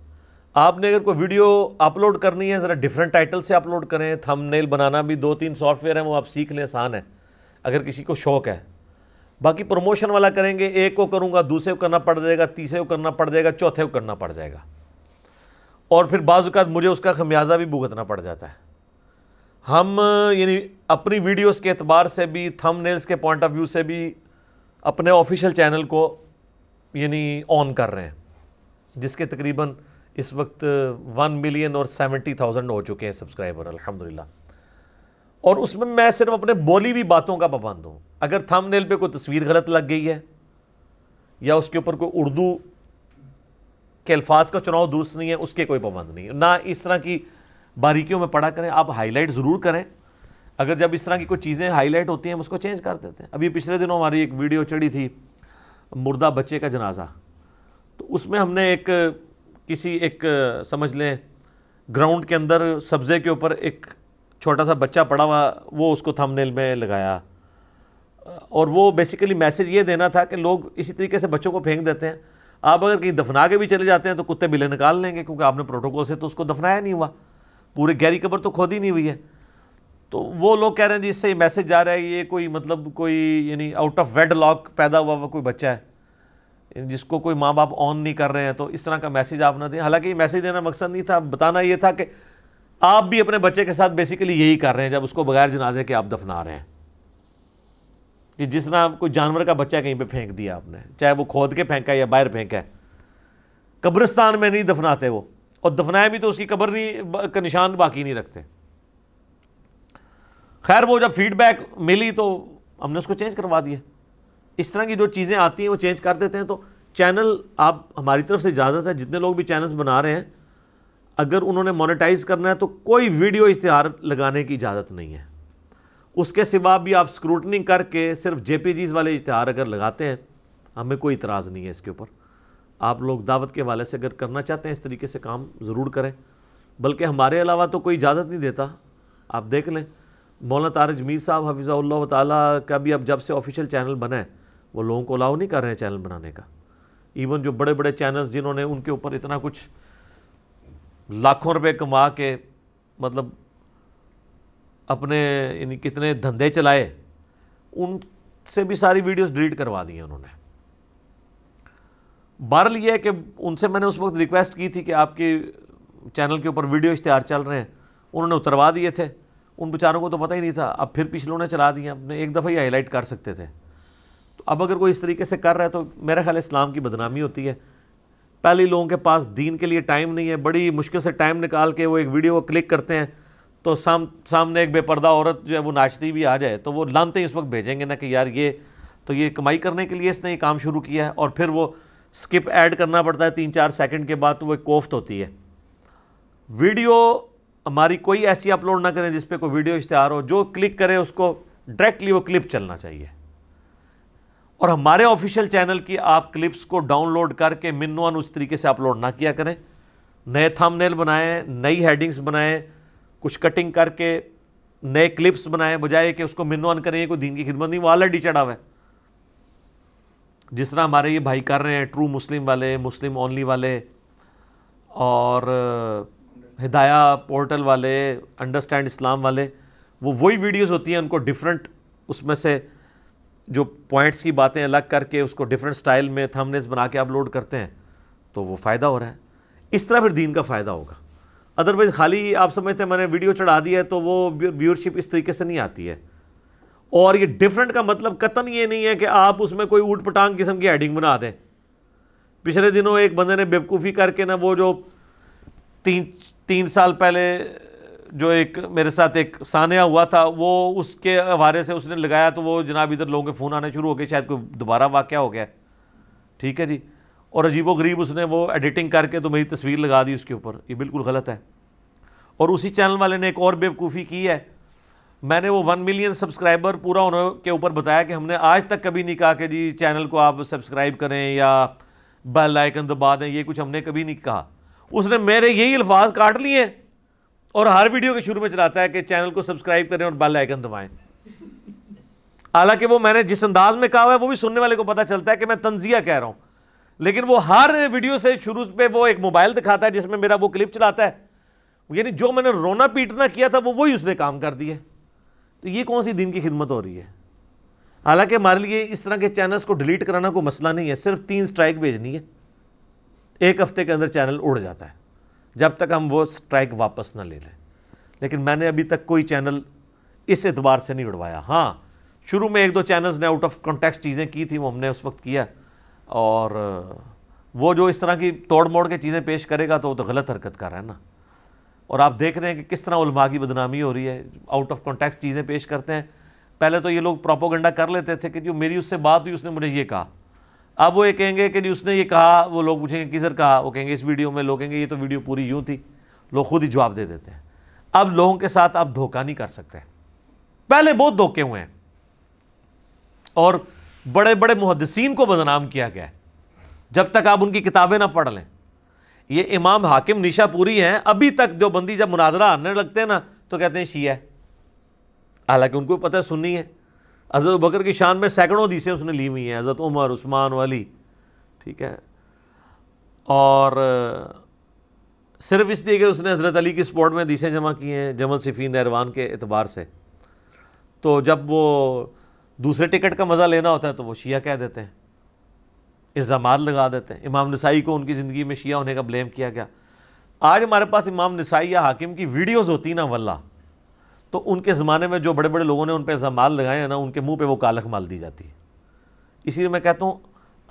Speaker 2: आपने अगर कोई वीडियो अपलोड करनी है ज़रा डिफरेंट टाइटल से अपलोड करें थंबनेल बनाना भी दो तीन सॉफ्टवेयर हैं वो आप सीख लें आसान है अगर किसी को शौक़ है बाकी प्रमोशन वाला करेंगे एक को करूँगा दूसरे को करना पड़ जाएगा तीसरे को करना पड़ जाएगा चौथे को करना पड़ जाएगा और फिर बाजात मुझे उसका खमियाजा भी भुगतना पड़ जाता है हम यानी अपनी वीडियोस के अतबार से भी थंबनेल्स के पॉइंट ऑफ व्यू से भी अपने ऑफिशियल चैनल को यानी ऑन कर रहे हैं जिसके तकरीबन इस वक्त वन मिलियन और सेवेंटी थाउजेंड हो चुके हैं सब्सक्राइबर अल्हम्दुलिल्लाह और उसमें मैं सिर्फ अपने बोली हुई बातों का पाबंद हूँ अगर थंबनेल पे कोई तस्वीर गलत लग गई है या उसके ऊपर कोई उर्दू के अल्फाज का चुनाव दुरुस्त नहीं है उसके कोई पाबंद नहीं ना इस तरह की बारीकियों में पढ़ा करें आप हाईलाइट ज़रूर करें अगर जब इस तरह की कोई चीज़ें हाईलाइट होती हैं हम उसको चेंज कर देते हैं अभी पिछले दिनों हमारी एक वीडियो चढ़ी थी मुर्दा बच्चे का जनाजा तो उसमें हमने एक किसी एक समझ लें ग्राउंड के अंदर सब्ज़े के ऊपर एक छोटा सा बच्चा पड़ा हुआ वो उसको थंबनेल में लगाया और वो बेसिकली मैसेज ये देना था कि लोग इसी तरीके से बच्चों को फेंक देते हैं आप अगर कहीं दफना के भी चले जाते हैं तो कुत्ते बिले निकाल लेंगे क्योंकि आपने प्रोटोकॉल से तो उसको दफनाया नहीं हुआ पूरी गहरी कबर तो खोदी नहीं हुई है तो वो लोग कह रहे हैं जी इससे मैसेज जा रहा है ये कोई मतलब कोई यानी आउट ऑफ वेड लॉक पैदा हुआ हुआ कोई बच्चा है जिसको कोई माँ बाप ऑन नहीं कर रहे हैं तो इस तरह का मैसेज आप ना दें हालांकि मैसेज देना मकसद नहीं था बताना ये था कि आप भी अपने बच्चे के साथ बेसिकली यही कर रहे हैं जब उसको बगैर जनाजे के आप दफना रहे हैं कि जिस तरह कोई जानवर का बच्चा कहीं पे फेंक दिया आपने चाहे वो खोद के फेंका है या बाहर फेंका है कब्रिस्तान में नहीं दफनाते वो और दफनाए भी तो उसकी कब्र नहीं का निशान बाकी नहीं रखते खैर वो जब फीडबैक मिली तो हमने उसको चेंज करवा दिया इस तरह की जो चीज़ें आती हैं वो चेंज कर देते हैं तो चैनल आप हमारी तरफ से इजाज़त है जितने लोग भी चैनल्स बना रहे हैं अगर उन्होंने मोनेटाइज करना है तो कोई वीडियो इश्तहार लगाने की इजाज़त नहीं है उसके सिवा भी आप स्क्रूटनिंग करके सिर्फ जे वाले इश्तहार अगर लगाते हैं हमें कोई इतराज़ नहीं है इसके ऊपर आप लोग दावत के हवाले से अगर करना चाहते हैं इस तरीके से काम ज़रूर करें बल्कि हमारे अलावा तो कोई इजाज़त नहीं देता आप देख लें मौलाना तारज मीर साहब हफिज़ाल्ला ताली का भी अब जब से ऑफिशियल चैनल बना है वो लोगों को अलाउ नहीं कर रहे हैं चैनल बनाने का इवन जो बड़े बड़े चैनल्स जिन्होंने उनके ऊपर इतना कुछ लाखों रुपए कमा के मतलब अपने यानी कितने धंधे चलाए उनसे भी सारी वीडियोस डिलीट करवा दी हैं उन्होंने बहरल ये है कि उनसे मैंने उस वक्त रिक्वेस्ट की थी कि आपके चैनल के ऊपर वीडियो इश्तहार चल रहे हैं उन्होंने उतरवा दिए थे उन बेचारों को तो पता ही नहीं था अब फिर पिछलों ने चला दिया अपने एक दफ़ा ही हाईलाइट कर सकते थे तो अब अगर कोई इस तरीके से कर रहा है तो मेरा ख्याल इस्लाम की बदनामी होती है पहले लोगों के पास दीन के लिए टाइम नहीं है बड़ी मुश्किल से टाइम निकाल के वो एक वीडियो को क्लिक करते हैं तो साम सामने एक बेपर्दा औरत जो है वो नाचती भी आ जाए तो वो लानते ही उस वक्त भेजेंगे ना कि यार ये तो ये कमाई करने के लिए इसने ये काम शुरू किया है और फिर वो स्किप ऐड करना पड़ता है तीन चार सेकंड के बाद तो वो एक कोफ्त होती है वीडियो हमारी कोई ऐसी अपलोड ना करें जिसपे कोई वीडियो इश्तहार हो जो क्लिक करे उसको डायरेक्टली वो क्लिप चलना चाहिए और हमारे ऑफिशियल चैनल की आप क्लिप्स को डाउनलोड करके मिनवान उस तरीके से अपलोड ना किया करें नए थंबनेल बनाएं नई हेडिंग्स बनाएं कुछ कटिंग करके नए क्लिप्स बनाएं बजाय कि उसको मिनवान करें कोई दिन की खिदमत नहीं वो ऑलरेडी चढ़ा हुआ है जिस तरह हमारे ये भाई कर रहे हैं ट्रू मुस्लिम वाले मुस्लिम ओनली वाले और हिदाया पोर्टल वाले अंडरस्टैंड इस्लाम वाले वो वही वीडियोस होती हैं उनको डिफरेंट उसमें से जो पॉइंट्स की बातें अलग करके उसको डिफरेंट स्टाइल में थंबनेल्स बना के अपलोड करते हैं तो वो फ़ायदा हो रहा है इस तरह फिर दीन का फ़ायदा होगा अदरवाइज़ खाली आप समझते हैं मैंने वीडियो चढ़ा दी है तो वो व्यूअरशिप इस तरीके से नहीं आती है और ये डिफरेंट का मतलब कतन ये नहीं है कि आप उसमें कोई ऊट पटांग किस्म की हेडिंग बना दें पिछले दिनों एक बंदे ने बेवकूफ़ी करके ना वो जो तीन तीन साल पहले जो एक मेरे साथ एक सानिया हुआ था वो उसके हवारे से उसने लगाया तो वो जनाब इधर लोगों के फ़ोन आने शुरू हो गए शायद कोई दोबारा वाक़ हो गया ठीक है जी और अजीबो गरीब उसने वो एडिटिंग करके तो मेरी तस्वीर लगा दी उसके ऊपर ये बिल्कुल गलत है और उसी चैनल वाले ने एक और बेवकूफ़ी की है मैंने वो वन मिलियन सब्सक्राइबर पूरा उन्होंने के ऊपर बताया कि हमने आज तक कभी नहीं कहा कि जी चैनल को आप सब्सक्राइब करें या बेल आइकन दबा दें ये कुछ हमने कभी नहीं कहा उसने मेरे यही अल्फाज काट लिए और हर वीडियो के शुरू में चलाता है कि चैनल को सब्सक्राइब करें और बेल आइकन दबाएं हालांकि वो मैंने जिस अंदाज में कहा हुआ है वो भी सुनने वाले को पता चलता है कि मैं तंजिया कह रहा हूँ लेकिन वो हर वीडियो से शुरू पे वो एक मोबाइल दिखाता है जिसमें मेरा वो क्लिप चलाता है यानी जो मैंने रोना पीटना किया था वो वही उसने काम कर दिए तो ये कौन सी दिन की खिदमत हो रही है हालांकि हमारे लिए इस तरह के चैनल्स को डिलीट कराना कोई मसला नहीं है सिर्फ तीन स्ट्राइक भेजनी है एक हफ्ते के अंदर चैनल उड़ जाता है जब तक हम वो स्ट्राइक वापस ना ले लें लेकिन मैंने अभी तक कोई चैनल इस एतबार से नहीं उड़वाया हाँ शुरू में एक दो चैनल्स ने आउट ऑफ कॉन्टेक्स्ट चीज़ें की थी वो हमने उस वक्त किया और वो जो इस तरह की तोड़ मोड़ के चीज़ें पेश करेगा तो वो तो गलत हरकत कर रहा है ना और आप देख रहे हैं कि किस तरह उलमा की बदनामी हो रही है आउट ऑफ कॉन्टेक्स्ट चीज़ें पेश करते हैं पहले तो ये लोग प्रोपोगंडा कर लेते थे कि जो मेरी उससे बात हुई उसने मुझे ये कहा अब वो ये कहेंगे कि उसने ये कहा वो लोग पूछेंगे किसर कहा वो कहेंगे इस वीडियो में लोग कहेंगे ये तो वीडियो पूरी यूँ थी लोग खुद ही जवाब दे देते हैं अब लोगों के साथ आप धोखा नहीं कर सकते पहले बहुत धोखे हुए हैं और बड़े बड़े मुहदसिन को बदनाम किया गया है जब तक आप उनकी किताबें ना पढ़ लें ये इमाम हाकिम निशापुरी हैं अभी तक जो बंदी जब मुनाजरा आने लगते हैं ना तो कहते हैं शी है हालांकि उनको पता है सुननी है हज़रत बकर की शान में सैकड़ों हदीसें उसने ली हुई हैं हज़रत उमर उस्मान वाली ठीक है और सिर्फ इसलिए कि उसने हज़रत अली की स्पोर्ट में हदीसें जमा की हैं जमल सिफीन रहवान के अतबार से तो जब वो दूसरे टिकट का मज़ा लेना होता है तो वो शिया कह देते हैं इल्ज़ाम लगा देते हैं इमाम नसाई को उनकी ज़िंदगी में शिया होने का ब्लेम किया गया आज हमारे पास इमाम नसाई या हाकिम की वीडियोज़ होती ना वल्ला तो उनके ज़माने में जो बड़े बड़े लोगों ने उन पर माल लगाए हैं ना उनके मुंह पे वो कालक माल दी जाती है इसीलिए मैं कहता हूँ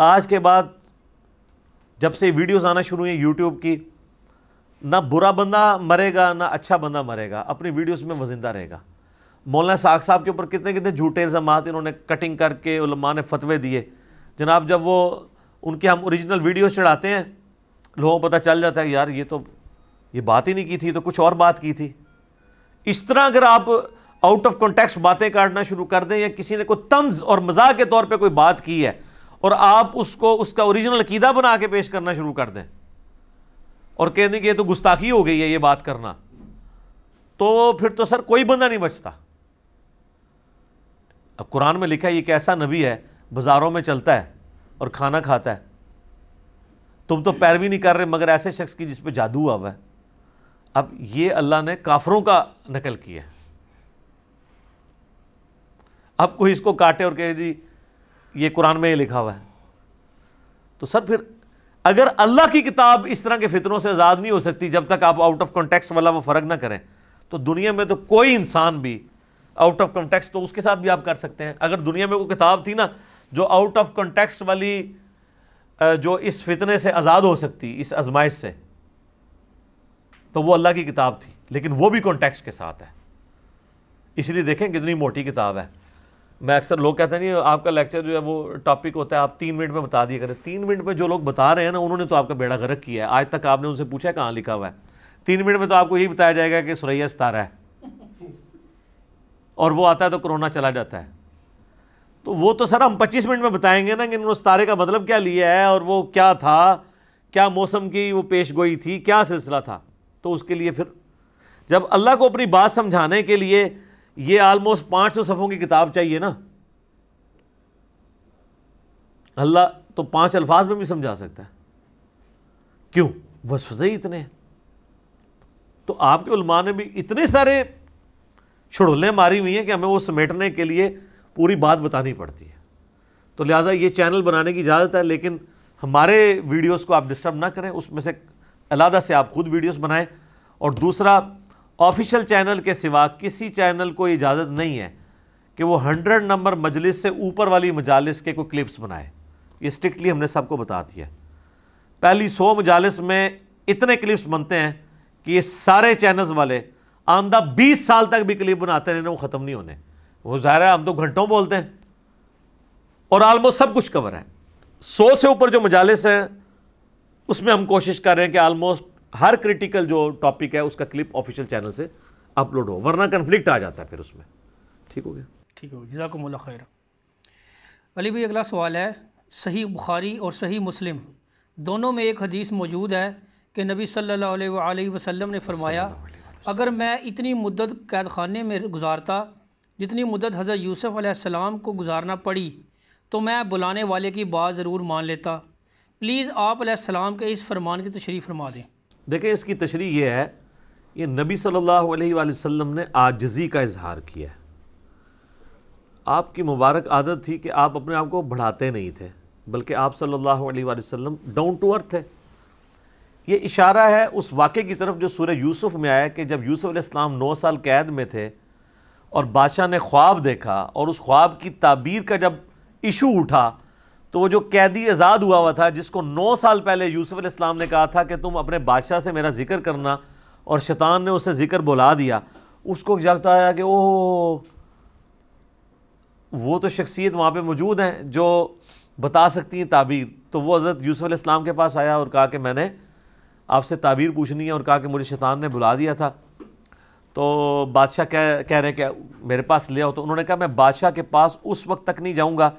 Speaker 2: आज के बाद जब से वीडियोस आना शुरू हुई यूट्यूब की ना बुरा बंदा मरेगा ना अच्छा बंदा मरेगा अपनी वीडियोस में वजिंदा रहेगा मौलाना साग साहब के ऊपर कितने कितने झूठे इल्ज़ाम इन्होंने कटिंग करके उलमा ने फतवे दिए जनाब जब वो उनके हम ओरिजिनल वीडियोस चढ़ाते हैं लोगों को पता चल जाता है यार ये तो ये बात ही नहीं की थी तो कुछ और बात की थी इस तरह अगर आप आउट ऑफ कॉन्टेक्स्ट बातें काटना शुरू कर दें या किसी ने कोई तंज और मजाक के तौर पर कोई बात की है और आप उसको उसका ओरिजिनल अकीदा बना के पेश करना शुरू कर दें और कह दें कि ये तो गुस्ताखी हो गई है ये बात करना तो फिर तो सर कोई बंदा नहीं बचता अब कुरान में लिखा है ये कैसा नबी है बाज़ारों में चलता है और खाना खाता है तुम तो पैरवी नहीं कर रहे मगर ऐसे शख्स की जिस जादू हुआ है अब ये अल्लाह ने काफरों का नकल किया है अब कोई इसको काटे और कहे जी ये कुरान में ही लिखा हुआ है तो सर फिर अगर अल्लाह की किताब इस तरह के फितरों से आज़ाद नहीं हो सकती जब तक आप आउट ऑफ कॉन्टेक्स्ट वाला वो फ़र्क ना करें तो दुनिया में तो कोई इंसान भी आउट ऑफ कॉन्टेक्स्ट तो उसके साथ भी आप कर सकते हैं अगर दुनिया में कोई किताब थी ना जो आउट ऑफ कॉन्टेक्स्ट वाली जो इस फितने से आज़ाद हो सकती इस आजमाइश से तो वो अल्लाह की किताब थी लेकिन वो भी कॉन्टेक्स्ट के साथ है इसलिए देखें कितनी मोटी किताब है मैं अक्सर लोग कहते हैं नहीं आपका लेक्चर जो है वो टॉपिक होता है आप तीन मिनट में बता दिया करें तीन मिनट में जो लोग बता रहे हैं ना उन्होंने तो आपका बेड़ा गर्क किया है आज तक आपने उनसे पूछा कहाँ लिखा हुआ है तीन मिनट में तो आपको यही बताया जाएगा कि सुरैया सतारा है और वो आता है तो कोरोना चला जाता है तो वो तो सर हम पच्चीस मिनट में बताएंगे ना कि इन्होंने सतारे का मतलब क्या लिया है और वो क्या था क्या मौसम की वो पेश गोई थी क्या सिलसिला था तो उसके लिए फिर जब अल्लाह को अपनी बात समझाने के लिए ये आलमोस्ट पाँच सौ सफ़ों की किताब चाहिए ना अल्लाह तो पांच अल्फाज में भी समझा सकता है क्यों वसफे इतने हैं तो आपके उलमा ने भी इतने सारे छुड़ोलें मारी हुई हैं कि हमें वो समेटने के लिए पूरी बात बतानी पड़ती है तो लिहाजा ये चैनल बनाने की इजाज़त है लेकिन हमारे वीडियोस को आप डिस्टर्ब ना करें उसमें से अलादा से आप ख़ुद वीडियोस बनाएं और दूसरा ऑफिशियल चैनल के सिवा किसी चैनल को इजाज़त नहीं है कि वो हंड्रेड नंबर मजलिस से ऊपर वाली मजालस के कोई क्लिप्स बनाए ये स्ट्रिक्टली हमने सबको बता दिया पहली सौ मजालस में इतने क्लिप्स बनते हैं कि ये सारे चैनल्स वाले आमदा बीस साल तक भी क्लिप बनाते रहना वो ख़त्म नहीं होने वो ज़ाहिर है हम तो घंटों बोलते हैं और आलमोस्ट सब कुछ कवर है सौ से ऊपर जो मजालस हैं उसमें हम कोशिश कर रहे हैं कि ऑलमोस्ट हर क्रिटिकल जो टॉपिक है उसका क्लिप ऑफिशियल चैनल से अपलोड हो वरना कन्फ्लिक्ट आ जाता है फिर उसमें
Speaker 1: ठीक हो गया
Speaker 3: ठीक हो गया जजाकमल खैर अली भाई अगला सवाल है सही बुखारी और सही मुस्लिम दोनों में एक हदीस मौजूद है कि नबी सल्लल्लाहु अलैहि वसल्लम ने फरमाया अगर मैं इतनी मुद्दत कैद खाने में गुजारता जितनी मुद्दत हज़रत यूसुफ़ को गुजारना पड़ी तो मैं बुलाने वाले की बात ज़रूर मान लेता प्लीज़ आप सलाम के इस फरमान की तशरी फरमा दें
Speaker 2: देखिए इसकी तशरी ये है ये नबी सल्लल्लाहु अलैहि वसल्लम ने आजजी का इजहार किया है आपकी मुबारक आदत थी कि आप अपने आप को बढ़ाते नहीं थे बल्कि आप सल्लल्लाहु अलैहि वसल्लम डाउन टू अर्थ थे ये इशारा है उस वाक़े की तरफ जो सूर्य यूसुफ में आया कि जब यूसुफ नौ साल कैद में थे और बादशाह ने ख्वाब देखा और उस ख्वाब की ताबीर का जब इशू उठा तो वो जो कैदी आज़ाद हुआ हुआ था जिसको नौ साल पहले यूसुफ इस्लाम ने कहा था कि तुम अपने बादशाह से मेरा जिक्र करना और शैतान ने उसे जिक्र बुला दिया उसको जगता आया कि ओह वो तो शख्सियत वहाँ पे मौजूद हैं जो बता सकती हैं ताबीर तो वो हज़रत यूसुफ इस्लाम के पास आया और कहा कि मैंने आपसे ताबीर पूछनी है और कहा कि मुझे शैतान ने बुला दिया था तो बादशाह कह कह रहे हैं कि मेरे पास ले आओ तो उन्होंने कहा मैं बादशाह के पास उस वक्त तक नहीं जाऊँगा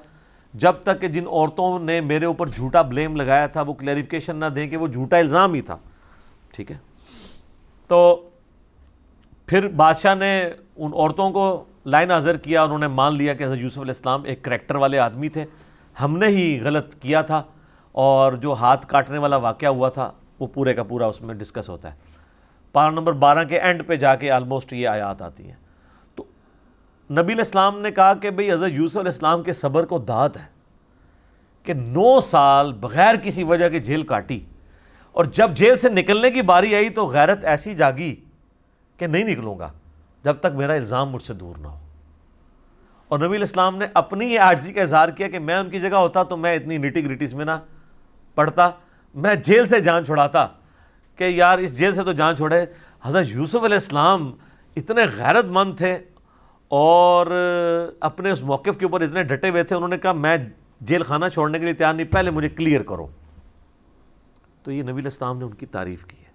Speaker 2: जब तक कि जिन औरतों ने मेरे ऊपर झूठा ब्लेम लगाया था वो क्लैरिफिकेशन ना दें कि वो झूठा इल्ज़ाम ही था ठीक है तो फिर बादशाह ने उन औरतों को लाइन हाजिर किया उन्होंने मान लिया कि हज़रत यूसुफ़ इस्लाम एक करेक्टर वाले आदमी थे हमने ही गलत किया था और जो हाथ काटने वाला वाक़ हुआ था वो पूरे का पूरा उसमें डिस्कस होता है पारा नंबर बारह के एंड पे जाके आलमोस्ट ये आयात आती हैं नबी इस्लाम ने कहा कि भाई हज़रत यूसुफ इस्लाम के सबर को दात है कि नौ साल बग़ैर किसी वजह के जेल काटी और जब जेल से निकलने की बारी आई तो गैरत ऐसी जागी कि नहीं निकलूँगा जब तक मेरा इल्ज़ाम मुझसे दूर ना हो और नबी इस्लाम ने अपनी ये आर्जी का इजहार किया कि मैं उनकी जगह होता तो मैं इतनी निटी ग्रिटिस में ना पढ़ता मैं जेल से जान छुड़ाता कि यार इस जेल से तो जान छोड़े हज़रत यूसुफ़ इस्लाम इतने गैरतमंद थे और अपने उस मौक़ के ऊपर इतने डटे हुए थे उन्होंने कहा मैं जेल खाना छोड़ने के लिए तैयार नहीं पहले मुझे क्लियर करो तो ये नबी इस्लाम ने उनकी तारीफ़ की है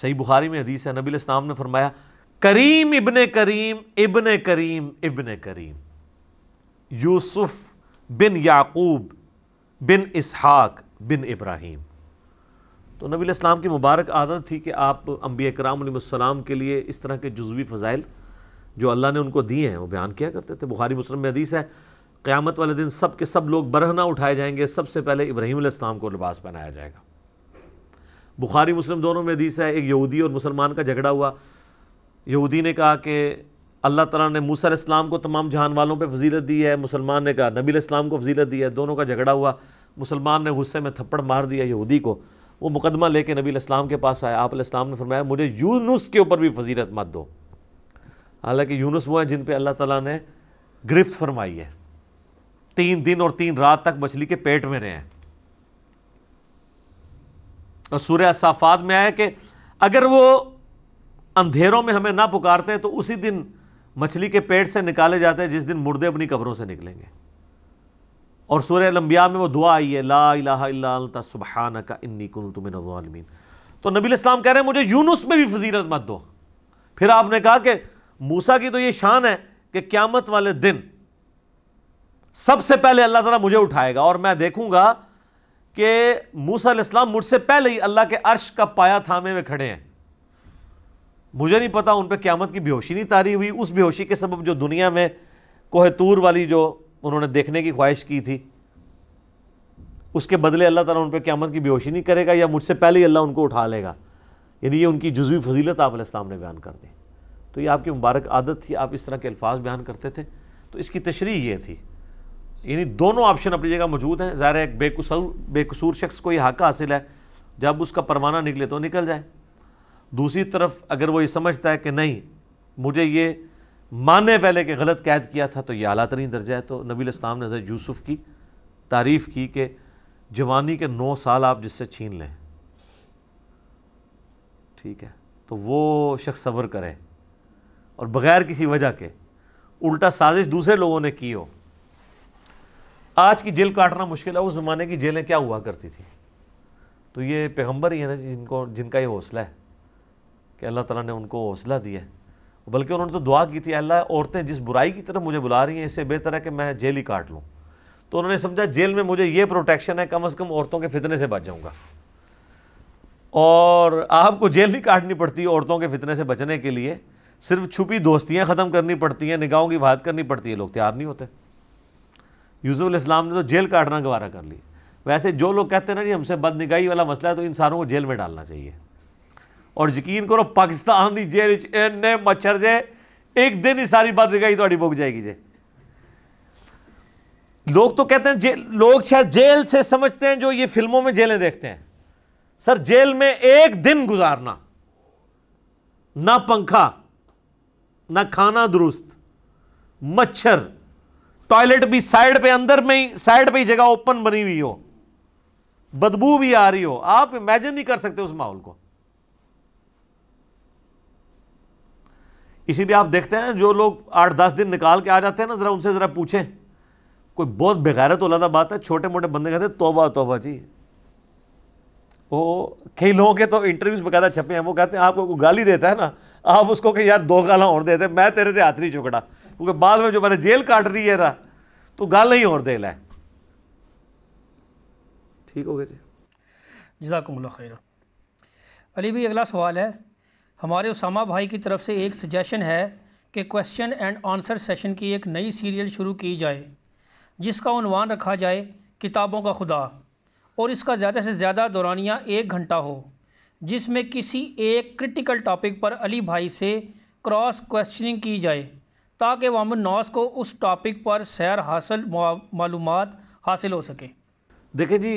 Speaker 2: सही बुखारी में हदीस है नबी इस्लाम ने फरमाया करीम इबन करीम इबन करीम इबन करीम यूसुफ बिन याकूब बिन इसहाक बिन इब्राहिम तो नबी इस्लाम की मुबारक आदत थी कि आप अम्बी कराम के लिए इस तरह के जजवी फ़ज़ाइल जो अल्लाह ने उनको दिए हैं वो बयान किया करते थे बुखारी मुस्लिम में हदीस है क़्यामत वाले दिन सब के सब लोग बरहना उठाए जाएंगे सबसे पहले इब्राहिम इस्लाम को लिबास पहनाया जाएगा बुखारी मुस्लिम दोनों में हदीस है एक यहूदी और मुसलमान का झगड़ा हुआ यहूदी ने कहा कि अल्लाह तला ने मूसा इस्लाम को तमाम जहान वालों पर फजीलत दी है मुसलमान ने कहा नबी इस्लाम को फजीलत दी है दोनों का झगड़ा हुआ मुसलमान ने गुस्से में थप्पड़ मार दिया यहूदी को वो मुकदमा लेके नबी इस्लाम के पास आया आप इस्लाम ने फरमाया मुझे यूनुस के ऊपर भी फजीलत मत दो हालांकि यूनुस वो हैं जिन पे अल्लाह ताला ने गिरफ्त फरमाई है तीन दिन और तीन रात तक मछली के पेट में रहे हैं और सूर्य साफात में आया कि अगर वो अंधेरों में हमें ना पुकारते हैं तो उसी दिन मछली के पेट से निकाले जाते हैं जिस दिन मुर्दे अपनी कब्रों से निकलेंगे और सूर्य लंबिया में वो दुआ आई है ला इला सुबहाना का इन्नी कुल तुम्हें तो नबी इस्लाम कह रहे हैं मुझे यूनुस में भी फजीलत मत दो फिर आपने कहा कि मूसा की तो ये शान है कि क्यामत वाले दिन सबसे पहले अल्लाह ताला मुझे उठाएगा और मैं देखूंगा कि मूसा इस्लाम मुझसे पहले ही अल्लाह के अर्श का पाया थामे में खड़े हैं मुझे नहीं पता उन पर क्यामत की बेहोशी नहीं तारी हुई उस बेहोशी के सब जो दुनिया में कोहतूर वाली जो उन्होंने देखने की ख्वाहिश की थी उसके बदले अल्लाह ताला उन पर क्यामत की बेहोशी नहीं करेगा या मुझसे पहले ही अल्लाह उनको उठा लेगा यानी ये उनकी जज्वी फजीलत आप इस्लाम ने बयान कर दी तो ये आपकी मुबारक आदत थी आप इस तरह के अल्फाज बयान करते थे तो इसकी तशरी ये थी यानी दोनों ऑप्शन अपनी जगह मौजूद हैं ज़ाहिर एक बेकसूर बेकसूर शख्स को यह हक हासिल है जब उसका परवाना निकले तो निकल जाए दूसरी तरफ अगर वो ये समझता है कि नहीं मुझे ये मानने पहले कि गलत कैद किया था तो ये अला तरीन दर्जा है तो नबी इस्लाम ने यूसुफ़ की तारीफ़ की कि जवानी के नौ साल आप जिससे छीन लें ठीक है तो वो शख्स सब्र करें और बगैर किसी वजह के उल्टा साजिश दूसरे लोगों ने की हो आज की जेल काटना मुश्किल है उस ज़माने की जेलें क्या हुआ करती थी तो ये पैगम्बर ही है ना जिनको जिनका ये हौसला है कि अल्लाह तला ने उनको हौसला दिया है बल्कि उन्होंने तो दुआ की थी अल्लाह औरतें जिस बुराई की तरफ मुझे बुला रही हैं इससे बेहतर है कि मैं जेल ही काट लूँ तो उन्होंने समझा जेल में मुझे ये प्रोटेक्शन है कम अज़ कम औरतों के फितने से बच जाऊँगा और आपको जेल ही काटनी पड़ती औरतों के फितने से बचने के लिए सिर्फ छुपी दोस्तियाँ ख़त्म करनी पड़ती हैं निगाहों की बात करनी पड़ती है लोग तैयार नहीं होते यूसुफ इस्लाम ने तो जेल काटना गवारा कर ली वैसे जो लोग कहते हैं ना जी हमसे बदनिगाही वाला मसला है तो इन सारों को जेल में डालना चाहिए और यकीन करो पाकिस्तान की जेल इन्ने मच्छर जे एक दिन ही सारी बदनिगाही थोड़ी मुक जाएगी जे लोग तो कहते हैं जेल लोग शायद जेल से समझते हैं जो ये फिल्मों में जेलें देखते हैं सर जेल में एक दिन गुजारना ना पंखा ना खाना दुरुस्त मच्छर टॉयलेट भी साइड पे अंदर में ही साइड पे ही जगह ओपन बनी हुई हो बदबू भी आ रही हो आप इमेजिन नहीं कर सकते उस माहौल को इसीलिए आप देखते हैं ना जो लोग आठ दस दिन निकाल के आ जाते हैं ना ज़रा उनसे ज़रा पूछें कोई बहुत बेगैरत वाला बात है छोटे मोटे बंदे कहते तोबा तोबा जी वो कई लोगों के तो इंटरव्यूज बकायदा छपे हैं वो कहते हैं आपको गाली देता है ना आप उसको कि यार दो गाला और देते मैं तेरे से हाथ नहीं चुकड़ा क्योंकि बाद में जो मैंने जेल काट रही है ना तो गाल नहीं और दे लाए ठीक हो गया जी
Speaker 3: जजाकम्ला खैर अली भी अगला सवाल है हमारे उसामा भाई की तरफ से एक सजेशन है कि क्वेश्चन एंड आंसर सेशन की एक नई सीरियल शुरू की जाए जिसका उनवान रखा जाए किताबों का खुदा और इसका ज़्यादा से ज़्यादा दौरानिया एक घंटा हो जिसमें किसी एक क्रिटिकल टॉपिक पर अली भाई से क्रॉस क्वेश्चनिंग की जाए ताकि नौस को उस टॉपिक पर सैर हासिल मालूम हासिल हो सके
Speaker 2: देखिए जी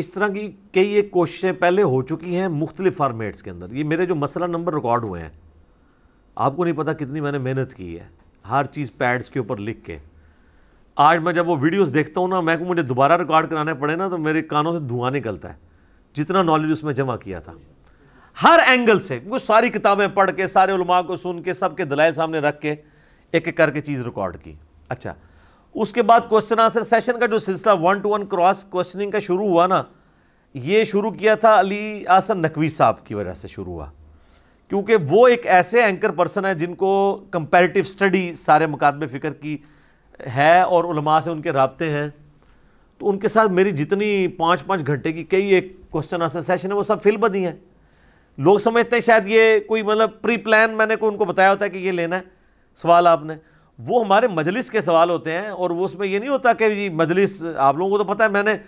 Speaker 2: इस तरह की कई एक कोशिशें पहले हो चुकी हैं मुख्तलि फार्मेट्स के अंदर ये मेरे जो मसला नंबर रिकॉर्ड हुए हैं आपको नहीं पता कितनी मैंने मेहनत की है हर चीज़ पैड्स के ऊपर लिख के आज मैं जब वो वीडियोस देखता हूँ ना मैं को मुझे दोबारा रिकॉर्ड कराने पड़े ना तो मेरे कानों से धुआं निकलता है जितना नॉलेज उसमें जमा किया था हर एंगल से वो सारी किताबें पढ़ के सारे उलमा को सुन के सबके दलाए सामने रख के एक एक करके चीज़ रिकॉर्ड की अच्छा उसके बाद क्वेश्चन आंसर सेशन का जो सिलसिला one to one cross questioning का शुरू हुआ ना ये शुरू किया था अली आसन नकवी साहब की वजह से शुरू हुआ क्योंकि वो एक ऐसे एंकर पर्सन है जिनको कंपेरेटिव स्टडी सारे मकादमे फ़िक्र की है और उलमा से उनके रबते हैं तो उनके साथ मेरी जितनी पाँच पाँच घंटे की कई एक क्वेश्चन आंसर सेशन है वो सब फिल बनी हैं लोग समझते हैं शायद ये कोई मतलब प्री प्लान मैंने को उनको बताया होता है कि ये लेना है सवाल आपने वो हमारे मजलिस के सवाल होते हैं और वो उसमें ये नहीं होता कि जी मजलिस आप लोगों को तो पता है मैंने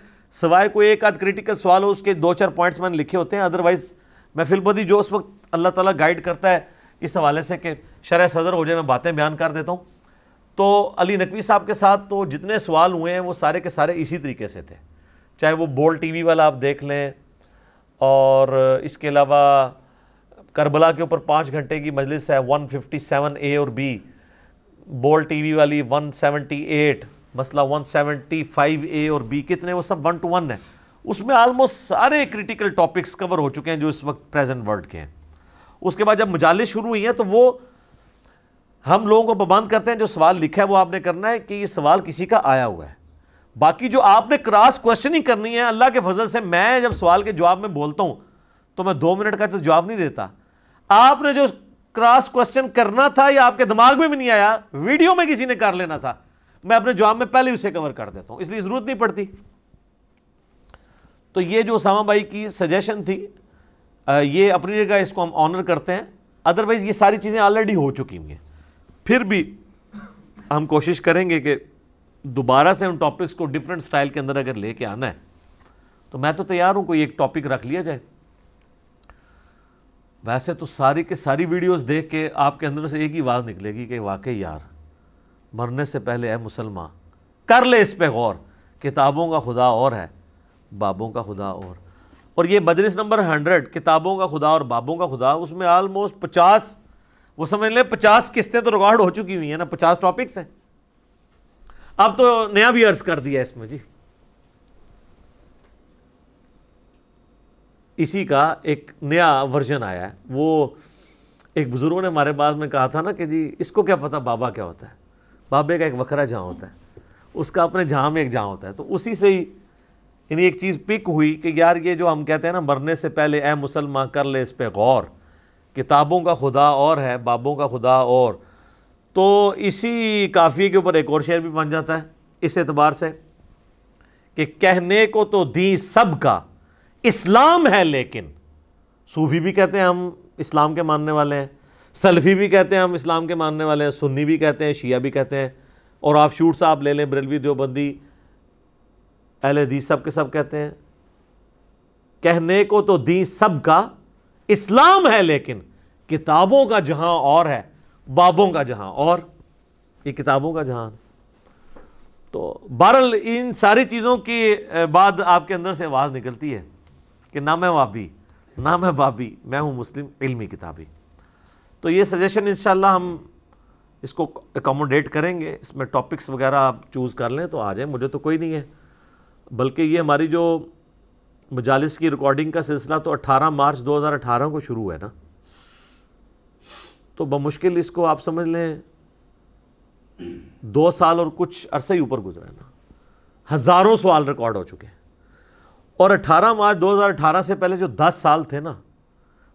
Speaker 2: सवाए कोई एक आध क्रिटिकल सवाल हो उसके दो चार पॉइंट्स मैंने लिखे होते हैं अदरवाइज़ मैं फिलबदी जो उस वक्त अल्लाह ताला गाइड करता है इस हवाले से कि शरह सदर हो जाए मैं बातें बयान कर देता हूँ तो अली नकवी साहब के साथ तो जितने सवाल हुए हैं वो सारे के सारे इसी तरीके से थे चाहे वो बोल टीवी वाला आप देख लें और इसके अलावा करबला के ऊपर पाँच घंटे की मजलिस है 157 ए और बी बोल टीवी वाली 178 मसला 175 ए और बी कितने वो सब वन टू वन है उसमें आलमोस्ट सारे क्रिटिकल टॉपिक्स कवर हो चुके हैं जो इस वक्त प्रेजेंट वर्ल्ड के हैं उसके बाद जब मजाले शुरू हुई हैं तो वो हम लोगों को पाबंद करते हैं जो सवाल लिखा है वो आपने करना है कि ये सवाल किसी का आया हुआ है बाकी जो आपने क्रॉस क्वेश्चनिंग करनी है अल्लाह के फजल से मैं जब सवाल के जवाब में बोलता हूँ तो मैं दो मिनट का तो जवाब नहीं देता आपने जो क्रॉस क्वेश्चन करना था या आपके दिमाग में भी नहीं आया वीडियो में किसी ने कर लेना था मैं अपने जवाब में पहले उसे कवर कर देता हूँ इसलिए ज़रूरत नहीं पड़ती तो ये जो उसामा भाई की सजेशन थी ये अपनी जगह इसको हम ऑनर करते हैं अदरवाइज़ ये सारी चीज़ें ऑलरेडी हो चुकी हैं फिर भी हम कोशिश करेंगे कि दोबारा से उन टॉपिक्स को डिफरेंट स्टाइल के अंदर अगर लेके आना है तो मैं तो तैयार हूं कोई एक टॉपिक रख लिया जाए वैसे तो सारी के सारी वीडियोस देख के आपके अंदर से एक ही बात निकलेगी कि वाकई यार मरने से पहले है मुसलमान कर ले इस पर गौर किताबों का खुदा और है बाबों का खुदा और और ये मजलिस नंबर हंड्रेड किताबों का खुदा और बाबों का खुदा उसमें आलमोस्ट पचास वो समझ लें पचास किस्तें तो रिकॉर्ड हो चुकी हुई हैं ना पचास टॉपिक्स हैं अब तो नया भी अर्ज कर दिया इसमें जी इसी का एक नया वर्जन आया है वो एक बुज़ुर्गों ने हमारे बाद में कहा था ना कि जी इसको क्या पता बाबा क्या होता है बाबे का एक वखरा जहाँ होता है उसका अपने जहाँ में एक जहाँ होता है तो उसी से ही यानी एक चीज़ पिक हुई कि यार ये जो हम कहते हैं ना मरने से पहले ए मुसलमान कर ले इस पर गौर किताबों का खुदा और है बाबों का खुदा और तो इसी काफ़िए के ऊपर एक और शेर भी बन जाता है इस एतबार से कि कहने को तो दी सब का इस्लाम है लेकिन सूफी भी कहते हैं हम इस्लाम के मानने वाले हैं सल्फ़ी भी कहते हैं हम इस्लाम के मानने वाले हैं सुन्नी भी कहते हैं शिया भी कहते हैं और आप शूट साहब ले लें बरेलवी देवबंदी एल दी सब के सब कहते हैं कहने को तो दी सब का इस्लाम है लेकिन किताबों का जहां और है बाबों का जहां और ये किताबों का जहां तो बहरल इन सारी चीज़ों की बाद आपके अंदर से आवाज़ निकलती है कि ना मैं वाबी ना मैं बाबी मैं हूँ मुस्लिम इल्मी किताबी तो ये सजेशन इन हम इसको एकोमोडेट करेंगे इसमें टॉपिक्स वगैरह आप चूज़ कर लें तो आ जाए मुझे तो कोई नहीं है बल्कि ये हमारी जो मजालस की रिकॉर्डिंग का सिलसिला तो 18 मार्च 2018 को शुरू है ना तो बमुश्किल इसको आप समझ लें दो साल और कुछ अरसे ही ऊपर गुजरा है ना हज़ारों सवाल रिकॉर्ड हो चुके हैं और 18 मार्च 2018 से पहले जो 10 साल थे ना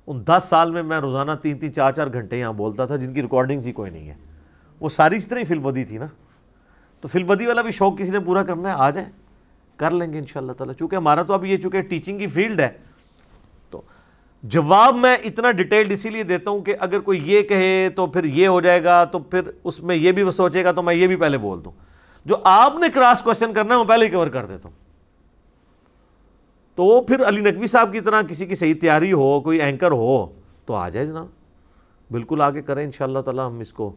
Speaker 2: उन 10 साल में मैं रोज़ाना तीन तीन चार चार घंटे यहाँ बोलता था जिनकी रिकॉर्डिंग ही कोई नहीं है वो सारी इस तरह ही फिल्मबदी थी ना तो फिल्मबदी वाला भी शौक़ किसी ने पूरा करना है आ जाए कर लेंगे इन ताला चूंकि हमारा तो अब ये चूंकि टीचिंग की फील्ड है तो जवाब मैं इतना डिटेल्ड इसीलिए देता हूँ कि अगर कोई ये कहे तो फिर ये हो जाएगा तो फिर उसमें ये भी सोचेगा तो मैं ये भी पहले बोल दूँ जो आपने क्रॉस क्वेश्चन करना है वो पहले ही कवर कर देता हूँ तो फिर अली नकवी साहब की तरह किसी की सही तैयारी हो कोई एंकर हो तो आ जाए जनाब बिल्कुल आगे करें इन ताला हम इसको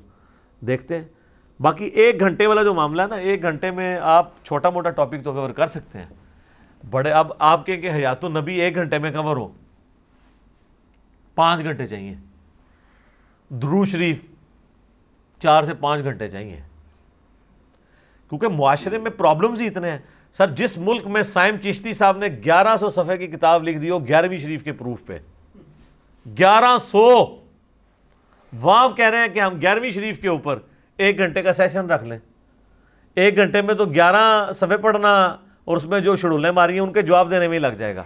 Speaker 2: देखते हैं बाकी एक घंटे वाला जो मामला है ना एक घंटे में आप छोटा मोटा टॉपिक तो कवर कर सकते हैं बड़े अब आपके के हयात तो नबी एक घंटे में कवर हो पाँच घंटे चाहिए द्रू शरीफ चार से पाँच घंटे चाहिए क्योंकि माशरे में प्रॉब्लम्स ही इतने हैं सर जिस मुल्क में साइम चिश्ती साहब ने 1100 सफ़े की किताब लिख दी हो ग्यारहवीं शरीफ के प्रूफ पे 1100 वहाँ कह रहे हैं कि हम ग्यारहवीं शरीफ के ऊपर एक घंटे का सेशन रख लें एक घंटे में तो ग्यारह सफ़े पढ़ना और उसमें जो शेडूलें मारी हैं उनके जवाब देने में ही लग जाएगा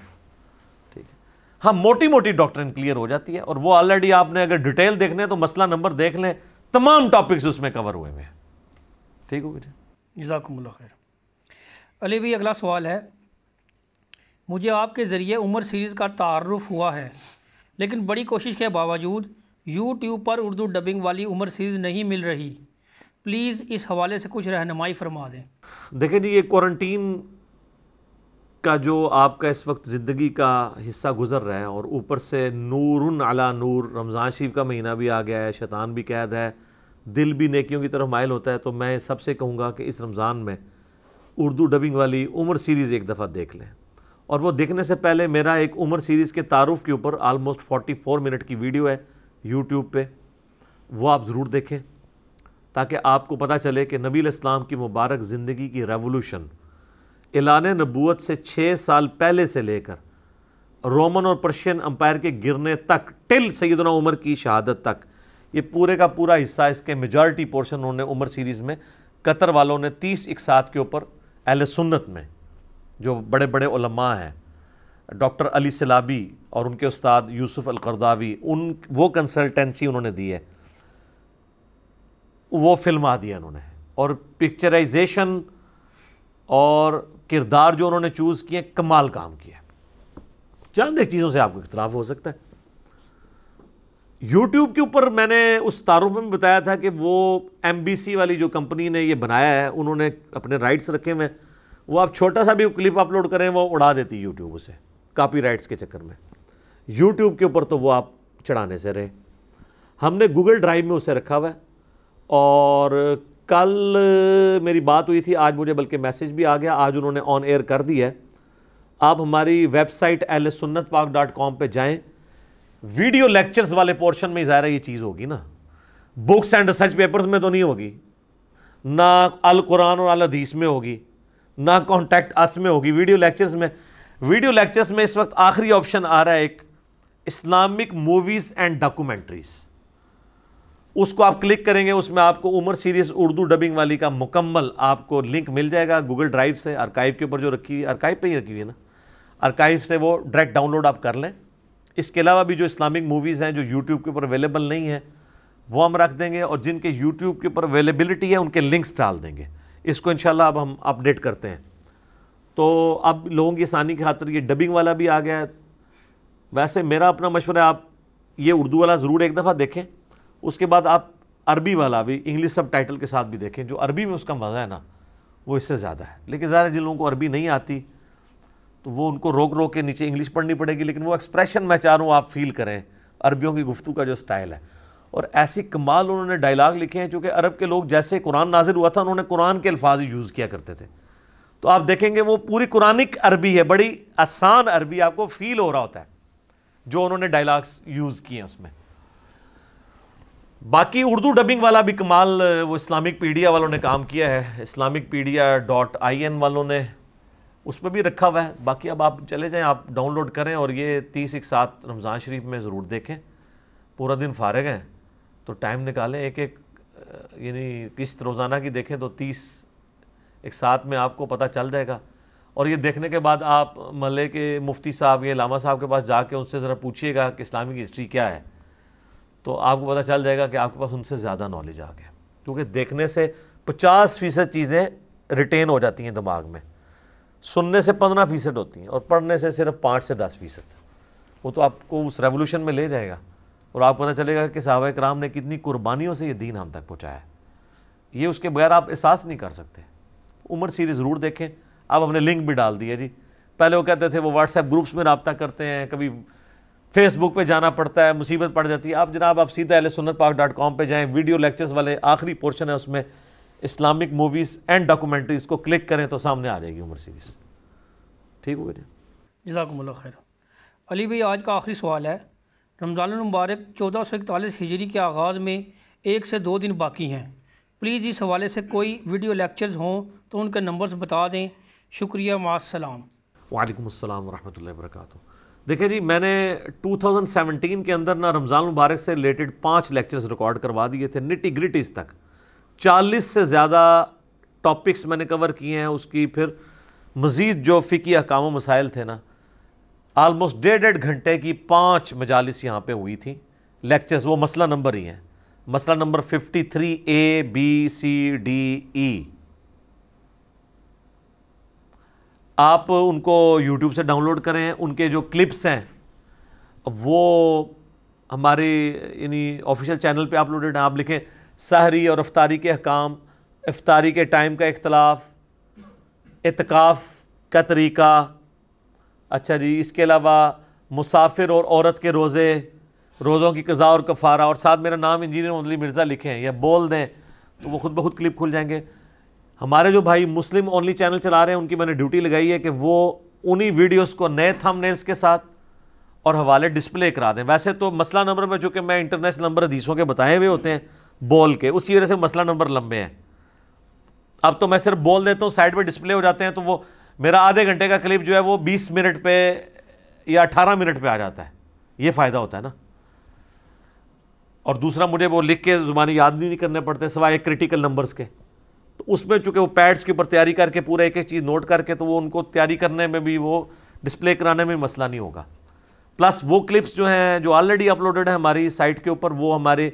Speaker 2: ठीक है हाँ मोटी मोटी डॉक्ट्रिन क्लियर हो जाती है और वो ऑलरेडी आपने अगर डिटेल देखने तो मसला नंबर देख लें तमाम टॉपिक्स उसमें कवर हुए हुए हैं ठीक हो गया
Speaker 3: जजाकमल खैर अली भी अगला सवाल है मुझे आपके ज़रिए उमर सीरीज़ का तारफ़ हुआ है लेकिन बड़ी कोशिश के बावजूद यूट्यूब पर उर्दू डबिंग वाली उमर सीरीज़ नहीं मिल रही प्लीज़ इस हवाले से कुछ रहनमाई फरमा दें
Speaker 2: देखिए जी ये क्वारंटीन का जो आपका इस वक्त ज़िंदगी का हिस्सा गुजर रहा है और ऊपर से नूर अला नूर रमज़ान शरीफ का महीना भी आ गया है शैतान भी कैद है दिल भी नेकियों की तरफ मायल होता है तो मैं सबसे कहूँगा कि इस रमज़ान में उर्दू डबिंग वाली उमर सीरीज़ एक दफ़ा देख लें और वो देखने से पहले मेरा एक उमर सीरीज़ के तारुफ़ के ऊपर आलमोस्ट 44 मिनट की वीडियो है यूट्यूब पे वो आप ज़रूर देखें ताकि आपको पता चले कि नबी इस्लाम की मुबारक ज़िंदगी की रेवोल्यूशन एलान नबूत से छः साल पहले से लेकर रोमन और पर्शियन अम्पायर के गिरने तक टिल सैदना उमर की शहादत तक ये पूरे का पूरा हिस्सा इसके मेजॉरिटी पोर्शन उन्होंने उमर सीरीज़ में कतर वालों ने तीस एक साथ के ऊपर अहल सुन्नत में जो बड़े बड़े उलमा हैं डॉक्टर अली सलाबी और उनके उस्ताद यूसुफ़ अलकरदावी उन वो कंसल्टेंसी उन्होंने दी है वो फिल्मा दिया उन्होंने और पिक्चराइजेशन और किरदार जो उन्होंने चूज़ किए कमाल काम किया चंद एक चीज़ों से आपको इतराफ़ हो सकता है यूट्यूब के ऊपर मैंने उस तारुफ में बताया था कि वो एम वाली जो कंपनी ने ये बनाया है उन्होंने अपने राइट्स रखे हुए हैं वो आप छोटा सा भी क्लिप अपलोड करें वो उड़ा देती है यूट्यूब उसे कापी राइट्स के चक्कर में यूट्यूब के ऊपर तो वो आप चढ़ाने से रहे हमने गूगल ड्राइव में उसे रखा हुआ है और कल मेरी बात हुई थी आज मुझे बल्कि मैसेज भी आ गया आज उन्होंने ऑन एयर कर दी है आप हमारी वेबसाइट एल सुन्नत पाक डॉट कॉम पर जाएँ वीडियो लेक्चर्स वाले पोर्शन में ज़ाहिर ये चीज़ होगी ना बुक्स एंड रिसर्च पेपर्स में तो नहीं होगी ना अल कुरान और अल हदीस में होगी ना कॉन्टैक्ट अस में होगी वीडियो लेक्चर्स में वीडियो लेक्चर्स में इस वक्त आखिरी ऑप्शन आ रहा है एक इस्लामिक मूवीज़ एंड डॉक्यूमेंट्रीज़ उसको आप क्लिक करेंगे उसमें आपको उमर सीरीज़ उर्दू डबिंग वाली का मुकम्मल आपको लिंक मिल जाएगा गूगल ड्राइव से आर्काइव के ऊपर जो रखी हुई आर्काइव पर ही रखी हुई है ना आर्काइव से वो डायरेक्ट डाउनलोड आप कर लें इसके अलावा भी जो इस्लामिक मूवीज़ हैं जो यूट्यूब के ऊपर अवेलेबल नहीं है वो हम रख देंगे और जिनके यूट्यूब के ऊपर अवेलेबिलिटी है उनके लिंक्स डाल देंगे इसको इन अब हम अपडेट करते हैं तो अब लोगों की आसानी की खातर ये डबिंग वाला भी आ गया है वैसे मेरा अपना मशवरा आप ये उर्दू वाला ज़रूर एक दफ़ा देखें उसके बाद आप अरबी वाला भी इंग्लिश सब टाइटल के साथ भी देखें जो अरबी में उसका मज़ा है ना वो इससे ज़्यादा है लेकिन ज़ाहिर जिन लोगों को अरबी नहीं आती तो वो उनको रोक रोक के नीचे इंग्लिश पढ़नी पड़ेगी लेकिन वो एक्सप्रेशन मैं चाह रहा हूँ आप फील करें अरबियों की गुफ्तु का जो स्टाइल है और ऐसी कमाल उन्होंने डायलाग लिखे हैं चूँकि अरब के लोग जैसे कुरान नाजिर हुआ था उन्होंने कुरान के अल्फाज यूज़ किया करते थे तो आप देखेंगे वो पूरी कुरानिक अरबी है बड़ी आसान अरबी आपको फील हो रहा होता है जो उन्होंने डायलाग्स यूज़ किए हैं उसमें बाकी उर्दू डबिंग वाला भी कमाल वो इस्लामिक पीडिया वालों ने काम किया है Islamicpedia dot I N वालों ने उस पर भी रखा हुआ है बाकी अब आप चले जाएं आप डाउनलोड करें और ये तीस एक सात रमज़ान शरीफ में ज़रूर देखें पूरा दिन फारग हैं तो टाइम निकालें एक एक यानी किस्त रोज़ाना की देखें तो तीस एक साथ में आपको पता चल जाएगा और ये देखने के बाद आप मल्ले के मुफ्ती साहब या लामा साहब के पास जाके उनसे ज़रा पूछिएगा कि इस्लामिक हिस्ट्री क्या है तो आपको पता चल जाएगा कि आपके पास उनसे ज़्यादा नॉलेज आ गया क्योंकि देखने से पचास फ़ीसद चीज़ें रिटेन हो जाती हैं दिमाग में सुनने से पंद्रह फ़ीसद होती हैं और पढ़ने से सिर्फ पाँच से दस फ़ीसद वो तो आपको उस रेवोल्यूशन में ले जाएगा और आपको पता चलेगा कि साहब कराम ने कितनी कुर्बानियों से ये दीन हम तक पहुँचाया है ये उसके बगैर आप एहसास नहीं कर सकते उम्र सीरीज़ ज़रूर देखें अब हमने लिंक भी डाल दिया जी पहले वो कहते थे वो व्हाट्सएप ग्रुप्स में रबता करते हैं कभी फेसबुक पे जाना पड़ता है मुसीबत पड़ जाती है आप जनाब आप सीधा एल सुनत पाक डॉट कॉम पर जाएँ वीडियो लेक्चर्स वाले आखिरी पोर्शन है उसमें इस्लामिक मूवीज़ एंड डॉक्यूमेंट्रीज़ को क्लिक करें तो सामने आ जाएगी उमर सीरीज़ ठीक हो गया
Speaker 3: जजाकमल खैर अली भाई आज का आखिरी सवाल है रमज़ान मुबारक चौदह सौ इकतालीस हिजरी के आगाज़ में एक से दो दिन बाकी हैं प्लीज़ इस हवाले से कोई वीडियो लेक्चर्स हों तो उनके नंबर्स बता दें शुक्रिया मासलाम
Speaker 2: वालेकुम अस्सलाम वरहमतुल्लाहि देखिए जी मैंने 2017 के अंदर ना रमज़ान मुबारक से रिलेटेड पाँच लेक्चर्स रिकॉर्ड करवा दिए थे निटी ग्रिटीज़ तक 40 से ज़्यादा टॉपिक्स मैंने कवर किए हैं उसकी फिर मज़ीद जो फ़िकी अहकाम मसाइल थे ना आलमोस्ट डेढ़ डेढ़ घंटे की पाँच मजालस यहाँ पर हुई थी लेक्चर्स वो मसला नंबर ही हैं मसला number 53 A B C D E आप उनको यूट्यूब से डाउनलोड करें उनके जो क्लिप्स हैं वो हमारे यानी ऑफिशियल चैनल पे अपलोडेड हैं आप लिखें सहरी और अफ्तारी के अहकाम अफ्तारी के टाइम का इख्तलाफ इतकाफ़ का तरीका अच्छा जी इसके अलावा मुसाफिर और औरत के रोज़े रोज़ों की कज़ा और कफ़ारा और साथ मेरा नाम इंजीनियर मदली मिर्ज़ा लिखें या बोल दें तो वो खुद ब खुद क्लिप खुल जाएंगे हमारे जो भाई मुस्लिम ओनली चैनल चला रहे हैं उनकी मैंने ड्यूटी लगाई है कि वो उन्हीं वीडियोस को नए थंबनेल्स के साथ और हवाले डिस्प्ले करा दें वैसे तो मसला नंबर में जो कि मैं इंटरनेशनल नंबर हदीसों के बताए हुए होते हैं बोल के उसी वजह से मसला नंबर लंबे हैं अब तो मैं सिर्फ बोल देता हूँ साइड पर डिस्प्ले हो जाते हैं तो वो मेरा आधे घंटे का क्लिप जो है वो बीस मिनट पर या अठारह मिनट पर आ जाता है ये फ़ायदा होता है ना और दूसरा मुझे वो लिख के ज़ुबानी याद नहीं करने पड़ते सवाए क्रिटिकल नंबर्स के तो उसमें चूंकि वो पैड्स के ऊपर तैयारी करके पूरा एक एक चीज़ नोट करके तो वो उनको तैयारी करने में भी वो डिस्प्ले कराने में मसला नहीं होगा प्लस वो क्लिप्स जो हैं जो ऑलरेडी अपलोडेड है हमारी साइट के ऊपर वो हमारे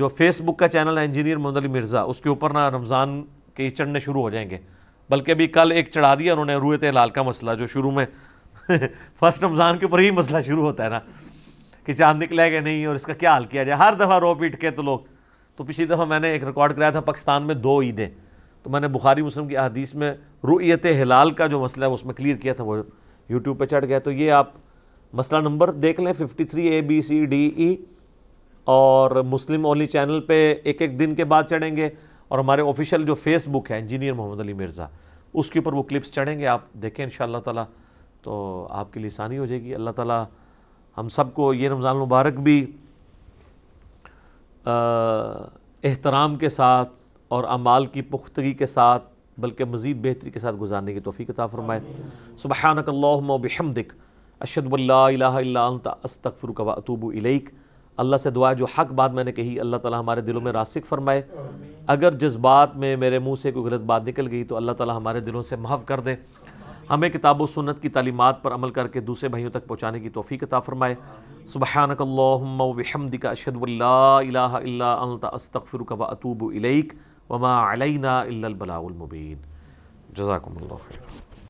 Speaker 2: जो फेसबुक का चैनल है इंजीनियर मोहम्मद अली मिर्ज़ा उसके ऊपर ना रमज़ान के चढ़ने शुरू हो जाएंगे बल्कि अभी कल एक चढ़ा दिया उन्होंने रूए लाल का मसला जो शुरू में फर्स्ट रमज़ान के ऊपर ही मसला शुरू होता है ना कि चांद निकलेगा नहीं और इसका क्या हाल किया जाए हर दफ़ा रो पीट के तो लोग तो पिछली दफ़ा मैंने एक रिकॉर्ड कराया था पाकिस्तान में दो ईदें तो मैंने बुखारी मुस्लिम की अदीस में रुयत हिलाल का जो मसला है उसमें क्लियर किया था वो यूट्यूब पर चढ़ गया तो ये आप मसला नंबर देख लें fifty three A B C D E और मुस्लिम ओनली चैनल पे एक एक दिन के बाद चढ़ेंगे और हमारे ऑफिशियल जो फेसबुक है इंजीनियर मोहम्मद अली मिर्ज़ा उसके ऊपर वो क्लिप्स चढ़ेंगे आप देखें इन ताला तो आपके लिए आसानी हो जाएगी अल्लाह ताला हम सबको ये रमज़ान मुबारक भी एहतराम के साथ और अमाल की पुख्तगी के साथ बल्कि मज़ीद बेहतरी के साथ गुजारने की तोफ़ी कता फ़रमाए सुबहानकल्लाबहमदिक अशदुल्लास्तफ़र वतूब इलेक अल्लाह से दुआ जो हक बात मैंने कही अल्लाह ताला हमारे दिलों में रासिक फरमाए अगर जिस बात में मेरे मुँह से कोई गलत बात निकल गई तो अल्लाह ताला हमारे दिलों से महव कर दे हमें किताब सुन्नत की तलीमत पर अमल करके दूसरे भाइयों तक पहुँचाने की तोफ़ी कता फ़रमाए सुबह का अशदुल्लास्तफ़िर वतूब इलैक वमा अलैना इल्लबलाउलमुबीन